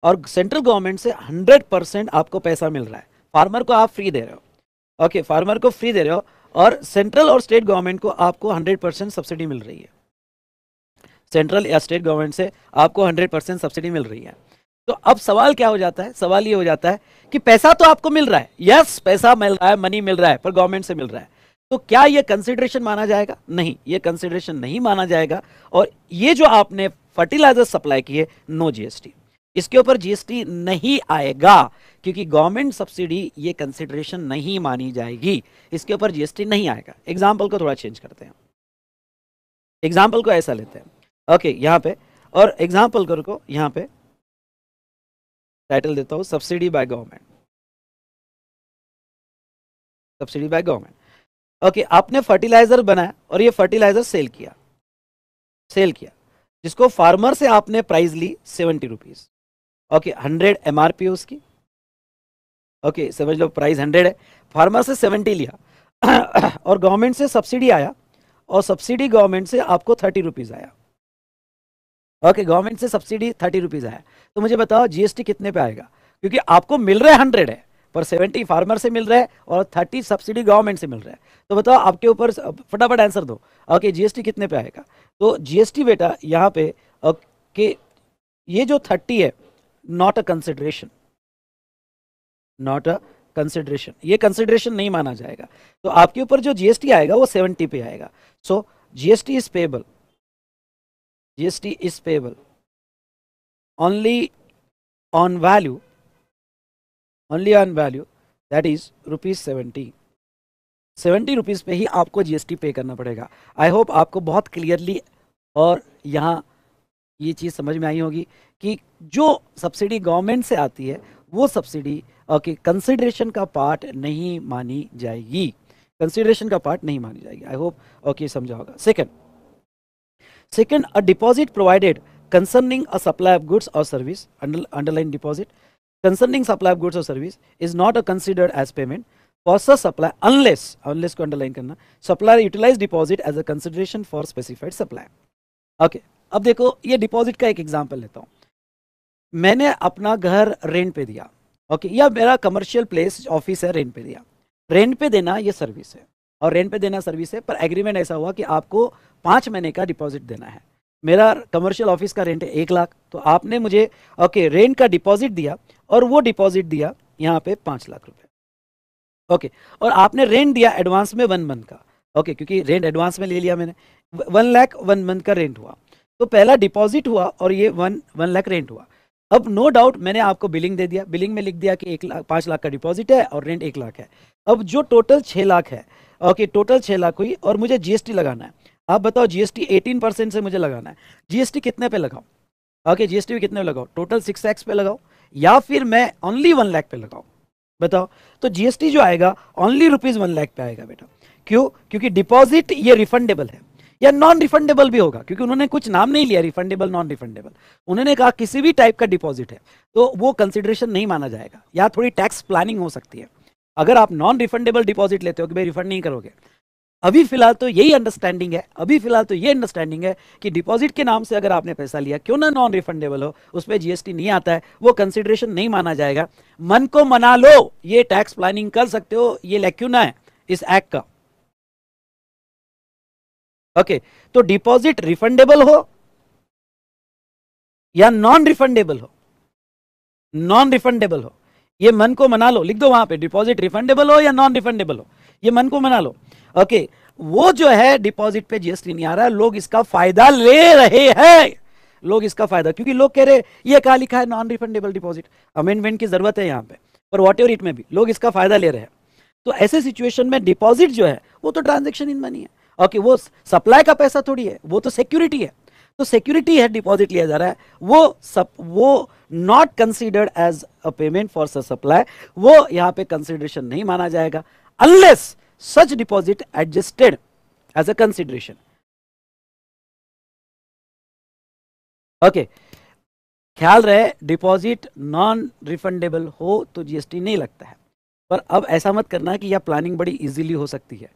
और सेंट्रल गवर्नमेंट से हंड्रेड परसेंट आपको पैसा मिल रहा है फार्मर को आप फ्री दे रहे हो ओके फार्मर को फ्री दे रहे हो और सेंट्रल और स्टेट गवर्नमेंट को आपको हंड्रेड परसेंट सब्सिडी मिल रही है सेंट्रल या स्टेट गवर्नमेंट से आपको हंड्रेड परसेंट सब्सिडी मिल रही है तो अब सवाल क्या हो जाता है सवाल ये हो जाता है कि पैसा तो आपको मिल रहा है यस पैसा मिल रहा है मनी मिल रहा है पर गवर्नमेंट से मिल रहा है तो क्या यह कंसिडरेशन माना जाएगा नहीं ये कंसिडरेशन नहीं माना जाएगा और ये जो आपने फर्टिलाइजर सप्लाई किए नो जीएसटी इसके ऊपर जीएसटी नहीं आएगा क्योंकि गवर्नमेंट सब्सिडी ये कंसिडरेशन नहीं मानी जाएगी इसके ऊपर जीएसटी नहीं आएगा एग्जाम्पल को थोड़ा चेंज करते हैं एग्जाम्पल को ऐसा लेते हैं ओके यहाँ पे और एग्जाम्पल कर को यहाँ पे टाइटल देता हूँ subsidy by government subsidy by government okay आपने फर्टिलाइजर बनाया और ये फर्टिलाइजर सेल किया सेल किया जिसको फार्मर से आपने प्राइस ली seventy rupees okay hundred M R P है उसकी ओके okay, समझ लो प्राइस हंड्रेड है फार्मर से सेवेंटी लिया *coughs* और गवर्नमेंट से सब्सिडी आया और सब्सिडी गवर्नमेंट से आपको थर्टी रुपीज़ आया ओके okay, गवर्नमेंट से सब्सिडी थर्टी रुपीज़ आया तो मुझे बताओ जीएसटी कितने पे आएगा क्योंकि आपको मिल रहा है हंड्रेड है पर सेवेंटी फार्मर से मिल रहा है और थर्टी सब्सिडी गवर्नमेंट से मिल रहा है तो बताओ आपके ऊपर फटाफट आंसर दो ओके okay, जीएसटी कितने पे आएगा तो जीएसटी बेटा यहाँ पे ओके ये जो थर्टी है not a consideration not a consideration ये कंसिडरेशन नहीं माना जाएगा तो आपके ऊपर जो जीएसटी आएगा वो सेवेंटी पे आएगा so GST is payable GST is payable only on value only on value that is rupees seventy seventy rupees पे ही आपको जीएसटी पे करना पड़ेगा आई होप आपको बहुत क्लियरली और यहाँ ये चीज़ समझ में आई होगी कि जो सब्सिडी गवर्नमेंट से आती है वो सब्सिडी ओके कंसिडरेशन का पार्ट नहीं मानी जाएगी कंसिडरेशन का पार्ट नहीं मानी जाएगी आई होप ओके समझा होगा second second a deposit provided concerning a supply of goods और service underline deposit concerning supply of goods और service is not a considered as payment for supply unless unless को अंडरलाइन करना supply utilise deposit as a consideration for specified supply okay अब देखो ये डिपॉजिट का एक एग्जाम्पल लेता हूँ मैंने अपना घर रेंट पे दिया ओके या मेरा कमर्शियल प्लेस ऑफिस है रेंट पे दिया रेंट पे देना ये सर्विस है और रेंट पे देना सर्विस है पर एग्रीमेंट ऐसा हुआ कि आपको पाँच महीने का डिपॉजिट देना है मेरा कमर्शियल ऑफिस का रेंट है एक लाख तो आपने मुझे ओके रेंट का डिपॉजिट दिया और वो डिपॉजिट दिया यहाँ पे पाँच लाख रुपए ओके और आपने रेंट दिया एडवांस में वन मंथ का ओके क्योंकि रेंट एडवांस में ले लिया मैंने वन लाख वन मंथ का रेंट हुआ तो पहला डिपॉजिट हुआ और ये वन वन लाख रेंट हुआ अब नो डाउट मैंने आपको बिलिंग दे दिया बिलिंग में लिख दिया कि एक लाख पाँच लाख का डिपॉजिट है और रेंट एक लाख है अब जो टोटल छः लाख है ओके टोटल छः लाख हुई और मुझे जीएसटी लगाना है आप बताओ जीएसटी 18 परसेंट से मुझे लगाना है जीएसटी कितने पे लगाओ ओके जीएसटी भी कितने पे लगाओ टोटल सिक्स लैक्स पे लगाओ या फिर मैं ओनली वन लाख पे लगाओ बताओ तो जीएसटी जो आएगा ओनली रुपीज़ वन लाख पे आएगा बेटा क्यों क्योंकि डिपॉजिट ये रिफंडेबल है या नॉन रिफंडेबल भी होगा क्योंकि उन्होंने कुछ नाम नहीं लिया रिफंडेबल नॉन रिफंडेबल उन्होंने कहा किसी भी टाइप का डिपॉजिट है तो वो कंसिडरेशन नहीं माना जाएगा या थोड़ी टैक्स प्लानिंग हो सकती है अगर आप नॉन रिफंडेबल डिपॉजिट लेते हो कि भाई रिफंड नहीं करोगे अभी फिलहाल तो यही अंडरस्टैंडिंग है अभी फिलहाल तो ये अंडरस्टैंडिंग है कि डिपॉजिट के नाम से अगर आपने पैसा लिया क्यों ना नॉन रिफंडेबल हो उस पर जीएसटी नहीं आता है वो कंसिडरेशन नहीं माना जाएगा मन को मना लो ये टैक्स प्लानिंग कर सकते हो ये लैक्यूना है इस एक्ट का ओके तो डिपॉजिट रिफंडेबल हो या नॉन रिफंडेबल हो नॉन रिफंडेबल हो ये मन को मना लो लिख दो वहां पे डिपॉजिट रिफंडेबल हो या नॉन रिफंडेबल हो ये मन को मना लो ओके वो जो है डिपॉजिट पे जीएसटी नहीं आ रहा है लोग इसका फायदा ले रहे हैं लोग इसका फायदा क्योंकि लोग कह रहे ये कहा लिखा है नॉन रिफंडेबल डिपॉजिट अमेंडमेंट की जरूरत है यहाँ पे पर वॉट एवर इट में भी लोग इसका फायदा ले रहे हैं तो ऐसे सिचुएशन में डिपॉजिट जो है वो तो ट्रांजेक्शन इन मनी है ओके वो सप्लाई का पैसा थोड़ी है वो तो सिक्योरिटी है तो सिक्योरिटी है डिपॉजिट लिया जा रहा है वो सब वो not considered as a payment for supply वो यहां पे कंसिडरेशन नहीं माना जाएगा unless such deposit adjusted as a consideration okay ख्याल रहे डिपॉजिट नॉन रिफंडेबल हो तो जीएसटी नहीं लगता है पर अब ऐसा मत करना कि यह प्लानिंग बड़ी इजीली हो सकती है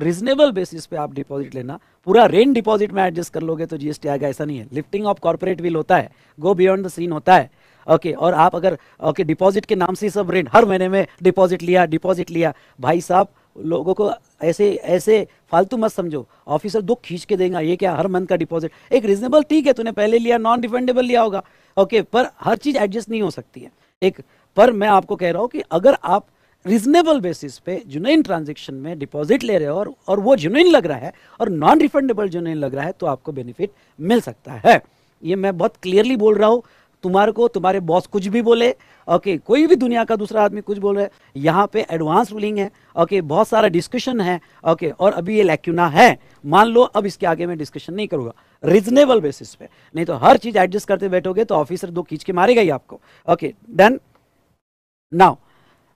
रीजनेबल बेसिस पे आप डिपॉजिट लेना पूरा रेन डिपॉजिट में एडजस्ट कर लोगे तो जीएसटी आएगा ऐसा नहीं है लिफ्टिंग ऑफ कॉर्पोरेट विल होता है गो बियॉन्ड द सीन होता है ओके okay, और आप अगर ओके okay, डिपॉजिट के नाम से सब रेन हर महीने में डिपॉजिट लिया डिपॉजिट लिया भाई साहब लोगों को ऐसे ऐसे फालतू मत समझो ऑफिसर दो खींच के देगा ये क्या हर मंथ का डिपॉजिट एक रीजनेबल ठीक है तूने पहले लिया नॉन डिफेंडेबल लिया होगा ओके okay, पर हर चीज़ एडजस्ट नहीं हो सकती है एक पर मैं आपको कह रहा हूँ कि अगर आप रिजनेबल बेसिस पे जुनैन ट्रांजेक्शन में डिपॉजिट ले रहे हो और, और वो जुनैन लग रहा है और नॉन रिफंडेबल जुनैन लग रहा है तो आपको बेनिफिट मिल सकता है ये मैं बहुत क्लियरली बोल रहा हूँ तुम्हारे को तुम्हारे बॉस कुछ भी बोले ओके okay, कोई भी दुनिया का दूसरा आदमी कुछ बोल रहे यहाँ पे एडवांस रूलिंग है ओके okay, बहुत सारा डिस्कशन है ओके okay, और अभी ये लैक्यूना है मान लो अब इसके आगे मैं डिस्कशन नहीं करूँगा रीजनेबल बेसिस पे नहीं तो हर चीज़ एडजस्ट करते बैठोगे तो ऑफिसर दो खींच के मारेगा ही आपको ओके डन नाउ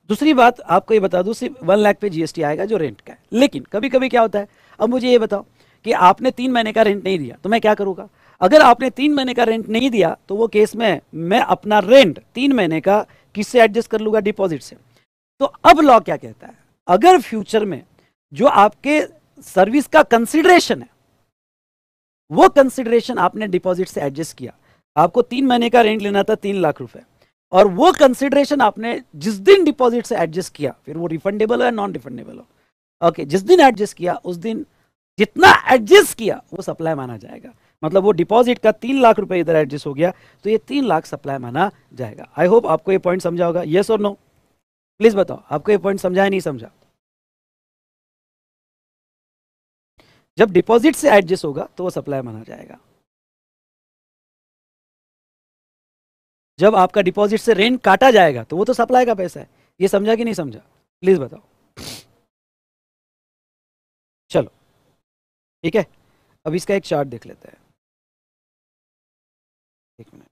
दूसरी बात आपको ये बता दूं सिर्फ वन लाख पे जीएसटी आएगा जो रेंट का है लेकिन कभी कभी क्या होता है अब मुझे ये बताओ कि आपने तीन महीने का रेंट नहीं दिया तो मैं क्या करूँगा अगर आपने तीन महीने का रेंट नहीं दिया तो वो केस में मैं अपना रेंट तीन महीने का किससे एडजस्ट कर लूँगा डिपॉजिट से तो अब लॉ क्या कहता है अगर फ्यूचर में जो आपके सर्विस का कंसिडरेशन है वो कंसिडरेशन आपने डिपॉजिट से एडजस्ट किया आपको तीन महीने का रेंट लेना था तीन लाख रुपए और वो कंसिडरेशन आपने जिस दिन डिपॉजिट से एडजस्ट किया फिर वो रिफंडेबल हो या नॉन रिफंडेबल हो ओके जिस दिन एडजस्ट किया उस दिन जितना एडजस्ट किया वो सप्लाई माना जाएगा मतलब वो डिपॉजिट का तीन लाख रुपए इधर एडजस्ट हो गया तो ये तीन लाख सप्लाई माना जाएगा आई होप आपको ये पॉइंट समझा होगा येस और नो प्लीज बताओ आपको ये पॉइंट समझा नहीं समझा जब डिपॉजिट से एडजस्ट होगा तो वो सप्लाई माना जाएगा जब आपका डिपॉजिट से रेंट काटा जाएगा तो वो तो सप्लाई का पैसा है ये समझा कि नहीं समझा प्लीज़ बताओ चलो ठीक है अब इसका एक चार्ट देख लेते हैं एक मिनट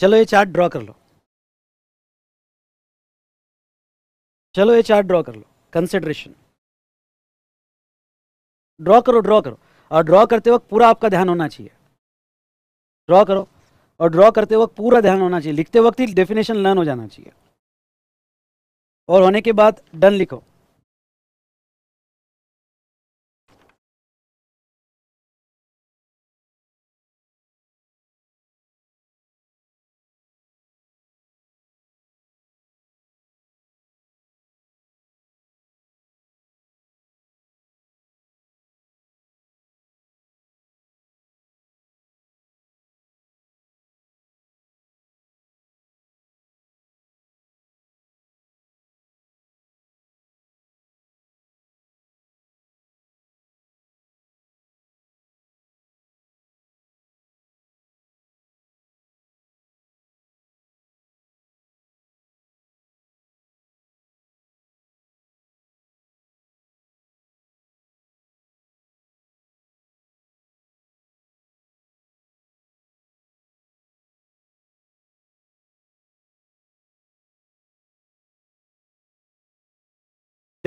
चलो ये चार्ट ड्रॉ कर लो चलो ये चार्ट ड्रॉ कर लो कंसिडरेशन ड्रॉ करो ड्रॉ करो और ड्रॉ करते वक्त पूरा आपका ध्यान होना चाहिए ड्रॉ करो और ड्रॉ करते वक्त पूरा ध्यान होना चाहिए लिखते वक्त ही डेफिनेशन लर्न हो जाना चाहिए और होने के बाद डन लिखो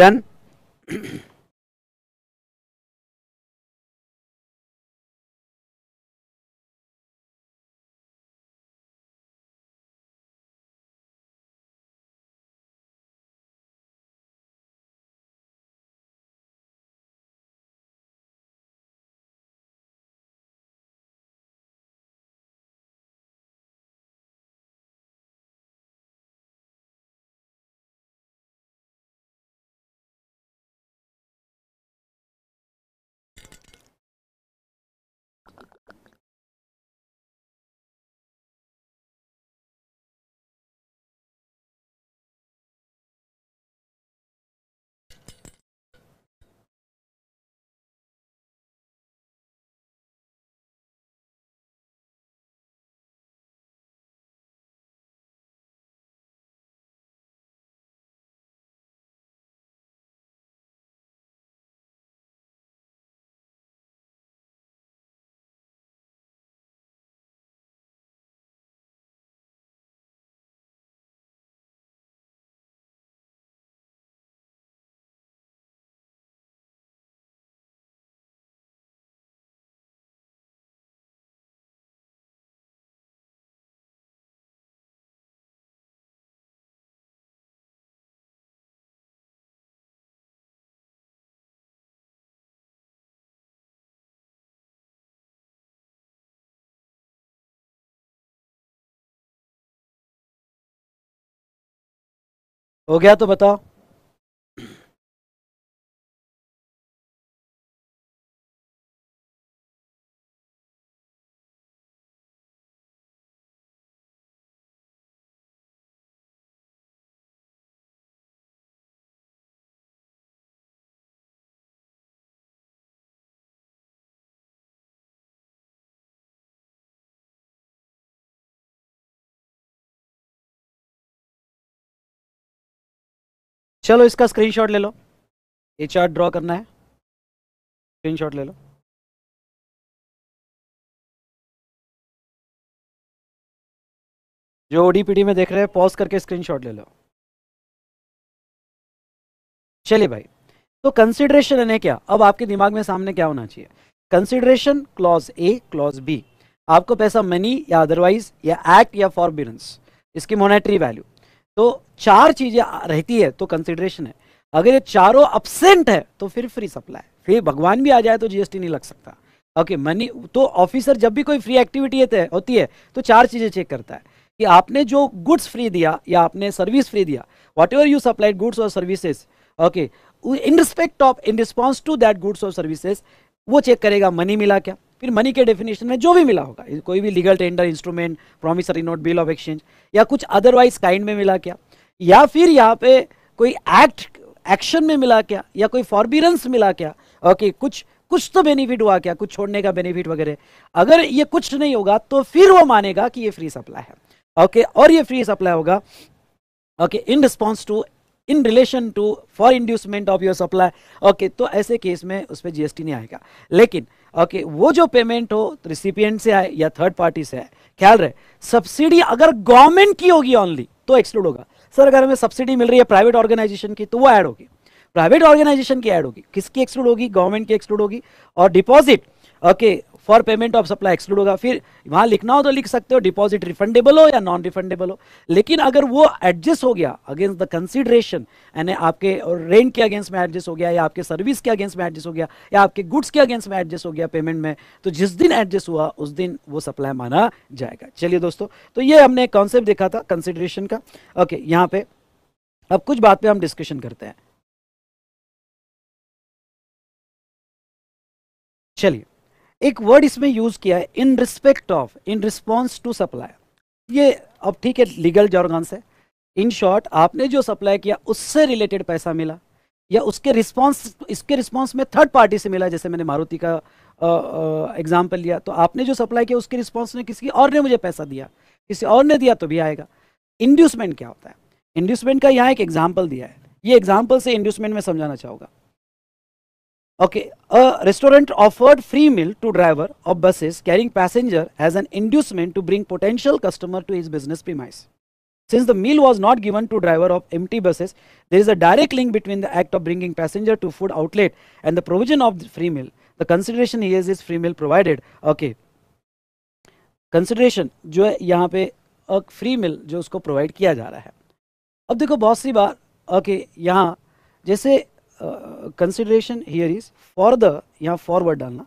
嗯。हो गया तो बताओ चलो इसका स्क्रीनशॉट ले लो ये चार्ट ड्रॉ करना है स्क्रीनशॉट ले लो जो ओडीपीडी में देख रहे हैं पॉज करके स्क्रीनशॉट ले लो चलिए भाई तो कंसिडरेशन है क्या अब आपके दिमाग में सामने क्या होना चाहिए consideration clause A clause B आपको पैसा मनी या अदरवाइज या एक्ट या फॉरबियरेंस इसकी मोनेटरी वैल्यू तो चार चीजें रहती है तो कंसिडरेशन है अगर ये चारों अपसेंट है तो फिर फ्री सप्लाई फिर भगवान भी आ जाए तो जीएसटी नहीं लग सकता ओके okay, मनी तो ऑफिसर जब भी कोई फ्री एक्टिविटी होती है तो चार चीजें चेक करता है कि आपने जो गुड्स फ्री दिया या आपने सर्विस फ्री दिया whatever you supplied goods और services okay in respect of in response to that goods और सर्विसेज वो चेक करेगा मनी मिला क्या फिर मनी के डेफिनेशन में जो भी मिला होगा कोई भी legal tender instrument promissory note bill of exchange या कुछ अदरवाइज काइंड में मिला क्या या फिर यहाँ पे कोई एक्ट एक्शन में मिला क्या या कोई फॉरबीरेंस मिला क्या ओके okay, कुछ कुछ तो बेनिफिट हुआ क्या कुछ छोड़ने का बेनिफिट वगैरह अगर ये कुछ नहीं होगा तो फिर वो मानेगा कि ये फ्री सप्लाई है ओके okay, और ये फ्री सप्लाई होगा okay in response to in relation to for inducement of your supply okay तो ऐसे केस में उस पर जीएसटी नहीं आएगा लेकिन ओके वो जो पेमेंट हो तो रिसिपियंट से आए या थर्ड पार्टी से आए ख्याल रहे सब्सिडी अगर गवर्नमेंट की होगी ऑनली तो एक्सक्लूड होगा सर अगर हमें सब्सिडी मिल रही है प्राइवेट ऑर्गेनाइजेशन की तो वो ऐड होगी प्राइवेट ऑर्गेनाइजेशन की ऐड होगी किसकी एक्सक्लूड होगी गवर्नमेंट की एक्सक्लूड होगी और deposit okay for payment of supply exclude होगा फिर वहां लिखना हो तो लिख सकते हो डिपॉजिट रिफंडेबल हो या नॉन रिफंडेबल हो लेकिन अगर वो एडजस्ट हो गया अगेंस्ट द कंसिडरेशन यानी आपके रेंट के अगेंस्ट में एडजस्ट हो गया या आपके सर्विस के अगेंस्ट में एडजस्ट हो गया या आपके गुड्स के अगेंस्ट में एडजस्ट हो गया पेमेंट में तो जिस दिन एडजस्ट हुआ उस दिन वो सप्लाई माना जाएगा चलिए दोस्तों तो ये हमने कॉन्सेप्ट देखा था कंसिडरेशन का ओके यहाँ पे अब कुछ बात पे हम डिस्कशन करते हैं चलिए एक वर्ड इसमें यूज किया है in respect of in response to supply ये अब ठीक है लीगल जॉर्गन है इन शॉर्ट आपने जो सप्लाई किया उससे रिलेटेड पैसा मिला या उसके रिस्पॉन्स इसके रिस्पॉन्स में थर्ड पार्टी से मिला जैसे मैंने मारुति का एग्जाम्पल लिया तो आपने जो सप्लाई किया उसके रिस्पॉन्स में किसी और ने मुझे पैसा दिया किसी और ने दिया तो भी आएगा इंड्यूसमेंट क्या होता है इंड्यूसमेंट का यहाँ एक एग्जाम्पल दिया है ये एग्जाम्पल से इंड्यूसमेंट में समझाना चाहूँगा Okay, a restaurant offered free meal to driver of buses carrying passenger as an inducement to bring potential customer to his business premise. Since the meal was not given to driver of empty buses, there is a direct link between the act of bringing passenger to food outlet and the provision of the free meal. The consideration here is free meal provided. Okay, consideration, जो है यहाँ पे free meal जो उसको provide किया जा रहा है अब देखो बहुत सी बार okay यहाँ जैसे consideration here is for the यहाँ फॉरवर्ड डालना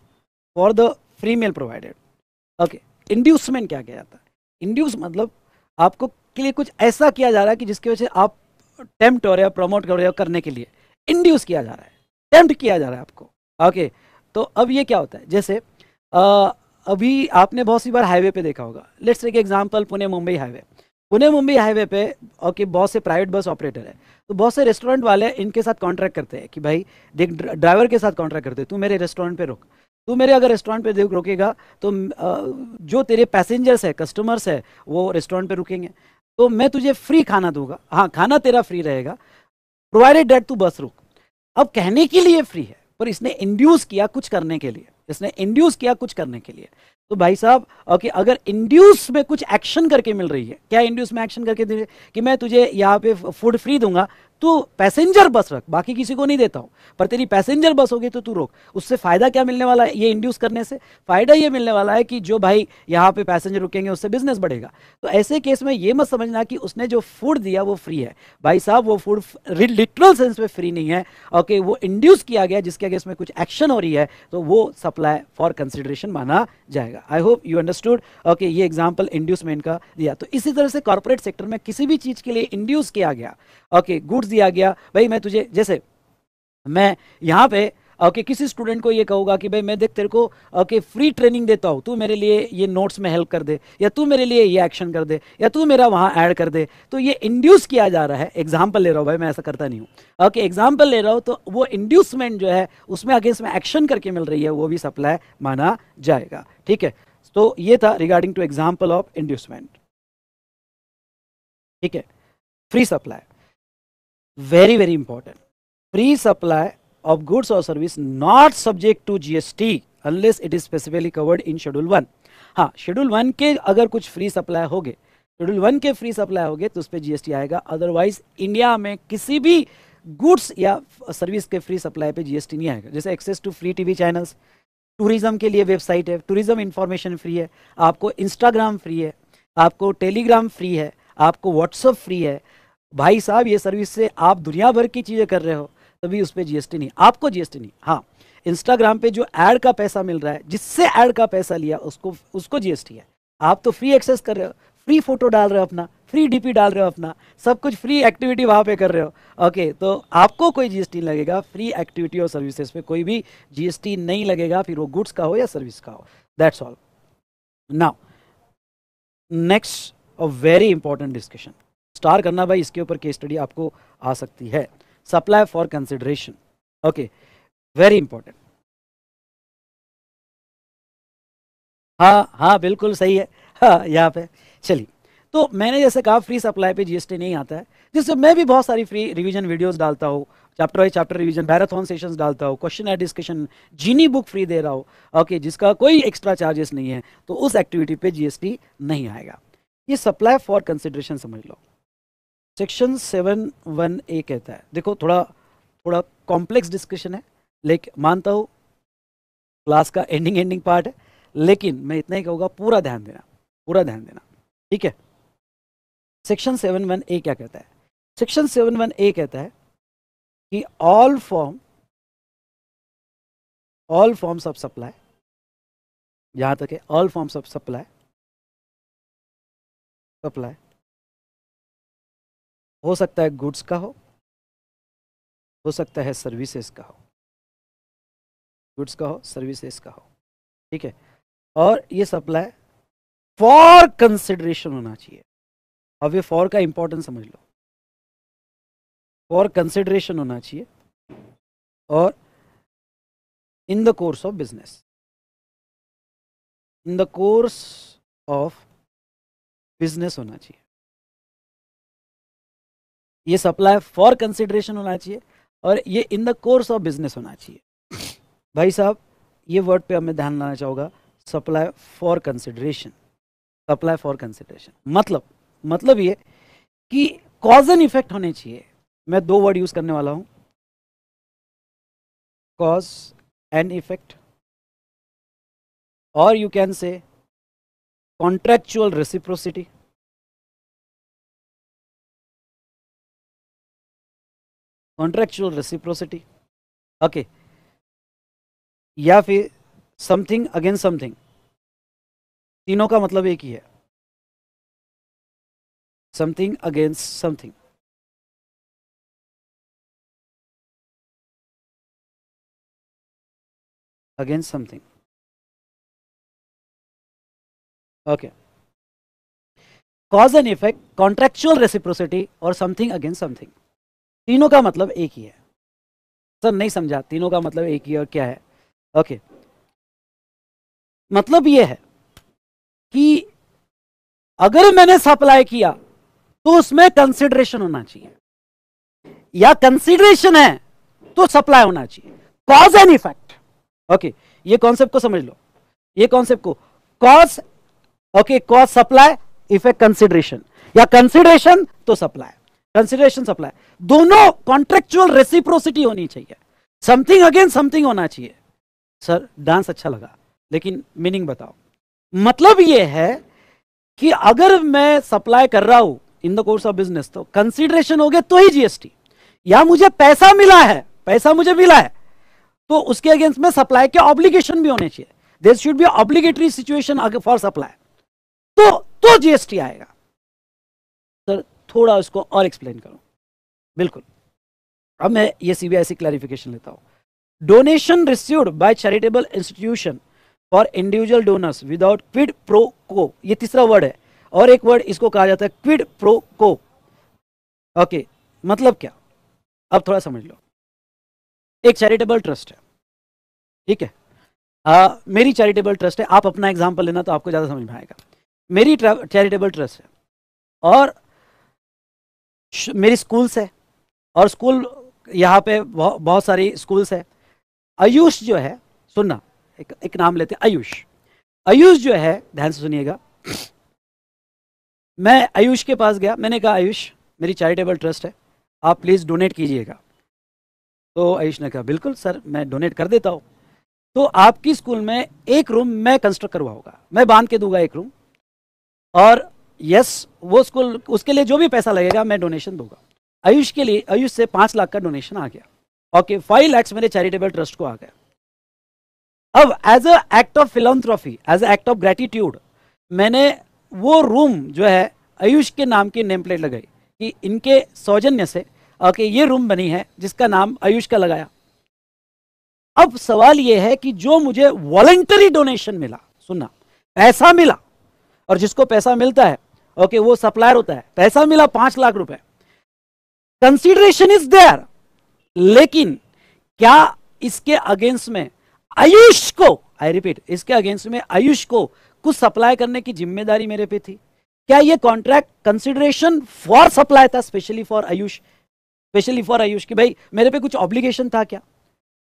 for the free meal provided okay inducement क्या किया जाता है इंड्यूस मतलब आपको के लिए कुछ ऐसा किया जा रहा है कि जिसकी वजह से आप टेम्प्ट हो रहे हो प्रमोट कर रहे हो करने के लिए इंड्यूस किया जा रहा है टेम्प्ट किया जा रहा है आपको ओके तो अब ये क्या होता है जैसे आ, uh, अभी आपने बहुत सी बार हाईवे पे देखा होगा लेट्स एक example Pune Mumbai highway Pune Mumbai highway पे और कि बहुत से प्राइवेट बस ऑपरेटर है तो बहुत से रेस्टोरेंट वाले इनके साथ कॉन्ट्रैक्ट करते हैं कि भाई देख ड्राइवर के साथ कॉन्ट्रैक्ट करते हैं तू मेरे रेस्टोरेंट पे रोक तू मेरे अगर रेस्टोरेंट पे देख रोकेगा तो जो तेरे पैसेंजर्स है कस्टमर्स है वो रेस्टोरेंट पर रुकेंगे तो मैं तुझे फ्री खाना दूंगा हाँ खाना तेरा फ्री रहेगा प्रोवाइडेड डेट तू बस रुक अब कहने के लिए फ्री है पर इसने इंड्यूस किया कुछ करने के लिए इसने इंड्यूस किया कुछ करने के लिए तो भाई साहब ओके अगर इंड्यूस में कुछ एक्शन करके मिल रही है क्या इंड्यूस में एक्शन करके दे कि मैं तुझे यहाँ पे फूड फ्री दूंगा तू पैसेंजर बस रख बाकी किसी को नहीं देता हूं पर तेरी पैसेंजर बस होगी तो तू रोक उससे फ़ायदा क्या मिलने वाला है ये इंड्यूस करने से फ़ायदा ये मिलने वाला है कि जो भाई यहाँ पे पैसेंजर रुकेंगे उससे बिजनेस बढ़ेगा तो ऐसे केस में ये मत समझना कि उसने जो फूड दिया वो फ्री है भाई साहब वो फूड लिटरल सेंस में फ्री नहीं है ओके वो इंड्यूस किया गया जिसके अगेंस्ट में कुछ एक्शन हो रही है तो वो सप्लाई फॉर कंसिडरेशन माना जाएगा I hope you understood okay ये एग्जाम्पल इंड्यूसमेंट का दिया तो इसी तरह से कॉरपोरेट सेक्टर में किसी भी चीज़ के लिए इंड्यूस किया गया ओके गुड नोट्स दिया गया भाई मैं तुझे जैसे मैं यहाँ पे ओके किसी स्टूडेंट को ये कहूँगा कि भाई मैं देख तेरे को ओके फ्री ट्रेनिंग देता हूँ तू मेरे लिए ये नोट्स में हेल्प कर दे या तू मेरे लिए ये एक्शन कर दे या तू मेरा वहाँ ऐड कर दे तो ये इंड्यूस किया जा रहा है एग्जाम्पल ले रहा हूँ भाई मैं ऐसा करता नहीं हूँ ओके एग्जाम्पल ले रहा हूँ तो वो इंड्यूसमेंट जो है उसमें अगेंस्ट में एक्शन करके मिल रही है वो भी सप्लाई माना जाएगा ठीक है तो ये था regarding two example of inducement ठीक है free supply very very important free supply of goods or service not subject to gst unless it is specifically covered in schedule 1 हाँ शेड्यूल वन के अगर कुछ फ्री सप्लाई हो गए शेड्यूल वन के फ्री सप्लाई हो गए तो उस पर जीएसटी आएगा अदरवाइज इंडिया में किसी भी गुड्स या सर्विस के फ्री सप्लाई पे जीएसटी नहीं आएगा जैसे access to free TV channels tourism के लिए वेबसाइट है टूरिज्म इंफॉर्मेशन फ्री है आपको इंस्टाग्राम फ्री है आपको टेलीग्राम फ्री है आपको व्हाट्सअप फ्री है भाई साहब ये सर्विस से आप दुनिया भर की चीज़ें कर रहे हो तभी उस पर जीएसटी नहीं आपको जीएसटी नहीं हाँ इंस्टाग्राम पे जो एड का पैसा मिल रहा है जिससे एड का पैसा लिया उसको उसको जीएसटी है आप तो फ्री एक्सेस कर रहे हो फ्री फोटो डाल रहे हो अपना फ्री डीपी डाल रहे हो अपना सब कुछ फ्री एक्टिविटी वहाँ पे कर रहे हो ओके तो आपको कोई जीएसटी नहीं लगेगा फ्री एक्टिविटी और सर्विसेज पे कोई भी जीएसटी नहीं लगेगा फिर वो गुड्स का हो या सर्विस का हो that's all now next a very important discussion start करना भाई इसके ऊपर केस स्टडी आपको आ सकती है supply for consideration okay very important हाँ हाँ बिल्कुल सही है हाँ यहाँ पे चलिए तो मैंने जैसे कहा फ्री सप्लाई पे जीएसटी नहीं आता है जिससे मैं भी बहुत सारी फ्री रिवीजन वीडियोस डालता हूँ chapter by chapter revision marathon sessions डालता हूँ क्वेश्चन एंड डिस्कशन जीनी बुक फ्री दे रहा हूँ ओके जिसका कोई एक्स्ट्रा चार्जेस नहीं है तो उस एक्टिविटी पे जीएसटी नहीं आएगा ये सप्लाई फॉर कंसिडरेशन समझ लो सेक्शन सेवन वन ए कहता है देखो थोड़ा थोड़ा कॉम्प्लेक्स डिस्कशन है लेकिन मानता हूँ क्लास का एंडिंग एंडिंग पार्ट है लेकिन मैं इतना ही कहूँगा पूरा ध्यान देना पूरा ध्यान देना ठीक है सेक्शन सेवन वन ए क्या कहता है सेक्शन सेवन वन ए कहता है कि all form all forms of supply यहाँ तक है all forms of supply supply हो सकता है गुड्स का हो हो सकता है सर्विसेज का हो गुड्स का हो सर्विसेज का हो ठीक है और ये सप्लाई फॉर कंसिडरेशन होना चाहिए अब ये फॉर का इंपॉर्टेंस समझ लो फॉर कंसिडरेशन होना चाहिए और in the course of business in the course of business होना चाहिए ये सप्लाई फॉर कंसिडरेशन होना चाहिए और ये in the course of business होना चाहिए भाई साहब ये वर्ड पे हमें ध्यान लाना चाहूँगा supply for consideration supply for consideration मतलब मतलब ये कि कॉज एंड इफेक्ट होने चाहिए मैं दो वर्ड यूज करने वाला हूँ कॉज एंड इफेक्ट और you can say contractual reciprocity contractual reciprocity okay या फिर समथिंग अगेन समथिंग तीनों का मतलब एक ही है something against something against something okay cause and effect contractual reciprocity और समथिंग अगेंस्ट समथिंग तीनों का मतलब एक ही है सर नहीं समझा तीनों का मतलब एक ही और क्या है ओके मतलब यह है कि अगर मैंने सप्लाई किया तो उसमें कंसिडरेशन होना चाहिए या कंसिडरेशन है तो सप्लाई होना चाहिए कॉज एंड इफेक्ट ओके ये कॉन्सेप्ट को समझ लो ये कॉन्सेप्ट को cause okay cause supply effect consideration या कंसिडरेशन तो सप्लाई कंसिडरेशन सप्लाई दोनों कॉन्ट्रेक्चुअल रेसिप्रोसिटी होनी चाहिए समथिंग अगेन समथिंग होना चाहिए सर डांस अच्छा लगा लेकिन मीनिंग बताओ मतलब ये है कि अगर मैं सप्लाई कर रहा हूं in the course of business तो कंसिडरेशन हो गया तो ही जीएसटी या मुझे पैसा मिला है पैसा मुझे मिला है तो उसके अगेंस्ट में सप्लाई के ऑब्लिगेशन भी होने चाहिए there should be obligatory situation for supply तो तो जीएसटी आएगा थोड़ा उसको और एक्सप्लेन करो बिल्कुल अब मैं ये सीबीआई से क्लैरिफिकेशन लेता हूँ donation received by charitable institution for individual donors without quid pro quo ये तीसरा वर्ड है और एक वर्ड इसको कहा जाता है क्विड प्रो को ओके मतलब क्या अब थोड़ा समझ लो एक चैरिटेबल ट्रस्ट है ठीक है आ, हाँ, मेरी चैरिटेबल ट्रस्ट है आप अपना एग्जाम्पल लेना तो आपको ज़्यादा समझ में आएगा मेरी चैरिटेबल ट्रस्ट है और मेरी स्कूल्स है और स्कूल यहाँ पे बहुत बहु, सारी स्कूल्स है आयुष जो है सुनना एक, एक नाम लेते आयुष आयुष जो है ध्यान से सुनिएगा मैं आयुष के पास गया मैंने कहा आयुष मेरी चैरिटेबल ट्रस्ट है आप प्लीज़ डोनेट कीजिएगा तो आयुष ने कहा बिल्कुल सर मैं डोनेट कर देता हूँ तो आपकी स्कूल में एक रूम मैं कंस्ट्रक्ट करवाऊंगा मैं बांध के दूंगा एक रूम और यस वो स्कूल उसके लिए जो भी पैसा लगेगा मैं डोनेशन दूंगा आयुष के लिए आयुष से पांच लाख का डोनेशन आ गया ओके फाइव लैक्स मेरे चैरिटेबल ट्रस्ट को आ गया अब as a act of philanthropy as a act of gratitude मैंने वो रूम जो है आयुष के नाम की नेम प्लेट लगाई कि इनके सौजन्य से ओके ये रूम बनी है जिसका नाम आयुष का लगाया अब सवाल यह है कि जो मुझे वॉलेंटरी डोनेशन मिला सुनना पैसा मिला और जिसको पैसा मिलता है ओके वो सप्लायर होता है पैसा मिला पांच लाख रुपए कंसिडरेशन इज देयर लेकिन क्या इसके अगेंस्ट में आयुष को आई रिपीट इसके अगेंस्ट में आयुष को कुछ सप्लाई करने की जिम्मेदारी मेरे पे थी क्या ये कॉन्ट्रैक्ट कंसिडरेशन फॉर सप्लाई था specially for Ayush specially for Ayush कि भाई मेरे पे कुछ ऑब्लिगेशन था क्या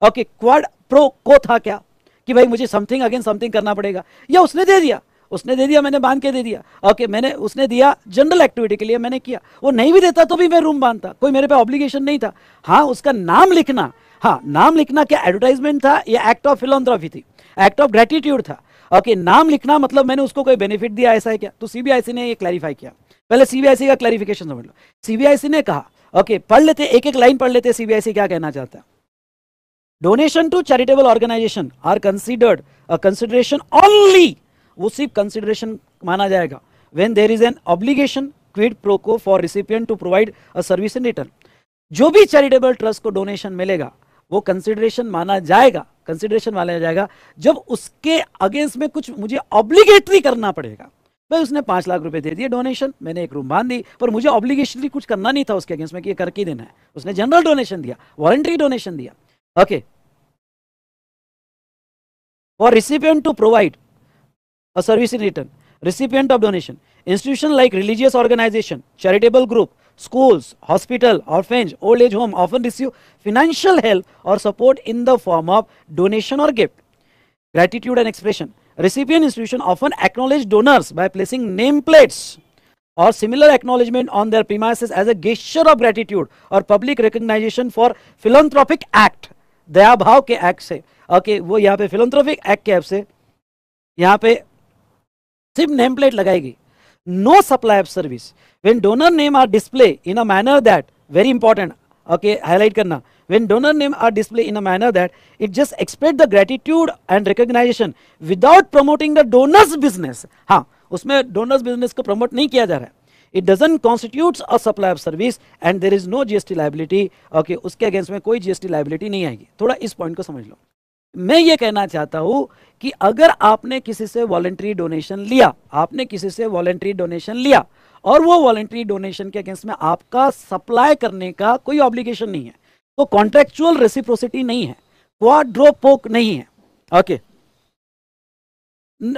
ओके क्वाड प्रो को था क्या कि भाई मुझे समथिंग अगेन समथिंग करना पड़ेगा या उसने दे दिया उसने दे दिया मैंने बांध के दे दिया ओके मैंने उसने दिया जनरल एक्टिविटी के लिए मैंने किया वो नहीं भी देता तो भी मैं रूम बांधता कोई मेरे पे ऑब्लिगेशन नहीं था हाँ उसका नाम लिखना हाँ नाम लिखना क्या एडवर्टाइजमेंट था या एक्ट ऑफ फिलोथ्रॉफी थी एक्ट ऑफ ग्रेटिट्यूड था ओके नाम लिखना मतलब मैंने उसको कोई बेनिफिट दिया ऐसा है क्या तो सीबीआईसी ने ये क्लैरिफाई किया पहले सीबीआईसी का क्लैरिफिकेशन समझ लो सीबीआईसी ने कहा ओके पढ़ लेते एक एक लाइन पढ़ लेते सीबीआईसी क्या कहना चाहता है donation to charitable organisation are considered consideration only वो सिर्फ कंसिडरेशन माना जाएगा when there is an obligation quid pro quo for recipient to provide a service in return जो भी चैरिटेबल ट्रस्ट को डोनेशन मिलेगा वो कंसिडरेशन माना जाएगा कंसिडरेशन माना जाएगा जब उसके अगेंस्ट में कुछ मुझे ऑब्लीगेटरी करना पड़ेगा भाई उसने पांच लाख रुपए दे दिए डोनेशन मैंने एक रूम बांध दी पर मुझे ऑब्लीगेशनली कुछ करना नहीं था उसके अगेंस्ट में कि ये करके देना है उसने जनरल डोनेशन दिया वॉलेंट्री डोनेशन दिया okay for recipient to provide a service in return recipient of donation institution like religious organization charitable group schools hospital orphanage old age home often receive financial help or support in the form of donation or gift gratitude and expression recipient institution often acknowledge donors by placing name plates or similar acknowledgement on their premises as a gesture of gratitude or public recognition for philanthropic act daya bhav ke act se okay, wo yahan pe philanthropic act ke ऐप se yahan pe सिम नेम प्लेट लगाएगी no supply of service when donor name are display in a manner that very important okay highlight करना when donor name are display in a manner that it just expect the gratitude and recognition without promoting the donors business हाँ उसमें डोनर्स बिजनेस को प्रमोट नहीं किया जा रहा है it doesn't constitute a supply of service and there is no GST liability okay उसके अगेंस्ट में कोई जीएसटी लाइबिलिटी नहीं आएगी थोड़ा इस पॉइंट को समझ लो मैं ये कहना चाहता हूं कि अगर आपने किसी से वॉलेंट्री डोनेशन लिया आपने किसी से वॉलेंट्री डोनेशन लिया और वो वॉलेंट्री डोनेशन के अगेंस्ट में आपका सप्लाई करने का कोई ऑब्लिगेशन नहीं है तो कॉन्ट्रेक्चुअल रेसिप्रोसिटी नहीं है क्वाड्रोपोक नहीं है ओके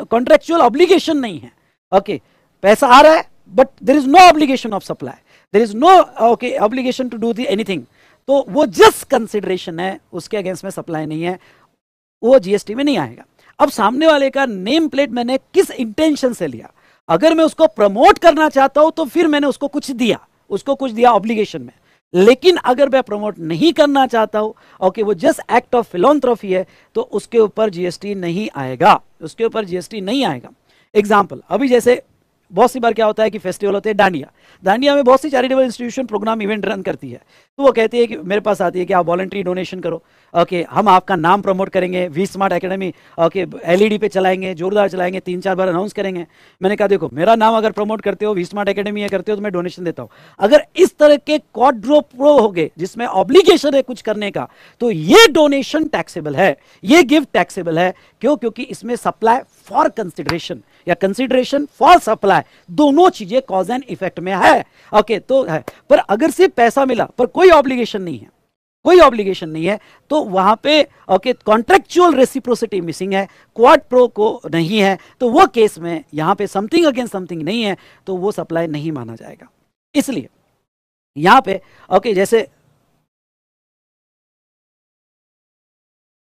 कॉन्ट्रेक्चुअल ऑब्लिगेशन नहीं है ओके पैसा आ रहा है but there is no obligation of supply there is no okay obligation to do the anything तो वो जस्ट कंसिडरेशन है उसके अगेंस्ट में सप्लाई नहीं है वो जीएसटी में नहीं आएगा अब सामने वाले का नेम प्लेट मैंने किस इंटेंशन से लिया अगर मैं उसको प्रमोट करना चाहता हूं तो फिर मैंने उसको कुछ दिया उसको कुछ दिया ऑब्लिगेशन में लेकिन अगर मैं प्रमोट नहीं करना चाहता हूं ओके वो जस्ट एक्ट ऑफ फिलोन्थ्रोफी है तो उसके ऊपर जीएसटी नहीं आएगा उसके ऊपर जीएसटी नहीं आएगा एग्जाम्पल अभी जैसे बहुत सी बार क्या होता है कि फेस्टिवल होते हैं डांडिया डांडिया में बहुत सी charitable institution programme event run करती है तो वो कहती है कि मेरे पास आती है कि आप वॉलंट्री डोनेशन करो ओके हम आपका नाम प्रमोट करेंगे V Smart Academy okay LED e पे चलाएंगे जोरदार चलाएंगे तीन चार बार अनाउंस करेंगे मैंने कहा देखो मेरा नाम अगर प्रमोट करते हो वी स्मार्ट अकेडमी करते हो तो मैं डोनेशन देता हूँ अगर इस तरह के कॉड्रो प्रो हो गए जिसमें ऑब्लिगेशन है कुछ करने का तो ये डोनेशन टैक्सेबल है ये गिफ्ट टैक्सेबल है क्यों क्योंकि इसमें सप्लाई फॉर कंसिडरेशन या कंसिडरेशन फॉर सप्लाई है दोनों चीजें कॉज एंड इफेक्ट में है ओके okay, तो है पर अगर सिर्फ पैसा मिला पर कोई ऑब्लिगेशन नहीं है कोई ऑब्लिगेशन नहीं है तो वहां पे ओके कॉन्ट्रेक्चुअल रेसिप्रोसिटी मिसिंग है क्वाड प्रो को नहीं है तो वो केस में यहां पे समथिंग अगेंस्ट समथिंग नहीं है तो वो सप्लाई नहीं माना जाएगा इसलिए यहां पे ओके जैसे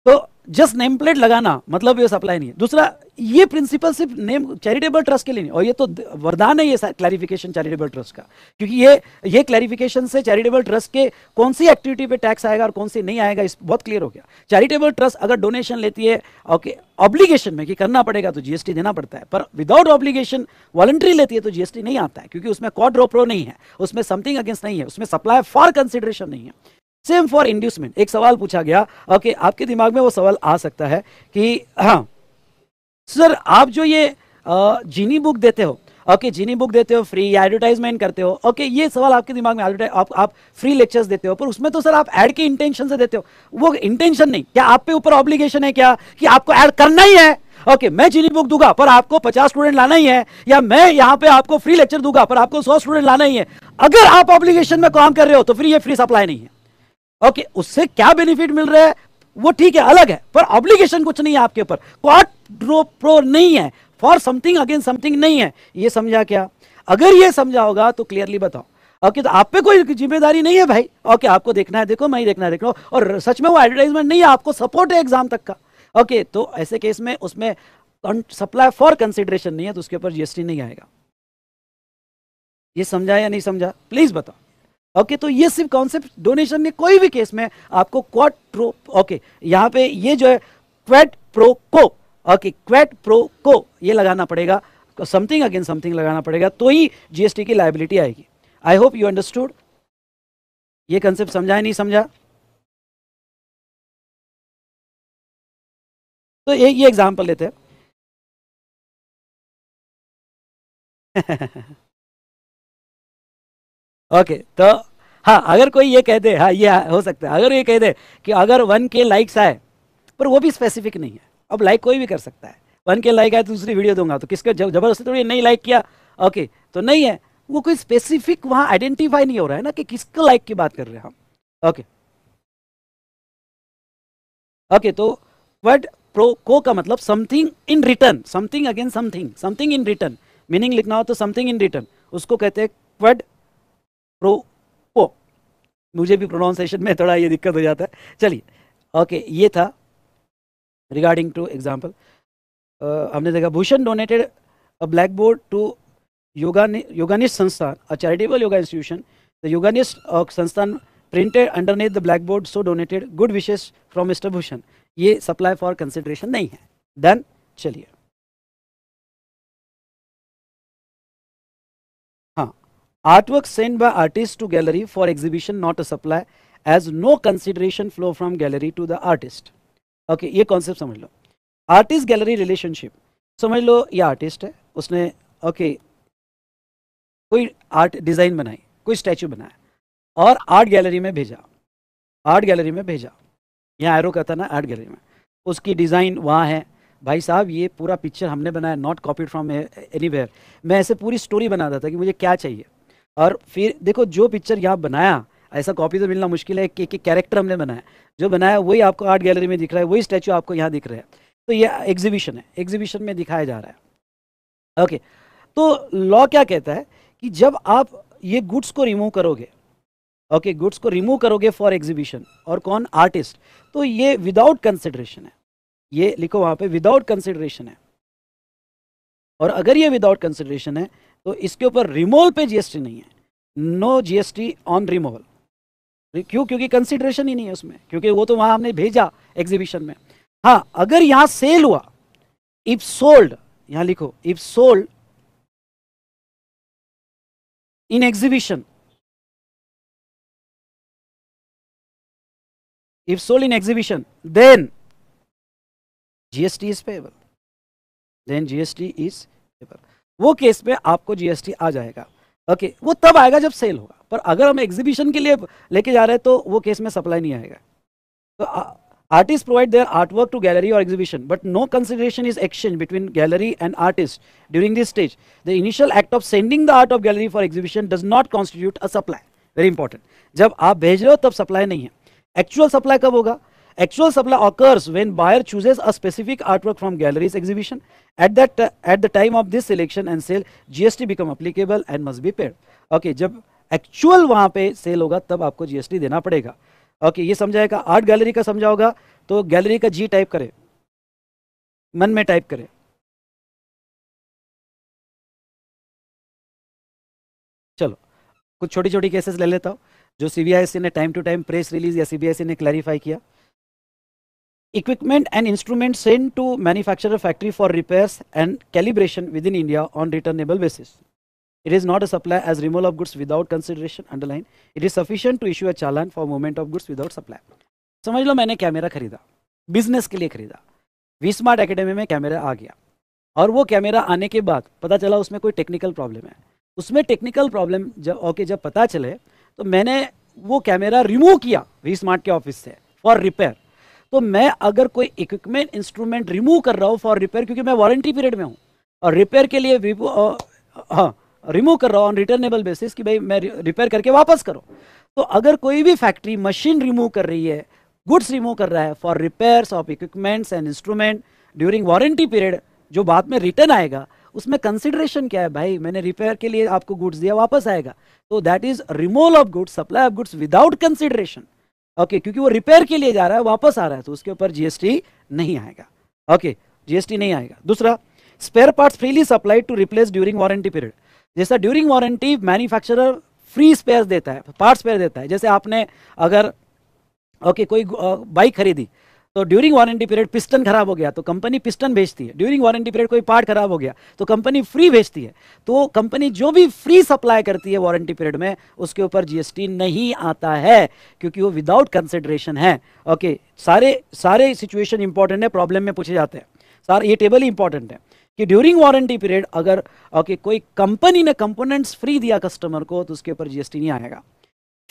तो जस्ट नेम प्लेट लगाना मतलब ये सप्लाई नहीं है दूसरा ये प्रिंसिपल सिर्फ नेम चैरिटेबल ट्रस्ट के लिए नहीं और ये तो वरदान है ये क्लैरिफिकेशन चैरिटेबल ट्रस्ट का क्योंकि ये ये क्लैरिफिकेशन से चैरिटेबल ट्रस्ट के कौन सी एक्टिविटी पे टैक्स आएगा और कौन सी नहीं आएगा इस बहुत क्लियर हो गया चैरिटेबल ट्रस्ट अगर डोनेशन लेती है ओके ऑब्लिगेशन में कि करना पड़ेगा तो जीएसटी देना पड़ता है पर विदाउट ऑब्लिगेशन वॉलंट्री लेती है तो जीएसटी नहीं आता है क्योंकि उसमें कॉड रोप्रो नहीं है उसमें समथिंग अगेंस्ट नहीं है उसमें सप्लाई फॉर कंसिडरेशन नहीं है सेम फॉर इंड्यूसमेंट एक सवाल पूछा गया ओके आपके दिमाग में वो सवाल आ सकता है कि हाँ सर आप जो ये जीनी बुक देते हो ओके जीनी बुक देते हो फ्री एडवर्टाइजमेंट करते हो ओके ये सवाल आपके दिमाग में आप आप फ्री लेक्चर्स देते हो पर उसमें तो सर आप एड के इंटेंशन से देते हो वो इंटेंशन नहीं क्या आप पे ऊपर ऑब्लिगेशन है क्या कि आपको ऐड करना ही है ओके okay, मैं जीनी बुक दूंगा पर आपको पचास स्टूडेंट लाना ही है या मैं यहाँ पे आपको फ्री लेक्चर दूंगा पर आपको सौ स्टूडेंट लाना ही है अगर आप ऑब्लिगेशन में काम कर रहे हो तो फिर ये फ्री सप्लाई नहीं है ओके उससे क्या बेनिफिट मिल रहा है वो ठीक है अलग है पर ऑब्लिगेशन कुछ नहीं है आपके ऊपर ड्रो प्रो नहीं है फॉर समथिंग अगेंस्ट समथिंग नहीं है ये समझा क्या अगर ये समझा होगा तो क्लियरली बताओ ओके okay, तो आप पे कोई जिम्मेदारी नहीं है भाई ओके okay, आपको देखना है देखो मैं ही देखना है देखो और सच में वो एडवर्टाइजमेंट नहीं है आपको सपोर्ट है एग्जाम तक का ओके तो ऐसे केस में उसमें सप्लाई फॉर कंसिडरेशन नहीं है तो उसके ऊपर जीएसटी नहीं आएगा ये समझा या नहीं समझा प्लीज बताओ ओके तो ये सिर्फ कॉन्सेप्ट डोनेशन में कोई भी केस में आपको क्वेट प्रो ओके यहाँ पे ये जो है quid pro quo okay quid pro quo ये लगाना पड़ेगा समथिंग अगेन समथिंग लगाना पड़ेगा तो ही जीएसटी की लाइबिलिटी आएगी आई होप यू अंडरस्टूड ये कंसेप्ट समझा है नहीं समझा तो एक ये एग्जाम्पल लेते हैं *laughs* ओके तो हाँ अगर कोई ये कह दे हाँ ये हो सकता है अगर ये कह दे कि अगर वन के लाइक्स आए पर वो भी स्पेसिफिक नहीं है अब लाइक कोई भी कर सकता है वन के लाइक आए तो दूसरी वीडियो दूंगा तो किसके जबरदस्ती थोड़ी नहीं लाइक किया ओके तो नहीं है वो कोई स्पेसिफिक वहाँ आइडेंटिफाई नहीं हो रहा है ना कि किसके लाइक की बात कर रहे हैं हम ओके ओके तो वर्ड प्रो को का मतलब something in return something again something something in return meaning लिखना हो तो समथिंग इन रिटर्न उसको कहते हैं वर्ड पो मुझे भी प्रोनाउंसिएशन में थोड़ा ये दिक्कत हो जाता है चलिए ओके ये था रिगार्डिंग टू एग्जाम्पल हमने देखा Bhushan donated a blackboard to yoga Yoganisht Sansthan a charitable yoga institution the Yoganisht Sansthan printed underneath the blackboard so donated good wishes from mister Bhushan ये सप्लाई फॉर कंसिड्रेशन नहीं है डन चलिए Artwork sent by artist to gallery for exhibition not a supply as no consideration flow from gallery to the artist okay ये कॉन्सेप्ट समझ लो आर्टिस्ट गैलरी रिलेशनशिप समझ लो ये आर्टिस्ट है उसने ओके okay, कोई आर्ट डिज़ाइन बनाई कोई स्टैचू बनाया और आर्ट गैलरी में भेजा आर्ट गैलरी में भेजा यहाँ एरो कहता ना आर्ट गैलरी में उसकी डिज़ाइन वहाँ है भाई साहब ये पूरा पिक्चर हमने बनाया नॉट कॉपीड फ्रॉम एनी मैं ऐसे पूरी स्टोरी बनाता था कि मुझे क्या चाहिए और फिर देखो जो पिक्चर यहाँ बनाया ऐसा कॉपी तो मिलना मुश्किल है कि एक कैरेक्टर हमने बनाया जो बनाया वही आपको आर्ट गैलरी में दिख रहा है वही स्टैचू आपको यहाँ दिख रहा है तो ये एग्जीबिशन है एग्जीबिशन में दिखाया जा रहा है ओके तो लॉ क्या कहता है कि जब आप ये गुड्स को रिमूव करोगे ओके गुड्स को रिमूव करोगे फॉर एग्जीबिशन और कौन आर्टिस्ट तो ये विदाउट कंसिडरेशन है ये लिखो वहाँ पे विदाउट कंसिडरेशन है और अगर ये विदाउट कंसिडरेशन है तो इसके ऊपर रिमूवल पे जीएसटी नहीं है नो जीएसटी ऑन रिमूवल क्यों क्योंकि कंसिडरेशन ही नहीं है उसमें क्योंकि वो तो वहां हमने भेजा एग्जीबिशन में हाँ अगर यहां सेल हुआ इफ सोल्ड यहां लिखो if sold in exhibition if sold in exhibition then GST is payable then GST is payable वो केस में आपको जीएसटी आ जाएगा ओके वो तब आएगा जब सेल होगा पर अगर हम एग्जीबिशन के लिए लेके जा रहे हैं तो वो केस में सप्लाई नहीं आएगा तो artist provide their artwork to gallery और exhibition but no consideration is exchange between gallery and artist during this stage the initial act of sending the art of gallery for exhibition does not constitute a supply very important जब आप भेज रहे हो तब सप्लाई नहीं है एक्चुअल सप्लाई कब होगा Actual supply occurs when buyer chooses a specific artwork from gallery's exhibition. At that uh, at the time of this selection and sale, GST become applicable and must be paid. Okay, jab actual wahan pe sale hoga tab aapko gst dena padega okay, ye samjhayega art gallery ka समझा होगा तो गैलरी का जी टाइप करें मन में टाइप करें चलो कुछ choti छोटी केसेस ले लेता हूँ जो सीबीआईसी ने time to time press release या सीबीआईसी ने क्लैरिफाई किया equipment and instruments sent to manufacturer factory for repairs and calibration within India on returnable basis. It is not a supply as removal of goods without consideration underline. It is sufficient to issue a challan for movement of goods without supply. samajh lo maine camera kharida business ke liye kharida V Smart Academy में कैमरा आ गया और वो कैमरा आने के बाद पता चला उसमें कोई टेक्निकल प्रॉब्लम है उसमें टेक्निकल प्रॉब्लम जब ओके जब पता चले तो मैंने वो कैमरा रिमूव किया वी स्मार्ट के ऑफिस से फॉर रिपेयर तो मैं अगर कोई इक्विपमेंट इंस्ट्रूमेंट रिमूव कर रहा हूँ फॉर रिपेयर क्योंकि मैं वारंटी पीरियड में हूँ और रिपेयर के लिए हाँ रिमूव कर रहा हूँ ऑन रिटर्नेबल बेसिस कि भाई मैं रिपेयर करके वापस करो तो अगर कोई भी फैक्ट्री मशीन रिमूव कर रही है गुड्स रिमूव कर रहा है for repairs of equipments and instrument during warranty period जो बाद में रिटर्न आएगा उसमें कंसिडरेशन क्या है भाई मैंने रिपेयर के लिए आपको गुड्स दिया वापस आएगा तो that is removal of goods supply of goods without consideration okay क्योंकि वो रिपेयर के लिए जा रहा है वापस आ रहा है तो उसके ऊपर जीएसटी नहीं आएगा ओके जीएसटी नहीं आएगा दूसरा spare parts freely supplied to replace during warranty period जैसा during warranty manufacturer free spare देता है पार्ट स्पेयर देता है जैसे आपने अगर ओके okay, कोई बाइक खरीदी तो ड्यूरिंग वारंटी पीरियड पिस्टन खराब हो गया तो कंपनी पिस्टन भेजती है ड्यूरिंग वारंटी पीरियड कोई पार्ट खराब हो गया तो कंपनी फ्री भेजती है तो कंपनी जो भी फ्री सप्लाई करती है वारंटी पीरियड में उसके ऊपर जीएसटी नहीं आता है क्योंकि वो विदाउट कंसिडरेशन है ओके सारे सारे सिचुएशन इंपॉर्टेंट है प्रॉब्लम में पूछे जाते हैं सर ये टेबल ही इंपॉर्टेंट है कि ड्यूरिंग वारंटी पीरियड अगर ओके कोई कंपनी ने कंपोनेंट्स फ्री दिया कस्टमर को तो उसके ऊपर जीएसटी नहीं आएगा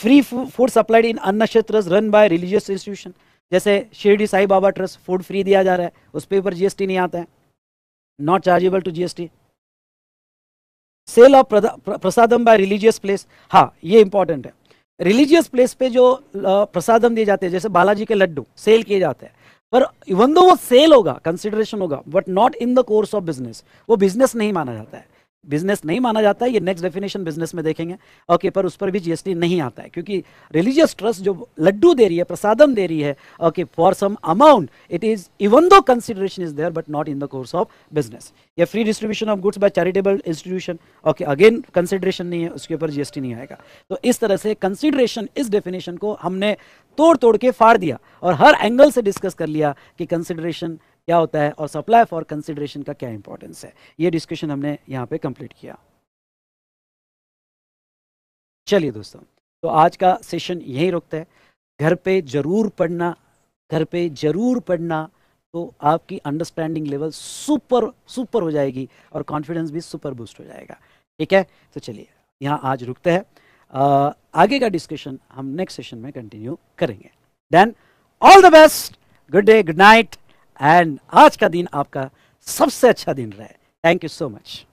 फ्री फूड सप्लाइड इन अन्य क्षेत्र रन बाय रिलीजियस इंस्टीट्यूशन जैसे Shirdi Sai Baba trust food free दिया जा रहा है उस पर ऊपर जीएसटी नहीं आता है not chargeable to GST sale of prasadam by religious place हाँ ये इंपॉर्टेंट है रिलीजियस प्लेस पे जो प्रसादम दिए जाते हैं जैसे बालाजी के लड्डू सेल किए जाते हैं पर इवन दो वो सेल होगा कंसिडरेशन होगा but not in the course of business वो बिजनेस नहीं माना जाता है बिजनेस नहीं माना जाता है ये नेक्स्ट डेफिनेशन बिजनेस में देखेंगे ओके पर उस पर भी जीएसटी नहीं आता है क्योंकि रिलीजियस ट्रस्ट जो लड्डू दे रही है प्रसादम दे रही है okay for some amount it is even though consideration is there but not in the course of business या free distribution of goods by charitable institution okay again consideration नहीं है उसके ऊपर जीएसटी नहीं आएगा तो इस तरह से कंसिडरेशन इस डेफिनेशन को हमने तोड़ तोड़ के फाड़ दिया और हर एंगल से डिस्कस कर लिया कि कंसिडरेशन क्या होता है और सप्लाई फॉर कंसिडरेशन का क्या इंपॉर्टेंस है ये डिस्कशन हमने यहाँ पे कंप्लीट किया चलिए दोस्तों तो आज का सेशन यहीं रुकता है घर पे जरूर पढ़ना घर पे जरूर पढ़ना तो आपकी अंडरस्टैंडिंग लेवल सुपर सुपर हो जाएगी और कॉन्फिडेंस भी सुपर बूस्ट हो जाएगा ठीक है तो चलिए यहाँ आज रुकते हैं आगे का डिस्कशन हम नेक्स्ट सेशन में कंटिन्यू करेंगे then all the best good day good night and आज का दिन आपका सबसे अच्छा दिन रहे थैंक यू सो मच